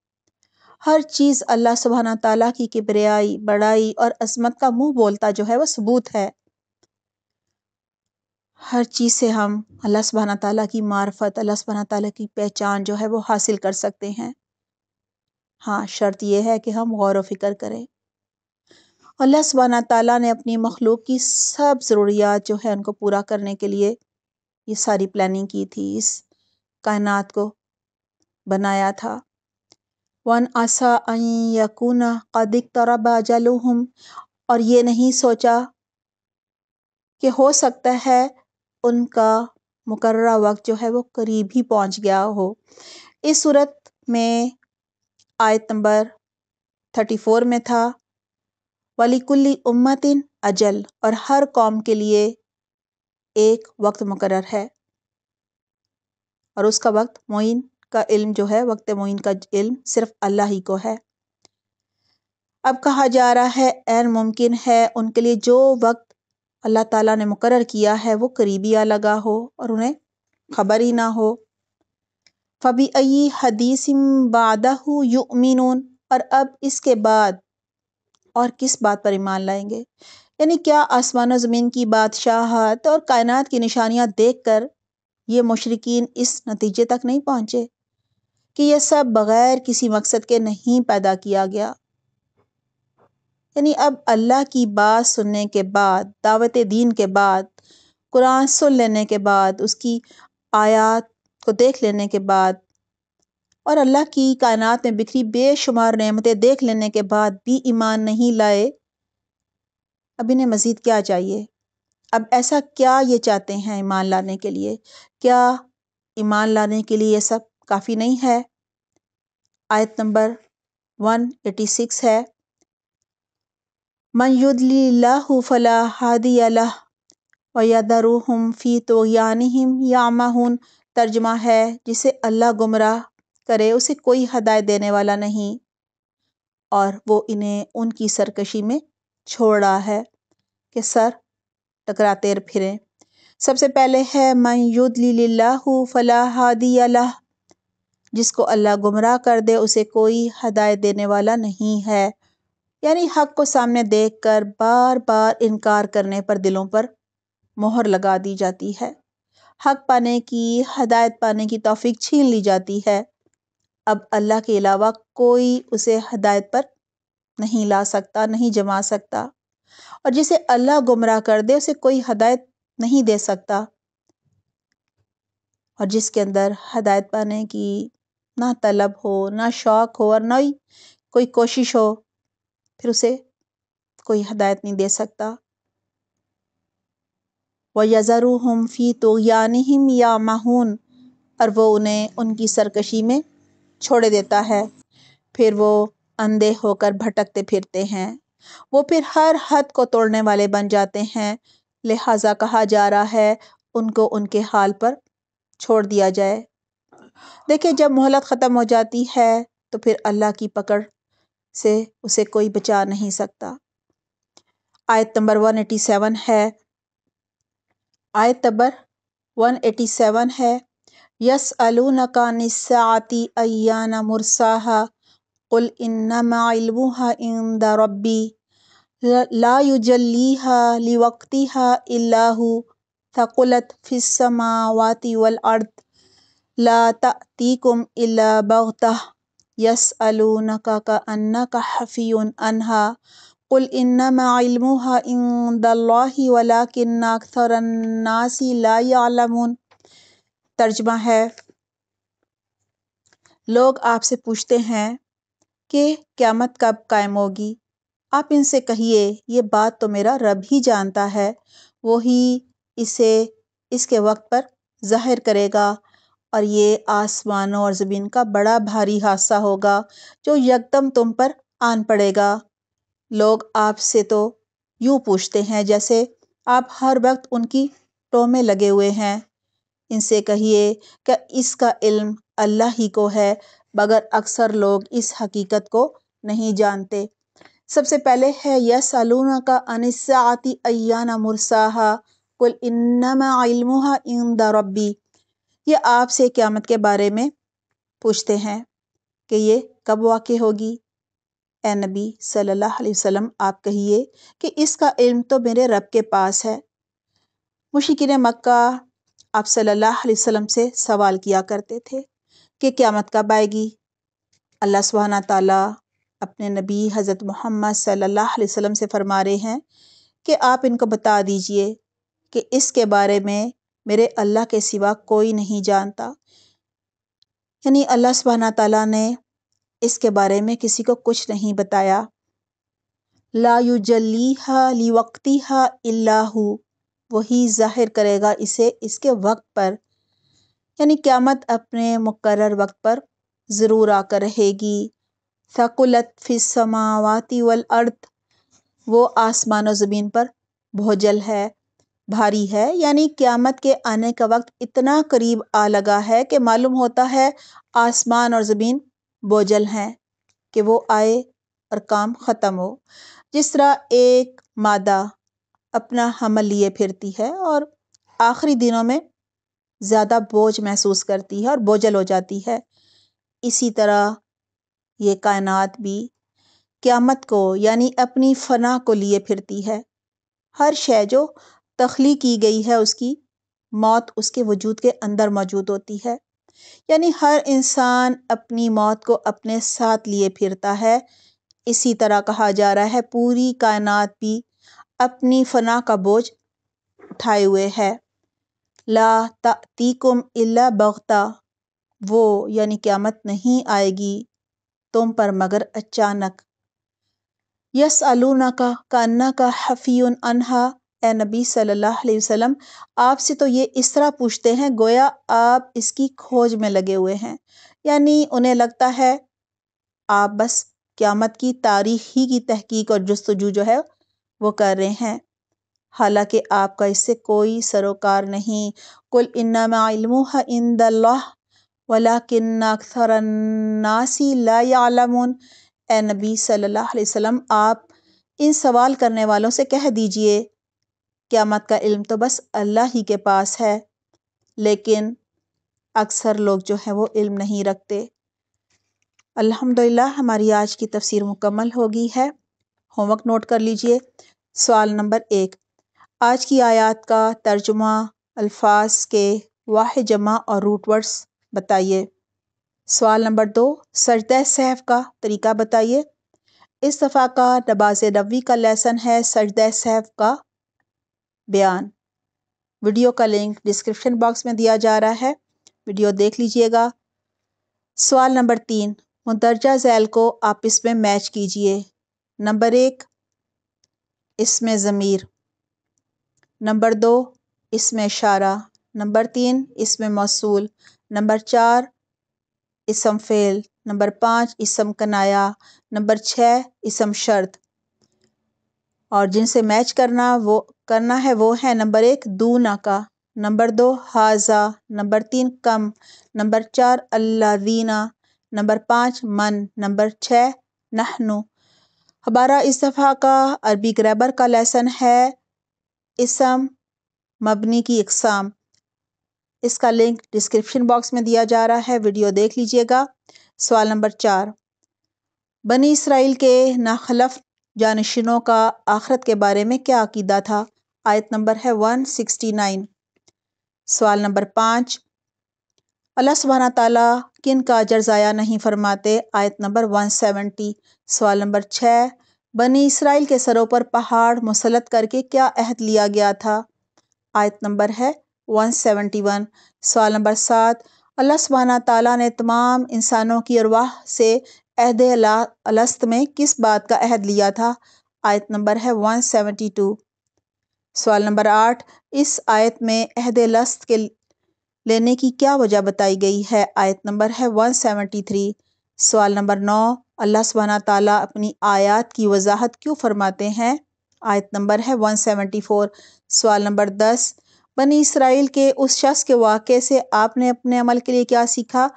हर चीज़ अल्लाह सुबहाना तआला की किबरियाई बड़ाई और अजमत का मुंह बोलता जो है वह सबूत है हर चीज़ से हम अल्लाह सुबहाना तआला की मार्फत अल्लाह सुबहाना तआला की पहचान जो है वो हासिल कर सकते हैं हाँ शर्त यह है कि हम गौर व फ़िक्र करें अल्लाह सुबहाना ताली ने अपनी मखलूक की सब ज़रूरियात जो है उनको पूरा करने के लिए ये सारी प्लानिंग की थी इस कायनात को बनाया था वन आसा यकूना कदिक बाजालू हम और ये नहीं सोचा कि हो सकता है उनका मुकर्रा वक्त जो है वो करीब ही पहुंच गया हो इस सूरत में आयत नंबर थर्टी फोर में था वलीकुल्ली उम्मतिन अजल और हर कौम के लिए एक वक्त मुकर है और उसका वक्त मोइन का इल्म जो है वक्त मोइन का इल्म सिर्फ अल्लाह ही को है अब कहा जा रहा है एन मुमकिन है उनके लिए जो वक्त अल्लाह ताला ने मुकर किया है वो करीबिया लगा हो और उन्हें खबर ही ना हो फ़बी अई हदीसिम बादहु युमिनून और अब इसके बाद और किस बात पर ईमान लाएंगे यानी क्या आसमान और ज़मीन की बादशाहत और कायनात की निशानियाँ देख कर ये मशरकिन इस नतीजे तक नहीं पहुँचे कि यह सब बग़ैर किसी मकसद के नहीं पैदा किया गया यानी अब अल्लाह की बात सुनने के बाद दावत दीन के बाद कुरान सुन लेने के बाद उसकी आयात को देख लेने के बाद और अल्लाह की कायनात में बिखरी बेशुमार नेमतें देख लेने के बाद भी ईमान नहीं लाए अब इन्हें मज़ीद क्या चाहिए अब ऐसा क्या ये चाहते हैं ईमान लाने के लिए क्या ईमान लाने के लिए ये सब काफ़ी नहीं है आयत नंबर 186 है मन युद्लाहु फला हादी अला वदरुहम फ़ी तो यानहम तर्जमा है जिसे अल्लाह गुमराह करे उसे कोई हदायत देने वाला नहीं और वो इन्हें उनकी सरकशी में छोड़ रहा है कि सर टकराते फिरें सबसे पहले है मन युद्लाहू फला हादी अल्लाह जिसको अल्लाह गुमराह कर दे उसे कोई हदायत देने वाला नहीं है यानी हक को सामने देख कर बार बार इनकार करने पर दिलों पर मोहर लगा दी जाती है हक पाने की हदायत पाने की तोफ़ी छीन ली जाती है अब अल्लाह के अलावा कोई उसे हदायत पर नहीं ला सकता नहीं जमा सकता और जिसे अल्लाह गुमराह कर दे उसे कोई हदायत नहीं दे सकता और जिसके अंदर हदायत पाने की ना तलब हो ना शौक़ हो और ना ही कोई कोशिश हो फिर उसे कोई हदायत नहीं दे सकता व यज़रुहम फ़ी तोयानहम या माहून और वो उन्हें उनकी सरकशी में छोड़ देता है फिर वो अंधे होकर भटकते फिरते हैं वो फिर हर हद को तोड़ने वाले बन जाते हैं लिहाजा कहा जा रहा है उनको उनके हाल पर छोड़ दिया जाए देखिए जब मोहलत ख़त्म हो जाती है तो फिर अल्लाह की पकड़ से उसे कोई बचा नहीं सकता आयत नंबर वन एटी सेवन है आयत नंबर 187 है यस अलूनकानसाती अयाना मुरसाहा कुल इन्नमालमुहा इंद रब्बी लायुजल्लीहा लिवक्तिहा इल्लाहु थकुलत फ़िस्समावाति वल अर्द ला ततीकुम इल्ला बगता यस अलूनका का अन्ना का हफ़ीन अनहा قل إنما علمها عند الله वलाकिन अक्सर الناس ला यालमून तर्जमा है लोग आपसे पूछते हैं कि क़्यामत कब कायम होगी आप इनसे कहिए ये बात तो मेरा रब ही जानता है वही इसे इसके वक्त पर ज़ाहिर करेगा और ये आसमानों और ज़मीन का बड़ा भारी हादसा होगा जो यकदम तुम पर आन पड़ेगा लोग आपसे तो यूँ पूछते हैं जैसे आप हर वक्त उनकी टो में लगे हुए हैं इनसे कहिए कि इसका इल्म अल्लाह ही को है मगर अक्सर लोग इस हकीकत को नहीं जानते सबसे पहले है यह सालूना का अनसाती अयाना मुरसा कुल इन्नमा इंदा रब्बी ये आपसे क़्यामत के बारे में पूछते हैं कि ये कब वाक़ होगी અને નબી સલ્લલ્લાહ અલહી અલસલમ આપ કહીએ કે ઇસકા ઇлм તો મેરે રબ કે પાસ હૈ મુશિકીને મક્કા આપ સલ્લલ્લાહ અલહી અલસલમ સે સવાલ કિયા કરતે થે કે કયામત કબ આયegi અલ્લાહ સુબહાન તલા અપને નબી હઝરત મુહમ્મદ સલ્લલ્લાહ અલહી અલસલમ સે ફરમા રહે હૈ કે આપ ઇનકો બતા દીજીએ કે ઇસ કે બારે મે મેરે અલ્લાહ કે સિવા કોઈ નહીં જાનતા યાની અલ્લાહ સુબહાન તલા ને इसके बारे में किसी को कुछ नहीं बताया ला युजलीहा लिवक्तिहा इल्लाहु वही ज़ाहिर करेगा इसे इसके वक्त पर यानी क़्यामत अपने मुकर वक्त पर ज़रूर आकर रहेगी थकुलत फ़िसमावाती वल अर्थ वो आसमान और ज़मीन पर भोजल है भारी है यानी क़्यामत के आने का वक्त इतना करीब आ लगा है कि मालूम होता है आसमान और ज़मीन बोझल हैं कि वो आए और काम ख़त्म हो जिस तरह एक मादा अपना हमल लिए फिरती है और आखिरी दिनों में ज़्यादा बोझ महसूस करती है और बोझल हो जाती है इसी तरह ये कायनात भी क़यामत को यानी अपनी फ़ना को लिए फिरती है हर शय जो तख्ली की गई है उसकी मौत उसके वजूद के अंदर मौजूद होती है यानी हर इंसान अपनी मौत को अपने साथ लिए फिरता है इसी तरह कहा जा रहा है पूरी कायनात भी अपनी फना का बोझ उठाए हुए है ला तीकुम इल्ला बगता वो यानी क़्यामत नहीं आएगी तुम पर मगर अचानक यस अलूना का कान्ना का हफ़ी अनहा ए नबी सल्लल्लाहु अलैहि वसल्लम आपसे तो ये इस तरह पूछते हैं गोया आप इसकी खोज में लगे हुए हैं यानी उन्हें लगता है आप बस क़्यामत की तारीख ही की तहकीक और जस्तजू जो है वो कर रहे हैं हालांकि आपका इससे कोई सरोकार नहीं कुल इन्नामाइलम इंदल्ला अक्सर नासी ए नबी सल्लल्लाहु अलैहि वसल्लम आप इन सवाल करने वालों से कह दीजिए क्यामत का इल्म तो बस अल्लाह ही के पास है लेकिन अक्सर लोग जो हैं वो इल्म नहीं रखते अल्हम्दुलिल्लाह हमारी आज की तफसीर मुकम्मल हो गई है होमवर्क नोट कर लीजिए सवाल नंबर एक आज की आयत का तर्जुमा अल्फाज के वाह जमा और रूटवर्ड्स बताइए सवाल नंबर दो सजद सहफ का तरीका बताइए इस दफ़ा का नबाज नबी का लेसन है सजद सहफ का बयान वीडियो का लिंक डिस्क्रिप्शन बॉक्स में दिया जा रहा है वीडियो देख लीजिएगा सवाल नंबर तीन मुंदरजा जैल को आप इसमें मैच कीजिए नंबर एक इसमें ज़मीर नंबर दो इसमें इशारा नंबर तीन इसमें मौसूल नंबर चार इसम फ़ेल नंबर पाँच इसम कनाया नंबर छः इसम शर्त और जिनसे मैच करना वो करना है वो है नंबर एक दू का नंबर दो हाजा नंबर तीन कम नंबर चार अल्लादीना नंबर पाँच मन नंबर छः नहनु हमारा इस दफ़ा का अरबी ग्रामर का लेसन है इसम मबनी की इकसाम इसका लिंक डिस्क्रिप्शन बॉक्स में दिया जा रहा है वीडियो देख लीजिएगा सवाल नंबर चार बनी इसराइल के नाखलफ जानशीनों का आखरत के बारे में क्या अकीदा था आयत नंबर है वन सिक्सटी नाइन सवाल नंबर पाँच अल्लाह सुबहाना ताला किन का अजर ज़ाया नहीं फरमाते आयत नंबर वन सेवेंटी सवाल नंबर छः बनी इसराइल के सरों पर पहाड़ मुसलत करके क्या अहद लिया गया था आयत नंबर है वन सेवेंटी वन सवाल नंबर सात अल्लाह सुबहाना ताला ने तमाम इंसानों की अरवाह से अहद अलस्त में किस बात का अहद लिया था आयत नंबर है वन सेवेंटी टू सवाल नंबर आठ इस आयत में अहद लस्त के लेने की क्या वजह बताई गई है आयत नंबर है वन थ्री सवाल नंबर नौ अल्लाह सुबहाना ताला अपनी आयत की वजाहत क्यों फरमाते हैं आयत नंबर है वन फोर सवाल नंबर दस बनी इसराइल के उस शख्स के वाक़े से आपने अपने अमल के लिए क्या सीखा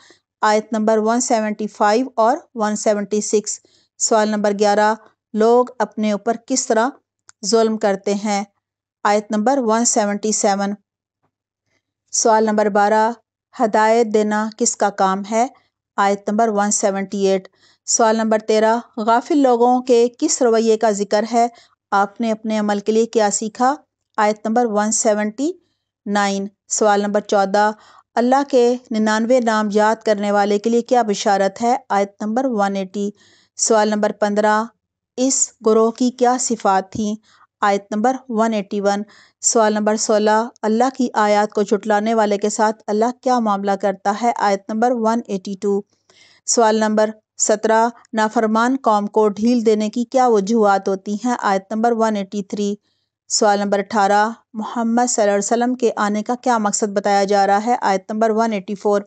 आयत नंबर वन सेवेंटी फाइव और वन सेवनटी सिक्स सवाल नंबर ग्यारह लोग अपने ऊपर किस तरह जुल्म करते हैं आयत नंबर 177 सवाल नंबर 12 हदायत देना किसका काम है आयत नंबर 178 सवाल नंबर 13 गाफिल लोगों के किस रवैये का जिक्र है आपने अपने अमल के लिए क्या सीखा आयत नंबर 179 सवाल नंबर 14 अल्लाह के निन्यानवे नाम याद करने वाले के लिए क्या बिशारत है आयत नंबर 180 सवाल नंबर पंद्रह इस ग्रोह की क्या सिफात थी आयत नंबर 181 सवाल नंबर 16 अल्लाह की आयत को जुटलाने वाले के साथ अल्लाह क्या मामला करता है आयत नंबर 182 सवाल नंबर 17 नाफरमान कौम को ढील देने की क्या वजूहत होती हैं आयत नंबर 183 सवाल नंबर 18 मोहम्मद वसल्लम के आने का क्या मकसद बताया जा रहा है आयत नंबर 184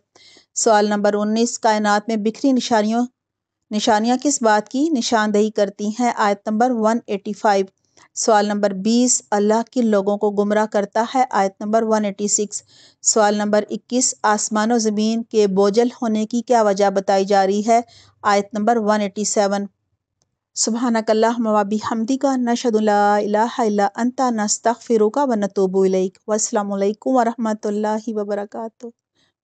सवाल नंबर 19 कायनत में बिखरी निशानियों निशानियाँ किस बात की निशानदेही करती हैं आयत नंबर वन सवाल नंबर 20 अल्लाह के लोगों को गुमराह करता है आयत नंबर 186 सवाल नंबर 21 आसमान और ज़मीन के बोझल होने की क्या वजह बताई जा रही है आयत नंबर 187 सुबहानकल्लाबी का नशदुल्ला अंता नस्तफ़िरुका व वसलम वरहमत वरहमल वर्का